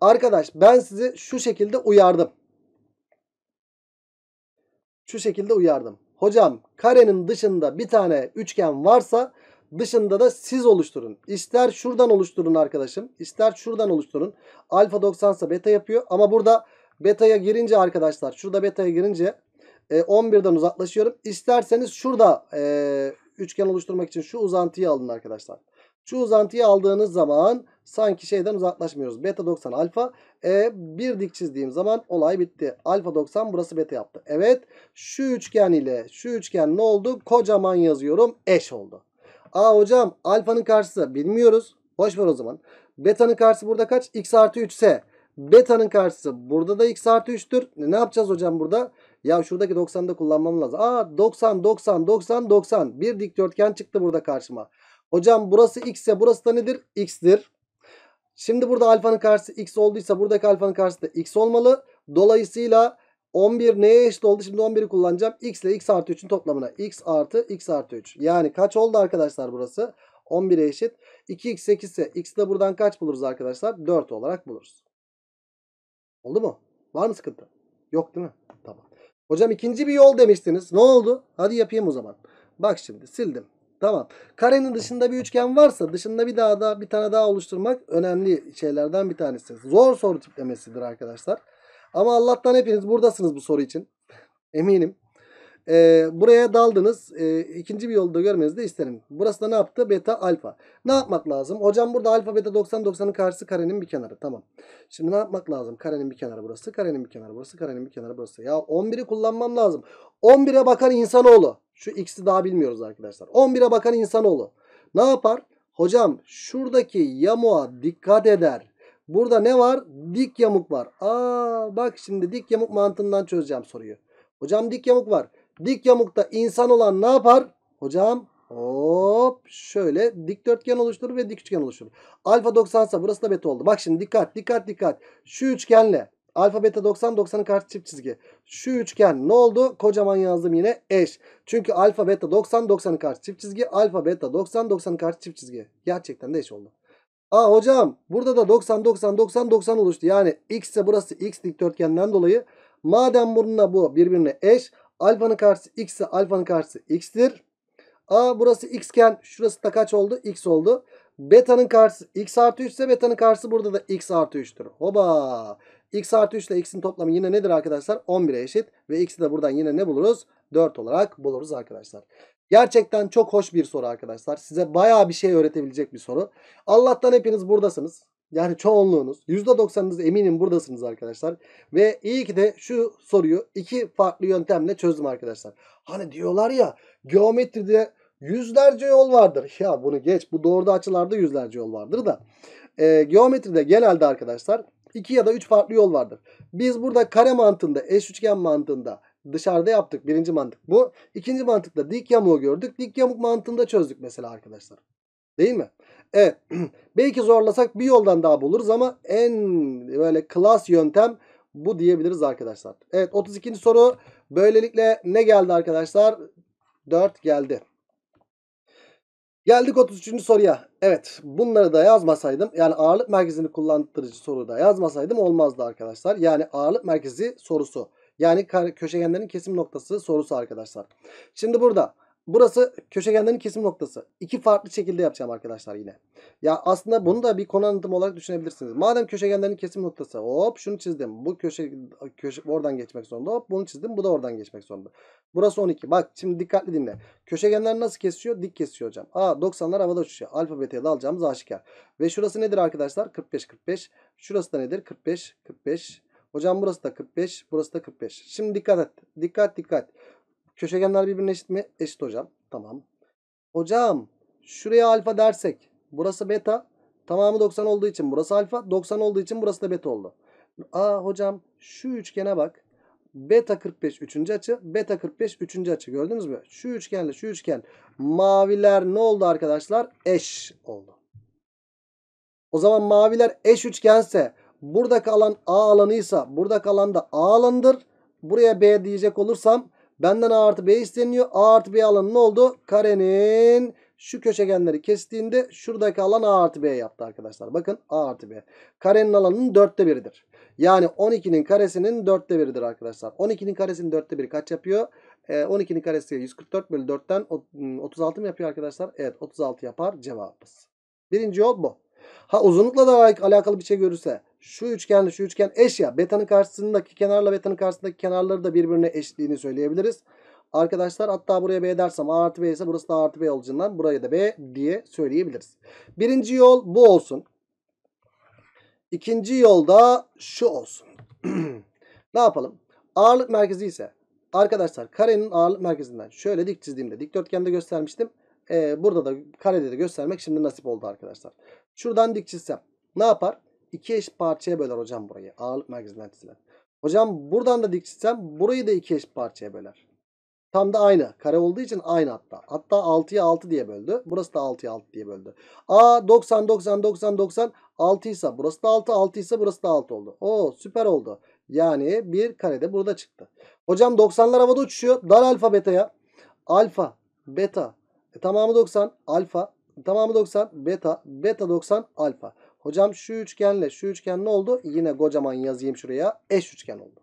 Arkadaş ben sizi şu şekilde uyardım. Şu şekilde uyardım. Hocam karenin dışında bir tane üçgen varsa dışında da siz oluşturun. İster şuradan oluşturun arkadaşım. ister şuradan oluşturun. Alfa 90 ise beta yapıyor. Ama burada beta'ya girince arkadaşlar şurada beta'ya girince 11'den e, uzaklaşıyorum. İsterseniz şurada e, üçgen oluşturmak için şu uzantıyı alın arkadaşlar. Şu uzantıyı aldığınız zaman sanki şeyden uzaklaşmıyoruz. Beta 90 alfa. E, bir dik çizdiğim zaman olay bitti. Alfa 90 burası beta yaptı. Evet şu üçgen ile şu üçgen ne oldu? Kocaman yazıyorum eş oldu. Aa hocam alfanın karşısı bilmiyoruz. Boş ver o zaman. Beta'nın karşısı burada kaç? X artı 3 ise. Beta'nın karşısı burada da X artı 3'tür. Ne yapacağız hocam burada? Burada. Ya şuradaki 90'da kullanmam lazım. Aa 90 90 90 90. Bir dikdörtgen çıktı burada karşıma. Hocam burası x ise burası da nedir? x'tir. Şimdi burada alfanın karşısı x olduysa buradaki alfanın karşısı da x olmalı. Dolayısıyla 11 neye eşit oldu? Şimdi 11'i kullanacağım. x ile x artı 3'ün toplamına. x artı x artı 3. Yani kaç oldu arkadaşlar burası? 11'e eşit. 2x 8 ise x de buradan kaç buluruz arkadaşlar? 4 olarak buluruz. Oldu mu? Var mı sıkıntı? Yok değil mi? Tamam. Hocam ikinci bir yol demiştiniz. Ne oldu? Hadi yapayım o zaman. Bak şimdi sildim. Tamam. Karenin dışında bir üçgen varsa dışında bir daha da bir tane daha oluşturmak önemli şeylerden bir tanesi. Zor soru tiplemesidir arkadaşlar. Ama Allah'tan hepiniz buradasınız bu soru için. Eminim. E, buraya daldınız. E, ikinci bir yolda görmenizi de isterim. Burası da ne yaptı? Beta alfa. Ne yapmak lazım? Hocam burada alfa beta 90 90'ın karşısı karenin bir kenarı. Tamam. Şimdi ne yapmak lazım? Karenin bir kenarı burası. Karenin bir kenarı burası. Karenin bir kenarı burası. Ya 11'i kullanmam lazım. 11'e bakan insanoğlu. Şu x'i daha bilmiyoruz arkadaşlar. 11'e bakan insanoğlu. Ne yapar? Hocam şuradaki yamuğa dikkat eder. Burada ne var? Dik yamuk var. Aa bak şimdi dik yamuk mantığından çözeceğim soruyu. Hocam dik yamuk var. Dik yamukta insan olan ne yapar? Hocam hop şöyle dikdörtgen oluşturur ve dik üçgen oluşturur. Alfa 90 burası da beta oldu. Bak şimdi dikkat dikkat dikkat. Şu üçgenle alfa beta 90 90'ın karşı çift çizgi. Şu üçgen ne oldu? Kocaman yazdım yine eş. Çünkü alfa beta 90 90'ın karşı çift çizgi. Alfa beta 90 90'ın karşı çift çizgi. Gerçekten de eş oldu. Aa hocam burada da 90 90 90 90 oluştu. Yani x ise burası x dikdörtgenden dolayı. Madem bununla bu birbirine eş Alfanın karşısı x ise alfanın karşısı x'tir. A burası x iken şurası da kaç oldu? X oldu. Beta'nın karşısı x artı 3 ise beta'nın karşısı burada da x artı 3'tür. Hoba! x artı 3 ile x'in toplamı yine nedir arkadaşlar? 11'e eşit. Ve x'i de buradan yine ne buluruz? 4 olarak buluruz arkadaşlar. Gerçekten çok hoş bir soru arkadaşlar. Size baya bir şey öğretebilecek bir soru. Allah'tan hepiniz buradasınız yani çoğunluğunuz %90'ınız eminim buradasınız arkadaşlar. Ve iyi ki de şu soruyu iki farklı yöntemle çözdüm arkadaşlar. Hani diyorlar ya geometride yüzlerce yol vardır. Ya bunu geç bu doğru açılarda yüzlerce yol vardır da. E, geometride genelde arkadaşlar iki ya da üç farklı yol vardır. Biz burada kare mantığında eş üçgen mantığında dışarıda yaptık. Birinci mantık bu. İkinci mantıkta dik yamuğu gördük. Dik yamuk mantığında çözdük mesela arkadaşlar. Değil mi? Evet. Belki zorlasak bir yoldan daha buluruz ama en böyle klas yöntem bu diyebiliriz arkadaşlar. Evet 32. soru. Böylelikle ne geldi arkadaşlar? 4 geldi. Geldik 33. soruya. Evet bunları da yazmasaydım yani ağırlık merkezini kullandırıcı soru da yazmasaydım olmazdı arkadaşlar. Yani ağırlık merkezi sorusu. Yani köşegenlerin kesim noktası sorusu arkadaşlar. Şimdi burada Burası köşegenlerin kesim noktası. İki farklı şekilde yapacağım arkadaşlar yine. Ya aslında bunu da bir konu anlatımı olarak düşünebilirsiniz. Madem köşegenlerin kesim noktası. Hop şunu çizdim. Bu köşe, köşe oradan geçmek zorunda. Hop bunu çizdim. Bu da oradan geçmek zorunda. Burası 12. Bak şimdi dikkatli dinle. Köşegenler nasıl kesiyor? Dik kesiyor hocam. A 90'lar havada uçuşuyor. Alfa beta'ya da alacağımız aşikar. Ve şurası nedir arkadaşlar? 45 45. Şurası da nedir? 45 45. Hocam burası da 45. Burası da 45. Şimdi dikkat et. Dikkat dikkat. Köşegenler birbirine eşit mi? Eşit hocam. Tamam. Hocam şuraya alfa dersek burası beta. Tamamı 90 olduğu için burası alfa. 90 olduğu için burası da beta oldu. Aa hocam şu üçgene bak. Beta 45 üçüncü açı. Beta 45 üçüncü açı. Gördünüz mü? Şu üçgenle şu üçgen. Maviler ne oldu arkadaşlar? Eş oldu. O zaman maviler eş üçgense burada kalan A alanıysa burada kalan da A alanıdır. Buraya B diyecek olursam Benden A artı B isteniyor. A artı B alanı ne oldu? Karenin şu köşegenleri kestiğinde şuradaki alan A artı B yaptı arkadaşlar. Bakın A artı B. Karenin alanının dörtte biridir. Yani 12'nin karesinin dörtte biridir arkadaşlar. 12'nin karesinin dörtte biri kaç yapıyor? 12'nin e, karesi 144 bölü 4'ten 36 ıı, mı yapıyor arkadaşlar? Evet 36 yapar cevabımız. Birinci yol bu. Ha uzunlukla da alakalı bir şey görürse şu üçgenle şu üçgen eş ya. Beta'nın karşısındaki kenarla beta'nın karşısındaki kenarları da birbirine eşliğini söyleyebiliriz. Arkadaşlar hatta buraya B dersem A artı B ise burası da A artı B olacağından buraya da B diye söyleyebiliriz. Birinci yol bu olsun. İkinci yolda şu olsun. ne yapalım? Ağırlık merkezi ise arkadaşlar karenin ağırlık merkezinden şöyle dik çizdiğimde dikdörtgende göstermiştim. Ee, burada da karede de göstermek şimdi nasip oldu arkadaşlar. Şuradan dik çizsem ne yapar? İki eşit parçaya böler hocam burayı. Ağırlık merkezinden çizilen. Hocam buradan da dik çizsem burayı da iki eşit parçaya böler. Tam da aynı. Kare olduğu için aynı hatta. Hatta 6'ya 6 diye böldü. Burası da 6'ya 6 diye böldü. A 90 90 90 90 6 ise burası da 6 6 ise burası da 6 oldu. Oo süper oldu. Yani bir karede burada çıktı. Hocam 90'lar havada uçuşuyor. Dal alfa beta ya. Alfa, beta. E, tamamı 90. Alfa, Tamamı 90. Beta. Beta 90 alfa. Hocam şu üçgenle şu üçgen ne oldu? Yine kocaman yazayım şuraya. Eş üçgen oldu.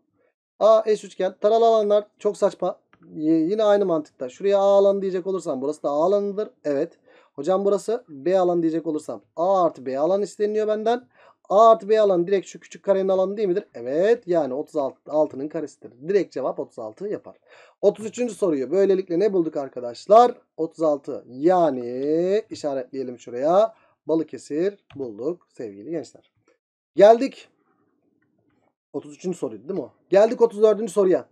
A eş üçgen. Taralı alanlar çok saçma. Yine aynı mantıkta. Şuraya A alanı diyecek olursam burası da A alanıdır. Evet. Hocam burası B alanı diyecek olursam A artı B alan isteniyor benden. A artı B alan direkt şu küçük karenin alanı değil midir? Evet yani 36'nın 6'nın karesidir. Direkt cevap 36 yapar. 33. soruyu böylelikle ne bulduk arkadaşlar? 36 yani işaretleyelim şuraya. Balıkesir bulduk sevgili gençler. Geldik 33. soruydu değil mi o? Geldik 34. soruya.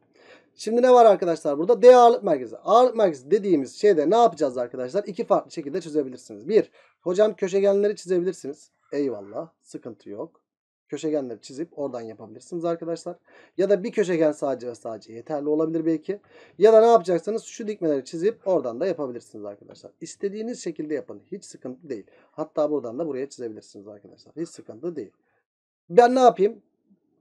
Şimdi ne var arkadaşlar burada? D ağırlık merkezi. Ağırlık merkezi dediğimiz şeyde ne yapacağız arkadaşlar? İki farklı şekilde çözebilirsiniz. Bir, hocam köşegenleri çizebilirsiniz. Eyvallah. Sıkıntı yok. Köşegenleri çizip oradan yapabilirsiniz arkadaşlar. Ya da bir köşegen sadece ve sadece yeterli olabilir belki. Ya da ne yapacaksanız Şu dikmeleri çizip oradan da yapabilirsiniz arkadaşlar. İstediğiniz şekilde yapın. Hiç sıkıntı değil. Hatta buradan da buraya çizebilirsiniz arkadaşlar. Hiç sıkıntı değil. Ben ne yapayım?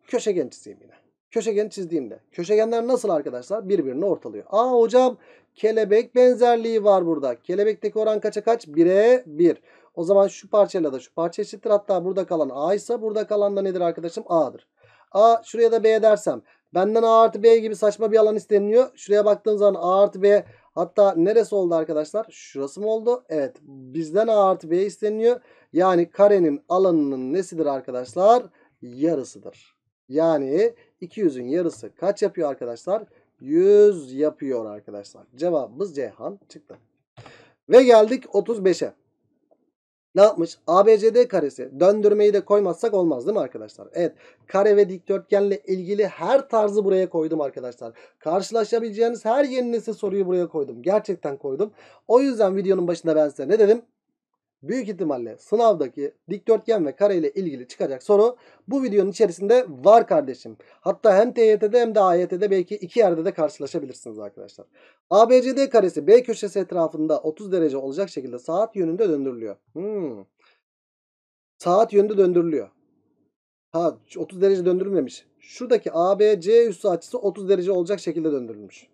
Köşegen çizeyim yine. Köşegen çizdiğimde. Köşegenler nasıl arkadaşlar? Birbirini ortalıyor. Aa hocam kelebek benzerliği var burada. Kelebekteki oran kaça kaç? 1'e 1. Bir. O zaman şu parçayla da şu parça eşittir. Hatta burada kalan A ise burada kalan da nedir arkadaşım? A'dır. A şuraya da B dersem benden A artı B gibi saçma bir alan isteniliyor. Şuraya baktığım zaman A artı B hatta neresi oldu arkadaşlar? Şurası mı oldu? Evet bizden A artı B isteniliyor. Yani karenin alanının nesidir arkadaşlar? Yarısıdır. Yani 200'ün yarısı kaç yapıyor arkadaşlar? 100 yapıyor arkadaşlar. Cevabımız Ceyhan çıktı. Ve geldik 35'e. Ne yapmış? ABCD karesi. Döndürmeyi de koymazsak olmaz değil mi arkadaşlar? Evet. Kare ve dikdörtgenle ilgili her tarzı buraya koydum arkadaşlar. Karşılaşabileceğiniz her yeni nesil soruyu buraya koydum. Gerçekten koydum. O yüzden videonun başında ben size ne dedim? büyük ihtimalle sınavdaki dikdörtgen ve kare ile ilgili çıkacak soru bu videonun içerisinde var kardeşim. Hatta hem TYT'de hem de AYT'de belki iki yerde de karşılaşabilirsiniz arkadaşlar. ABCD karesi B köşesi etrafında 30 derece olacak şekilde saat yönünde döndürülüyor. Hmm. Saat yönünde döndürülüyor. Ha 30 derece döndürülmemiş. Şuradaki ABC üssü açısı 30 derece olacak şekilde döndürülmüş.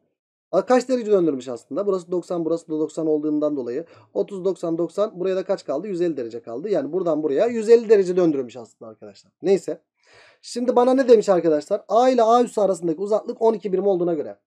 Kaç derece döndürmüş aslında? Burası 90, burası da 90 olduğundan dolayı. 30, 90, 90. Buraya da kaç kaldı? 150 derece kaldı. Yani buradan buraya 150 derece döndürmüş aslında arkadaşlar. Neyse. Şimdi bana ne demiş arkadaşlar? A ile A üssü arasındaki uzaklık 12 birim olduğuna göre.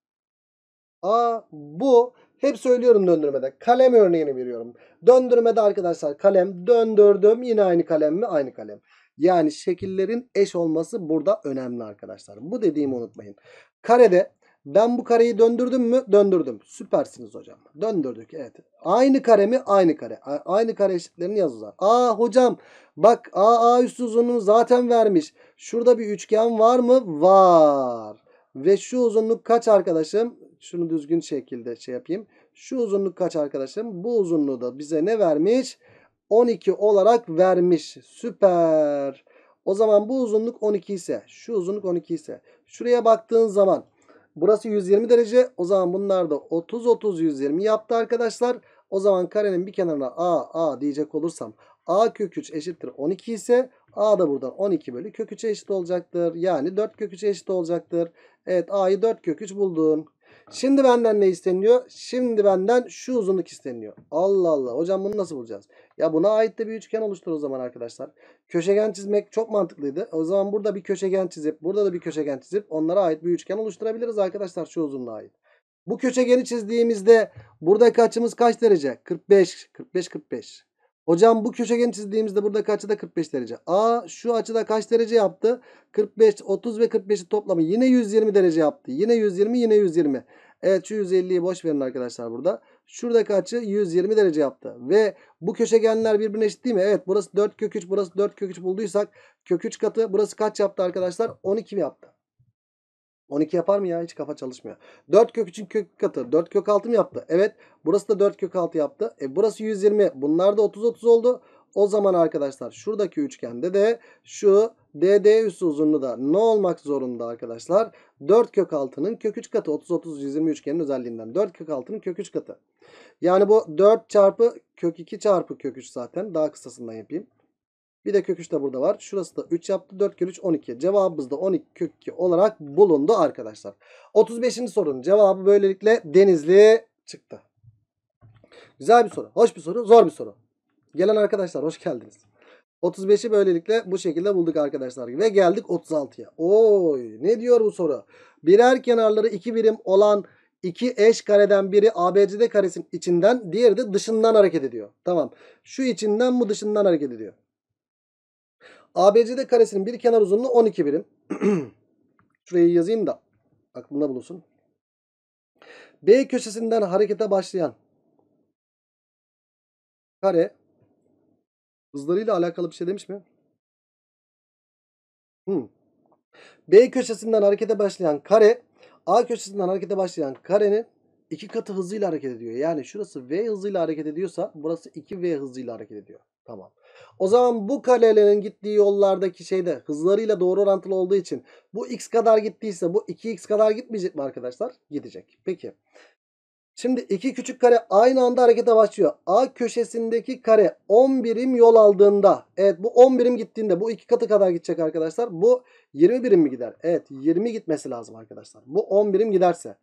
A bu hep söylüyorum döndürmede. Kalem örneğini veriyorum. Döndürmede arkadaşlar kalem döndürdüm. Yine aynı kalem mi? Aynı kalem. Yani şekillerin eş olması burada önemli arkadaşlar. Bu dediğimi unutmayın. Karede ben bu kareyi döndürdüm mü? Döndürdüm. Süpersiniz hocam. Döndürdük evet. Aynı kare mi? Aynı kare. Aynı kare eşitlerini yazıyorlar. A hocam bak A A üst uzunluğunu zaten vermiş. Şurada bir üçgen var mı? Var. Ve şu uzunluk kaç arkadaşım? Şunu düzgün şekilde şey yapayım. Şu uzunluk kaç arkadaşım? Bu uzunluğu da bize ne vermiş? 12 olarak vermiş. Süper. O zaman bu uzunluk 12 ise, şu uzunluk 12 ise, şuraya baktığın zaman Burası 120 derece. O zaman bunlar da 30 30 120 yaptı arkadaşlar. O zaman karenin bir kenarına A A diyecek olursam A kök 3 eşittir 12 ise A da buradan 12 bölü kök 3'e eşit olacaktır. Yani 4 kök 3'e eşit olacaktır. Evet A'yı 4 kök 3 buldun. Şimdi benden ne isteniyor? Şimdi benden şu uzunluk isteniyor. Allah Allah. Hocam bunu nasıl bulacağız? Ya buna ait de bir üçgen oluştur o zaman arkadaşlar. Köşegen çizmek çok mantıklıydı. O zaman burada bir köşegen çizip burada da bir köşegen çizip onlara ait bir üçgen oluşturabiliriz arkadaşlar şu uzunluğa ait. Bu köşegeni çizdiğimizde buradaki açımız kaç derece? 45. 45 45. Hocam bu köşegen çizdiğimizde burada buradaki açıda 45 derece. A şu açıda kaç derece yaptı? 45, 30 ve 45'i toplamı yine 120 derece yaptı. Yine 120, yine 120. Evet şu 150'yi boş verin arkadaşlar burada. Şurada açı 120 derece yaptı. Ve bu köşegenler birbirine eşit değil mi? Evet burası 4 kök 3, burası 4 kök 3 bulduysak kök 3 katı burası kaç yaptı arkadaşlar? 12 mi yaptı? 12 yapar mı ya? Hiç kafa çalışmıyor. 4 kök için kök katı. 4 kök 6 mı yaptı? Evet. Burası da 4 kök 6 yaptı. E burası 120. Bunlar da 30 30 oldu. O zaman arkadaşlar şuradaki üçgende de şu DD üssü uzunluğu da ne olmak zorunda arkadaşlar? 4 kök 6'nın kök 3 katı. 30 30 120 üçgenin özelliğinden. 4 kök 6'nın kök 3 katı. Yani bu 4 çarpı kök 2 çarpı kök 3 zaten. Daha kısasından yapayım. Bir de kök 3 de burada var. Şurası da 3 yaptı. 4 kök 3 12. Cevabımız da 12 kök 2 olarak bulundu arkadaşlar. 35. sorunun cevabı böylelikle Denizli çıktı. Güzel bir soru. Hoş bir soru. Zor bir soru. Gelen arkadaşlar hoş geldiniz. 35'i böylelikle bu şekilde bulduk arkadaşlar. Ve geldik 36'ya. Oy ne diyor bu soru? Birer kenarları 2 birim olan iki eş kareden biri ABCD karesinin içinden diğeri de dışından hareket ediyor. Tamam. Şu içinden bu dışından hareket ediyor. ABCD karesinin bir kenar uzunluğu 12 birim. Şurayı yazayım da aklında bulunsun. B köşesinden harekete başlayan kare hızlarıyla alakalı bir şey demiş mi? Hmm. B köşesinden harekete başlayan kare A köşesinden harekete başlayan karenin iki katı hızıyla hareket ediyor. Yani şurası V hızıyla hareket ediyorsa burası 2V hızıyla hareket ediyor. Tamam. O zaman bu kalelerin gittiği yollardaki şeyde hızlarıyla doğru orantılı olduğu için bu x kadar gittiyse bu 2x kadar gitmeyecek mi arkadaşlar? Gidecek. Peki. Şimdi iki küçük kare aynı anda harekete başlıyor. A köşesindeki kare 10 birim yol aldığında evet bu 10 birim gittiğinde bu iki katı kadar gidecek arkadaşlar. Bu 20 birim mi gider? Evet 20 gitmesi lazım arkadaşlar. Bu 10 birim giderse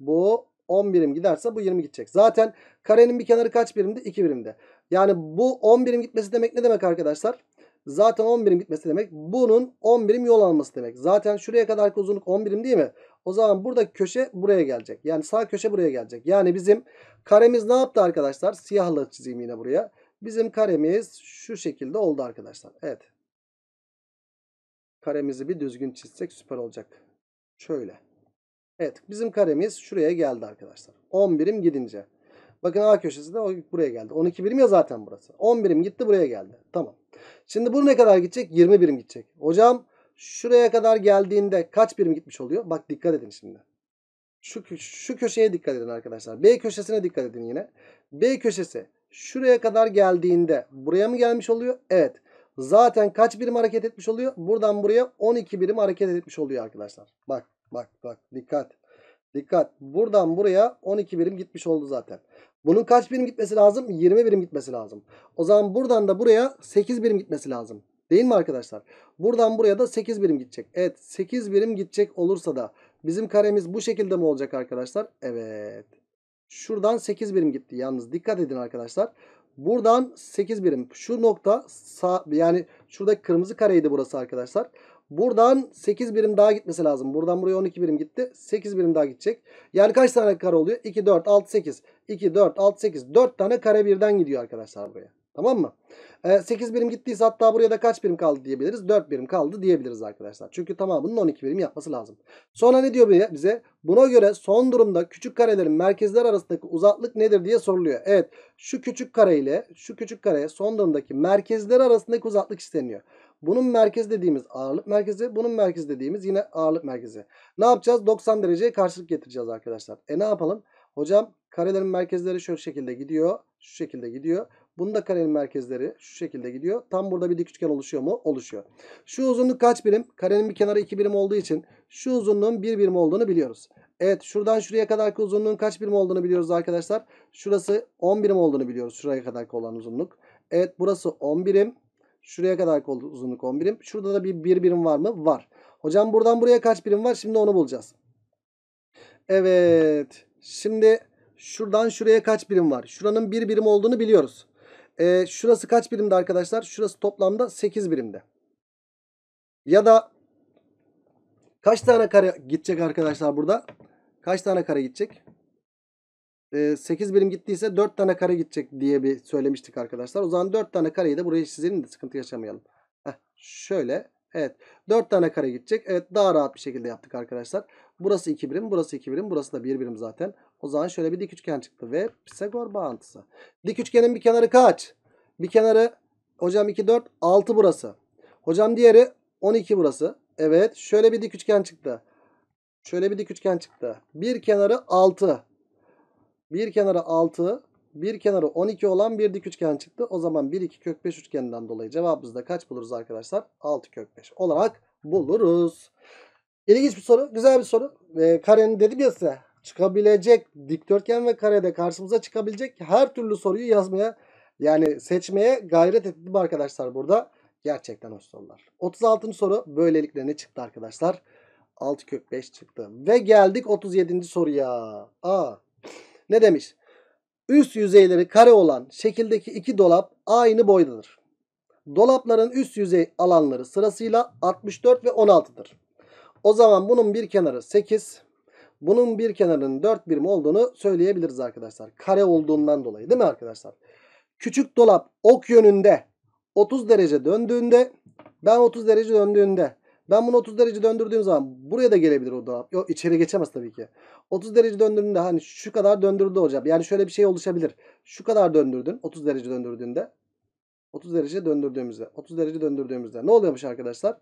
bu 10 birim giderse bu 20 gidecek. Zaten karenin bir kenarı kaç birimdi? 2 birimde. Yani bu 10 birim gitmesi demek ne demek arkadaşlar? Zaten 10 birim gitmesi demek. Bunun 10 birim yol alması demek. Zaten şuraya kadar uzunluk 10 birim değil mi? O zaman buradaki köşe buraya gelecek. Yani sağ köşe buraya gelecek. Yani bizim karemiz ne yaptı arkadaşlar? Siyahla çizeyim yine buraya. Bizim karemiz şu şekilde oldu arkadaşlar. Evet. Karemizi bir düzgün çizsek süper olacak. Şöyle. Evet bizim karemiz şuraya geldi arkadaşlar. 10 birim gidince. Bakın A köşesinde o buraya geldi. 12 birim ya zaten burası. 10 birim gitti buraya geldi. Tamam. Şimdi bu ne kadar gidecek? 20 birim gidecek. Hocam şuraya kadar geldiğinde kaç birim gitmiş oluyor? Bak dikkat edin şimdi. Şu, şu köşeye dikkat edin arkadaşlar. B köşesine dikkat edin yine. B köşesi şuraya kadar geldiğinde buraya mı gelmiş oluyor? Evet. Zaten kaç birim hareket etmiş oluyor? Buradan buraya 12 birim hareket etmiş oluyor arkadaşlar. Bak bak bak dikkat. Dikkat. Buradan buraya 12 birim gitmiş oldu zaten. Bunun kaç birim gitmesi lazım? 20 birim gitmesi lazım. O zaman buradan da buraya 8 birim gitmesi lazım. Değil mi arkadaşlar? Buradan buraya da 8 birim gidecek. Evet 8 birim gidecek olursa da bizim karemiz bu şekilde mi olacak arkadaşlar? Evet. Şuradan 8 birim gitti. Yalnız dikkat edin arkadaşlar. Buradan 8 birim. Şu nokta sağ, yani şuradaki kırmızı kareydi burası arkadaşlar. Arkadaşlar. Buradan 8 birim daha gitmesi lazım. Buradan buraya 12 birim gitti. 8 birim daha gidecek. Yani kaç tane kare oluyor? 2, 4, 6, 8. 2, 4, 6, 8. 4 tane kare birden gidiyor arkadaşlar buraya. Tamam mı? Ee, 8 birim gittiyse hatta buraya da kaç birim kaldı diyebiliriz? 4 birim kaldı diyebiliriz arkadaşlar. Çünkü tamamının 12 birim yapması lazım. Sonra ne diyor bize? Buna göre son durumda küçük karelerin merkezler arasındaki uzaklık nedir diye soruluyor. Evet şu küçük kare ile şu küçük kareye son durumdaki merkezler arasındaki uzaklık isteniyor. Bunun merkezi dediğimiz ağırlık merkezi. Bunun merkezi dediğimiz yine ağırlık merkezi. Ne yapacağız? 90 dereceye karşılık getireceğiz arkadaşlar. E ne yapalım? Hocam karelerin merkezleri şu şekilde gidiyor. Şu şekilde gidiyor. Bunda karenin merkezleri şu şekilde gidiyor. Tam burada bir dik üçgen oluşuyor mu? Oluşuyor. Şu uzunluk kaç birim? Karenin bir kenarı 2 birim olduğu için şu uzunluğun 1 bir birim olduğunu biliyoruz. Evet şuradan şuraya kadarki uzunluğun kaç birim olduğunu biliyoruz arkadaşlar. Şurası 10 birim olduğunu biliyoruz. Şuraya kadarki olan uzunluk. Evet burası 10 birim. Şuraya kadar uzunluk 10 birim. Şurada da bir bir birim var mı? Var. Hocam buradan buraya kaç birim var? Şimdi onu bulacağız. Evet. Şimdi şuradan şuraya kaç birim var? Şuranın bir birim olduğunu biliyoruz. Ee, şurası kaç birimde arkadaşlar? Şurası toplamda 8 birimde. Ya da kaç tane kare gidecek arkadaşlar burada? Kaç tane kare gidecek? 8 birim gittiyse 4 tane kare gidecek diye bir söylemiştik arkadaşlar. O zaman 4 tane kareyi de buraya çizelim de sıkıntı yaşamayalım. Heh, şöyle. Evet. 4 tane kare gidecek. Evet daha rahat bir şekilde yaptık arkadaşlar. Burası 2 birim. Burası 2 birim. Burası da 1 birim zaten. O zaman şöyle bir dik üçgen çıktı. Ve Pisagor bağıntısı. Dik üçgenin bir kenarı kaç? Bir kenarı hocam 2 4 6 burası. Hocam diğeri 12 burası. Evet. Şöyle bir dik üçgen çıktı. Şöyle bir dik üçgen çıktı. Bir kenarı 6. Bir kenarı 6, bir kenarı 12 olan bir dik üçgen çıktı. O zaman 1 2 kök 5 üçgeninden dolayı cevabımızda kaç buluruz arkadaşlar? 6 kök 5 olarak buluruz. İlginç bir soru. Güzel bir soru. Ee, karenin dedim ya size çıkabilecek dikdörtgen ve karede karşımıza çıkabilecek her türlü soruyu yazmaya yani seçmeye gayret ettim arkadaşlar burada. Gerçekten hoş sorular. 36. soru böylelikle ne çıktı arkadaşlar? 6 kök 5 çıktı. Ve geldik 37. soruya. Aa. Ne demiş? Üst yüzeyleri kare olan şekildeki iki dolap aynı boydadır. Dolapların üst yüzey alanları sırasıyla 64 ve 16'dır. O zaman bunun bir kenarı 8. Bunun bir kenarının 4 birim olduğunu söyleyebiliriz arkadaşlar. Kare olduğundan dolayı değil mi arkadaşlar? Küçük dolap ok yönünde 30 derece döndüğünde ben 30 derece döndüğünde ben bunu 30 derece döndürdüğüm zaman buraya da gelebilir o dolap. Yok içeri geçemez tabii ki. 30 derece döndürdüğünde hani şu kadar döndürdü hocam. Yani şöyle bir şey oluşabilir. Şu kadar döndürdün 30 derece döndürdüğünde. 30 derece döndürdüğümüzde. 30 derece döndürdüğümüzde. Ne oluyormuş arkadaşlar?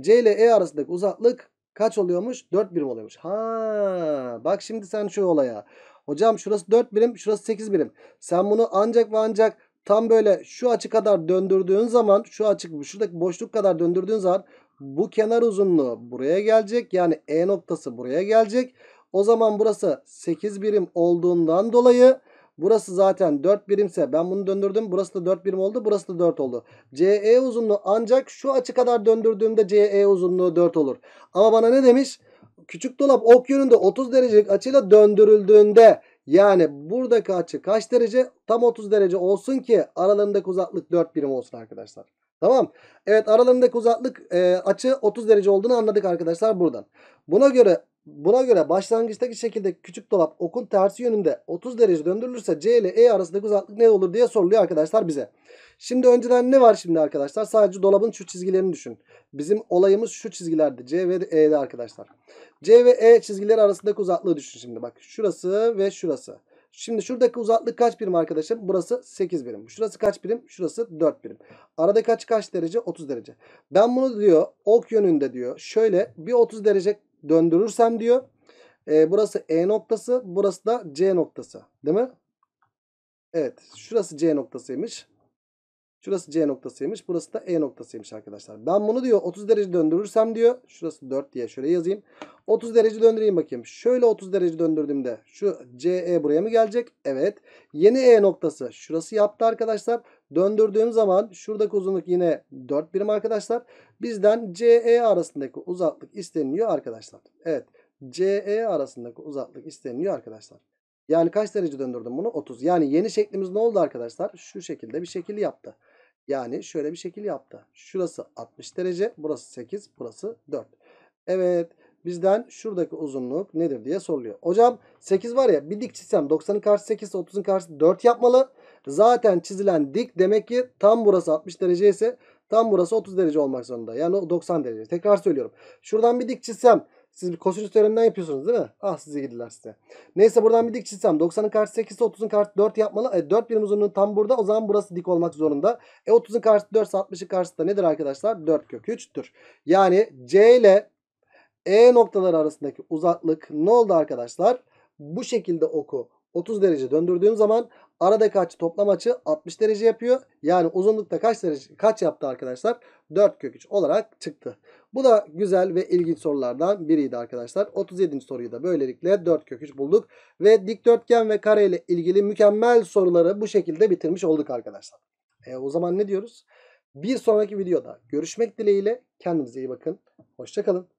C ile E arasındaki uzaklık kaç oluyormuş? 4 birim oluyormuş. Ha, bak şimdi sen şu olaya. Hocam şurası 4 birim, şurası 8 birim. Sen bunu ancak ve ancak tam böyle şu açı kadar döndürdüğün zaman şu açık şuradaki boşluk kadar döndürdüğün zaman bu kenar uzunluğu buraya gelecek. Yani E noktası buraya gelecek. O zaman burası 8 birim olduğundan dolayı burası zaten 4 birimse ben bunu döndürdüm. Burası da 4 birim oldu. Burası da 4 oldu. CE uzunluğu ancak şu açı kadar döndürdüğümde CE uzunluğu 4 olur. Ama bana ne demiş? Küçük dolap ok yönünde 30 derecelik açıyla döndürüldüğünde yani buradaki açı kaç derece? Tam 30 derece olsun ki aralarındaki uzaklık 4 birim olsun arkadaşlar. Tamam. Evet aralarındaki uzaklık e, açı 30 derece olduğunu anladık arkadaşlar buradan. Buna göre buna göre başlangıçtaki şekilde küçük dolap okun tersi yönünde 30 derece döndürülürse C ile E arasındaki uzaklık ne olur diye soruluyor arkadaşlar bize. Şimdi önceden ne var şimdi arkadaşlar? Sadece dolabın şu çizgilerini düşün. Bizim olayımız şu çizgilerde C ve E'de arkadaşlar. C ve E çizgileri arasındaki uzaklığı düşün şimdi. Bak şurası ve şurası. Şimdi şuradaki uzaklık kaç birim arkadaşım? Burası 8 birim. Şurası kaç birim? Şurası 4 birim. Arada kaç kaç derece? 30 derece. Ben bunu diyor ok yönünde diyor şöyle bir 30 derece döndürürsem diyor. E, burası E noktası. Burası da C noktası. Değil mi? Evet. Şurası C noktasıymış. Şurası C noktasıymış. Burası da E noktasıymış arkadaşlar. Ben bunu diyor 30 derece döndürürsem diyor. Şurası 4 diye şöyle yazayım. 30 derece döndüreyim bakayım. Şöyle 30 derece döndürdüğümde şu CE buraya mı gelecek? Evet. Yeni E noktası. Şurası yaptı arkadaşlar. Döndürdüğüm zaman şuradaki uzunluk yine 4 birim arkadaşlar. Bizden CE arasındaki uzaklık isteniliyor arkadaşlar. Evet. CE arasındaki uzaklık isteniliyor arkadaşlar. Yani kaç derece döndürdüm bunu? 30. Yani yeni şeklimiz ne oldu arkadaşlar? Şu şekilde bir şekil yaptı. Yani şöyle bir şekil yaptı. Şurası 60 derece, burası 8, burası 4. Evet, bizden şuradaki uzunluk nedir diye soruluyor. Hocam 8 var ya bir dik çizsem 90'ın karşı 8, 30'un karşı 4 yapmalı. Zaten çizilen dik demek ki tam burası 60 derece ise tam burası 30 derece olmak zorunda. Yani 90 derece. Tekrar söylüyorum. Şuradan bir dik çizsem siz bir kosinüs teoreminden yapıyorsunuz değil mi? Ah siz girdiler size. Neyse buradan bir dik çizsem. 90'ın karşı 8 ise 30'un karşı 4 yapmalı. E, 4 birim uzunluğu tam burada. O zaman burası dik olmak zorunda. E 30'un karşı 4 ise 60'ın karşısı da nedir arkadaşlar? 4 kök 3'tür. Yani C ile E noktaları arasındaki uzaklık ne oldu arkadaşlar? Bu şekilde oku 30 derece döndürdüğüm zaman aradaki açı toplam açı 60 derece yapıyor. Yani uzunlukta kaç derece kaç yaptı arkadaşlar? 4 kök 3 olarak çıktı. Bu da güzel ve ilginç sorulardan biriydi arkadaşlar. 37. soruyu da böylelikle 4 kök 3 bulduk. Ve dikdörtgen ve kare ile ilgili mükemmel soruları bu şekilde bitirmiş olduk arkadaşlar. E, o zaman ne diyoruz? Bir sonraki videoda görüşmek dileğiyle kendinize iyi bakın. Hoşçakalın.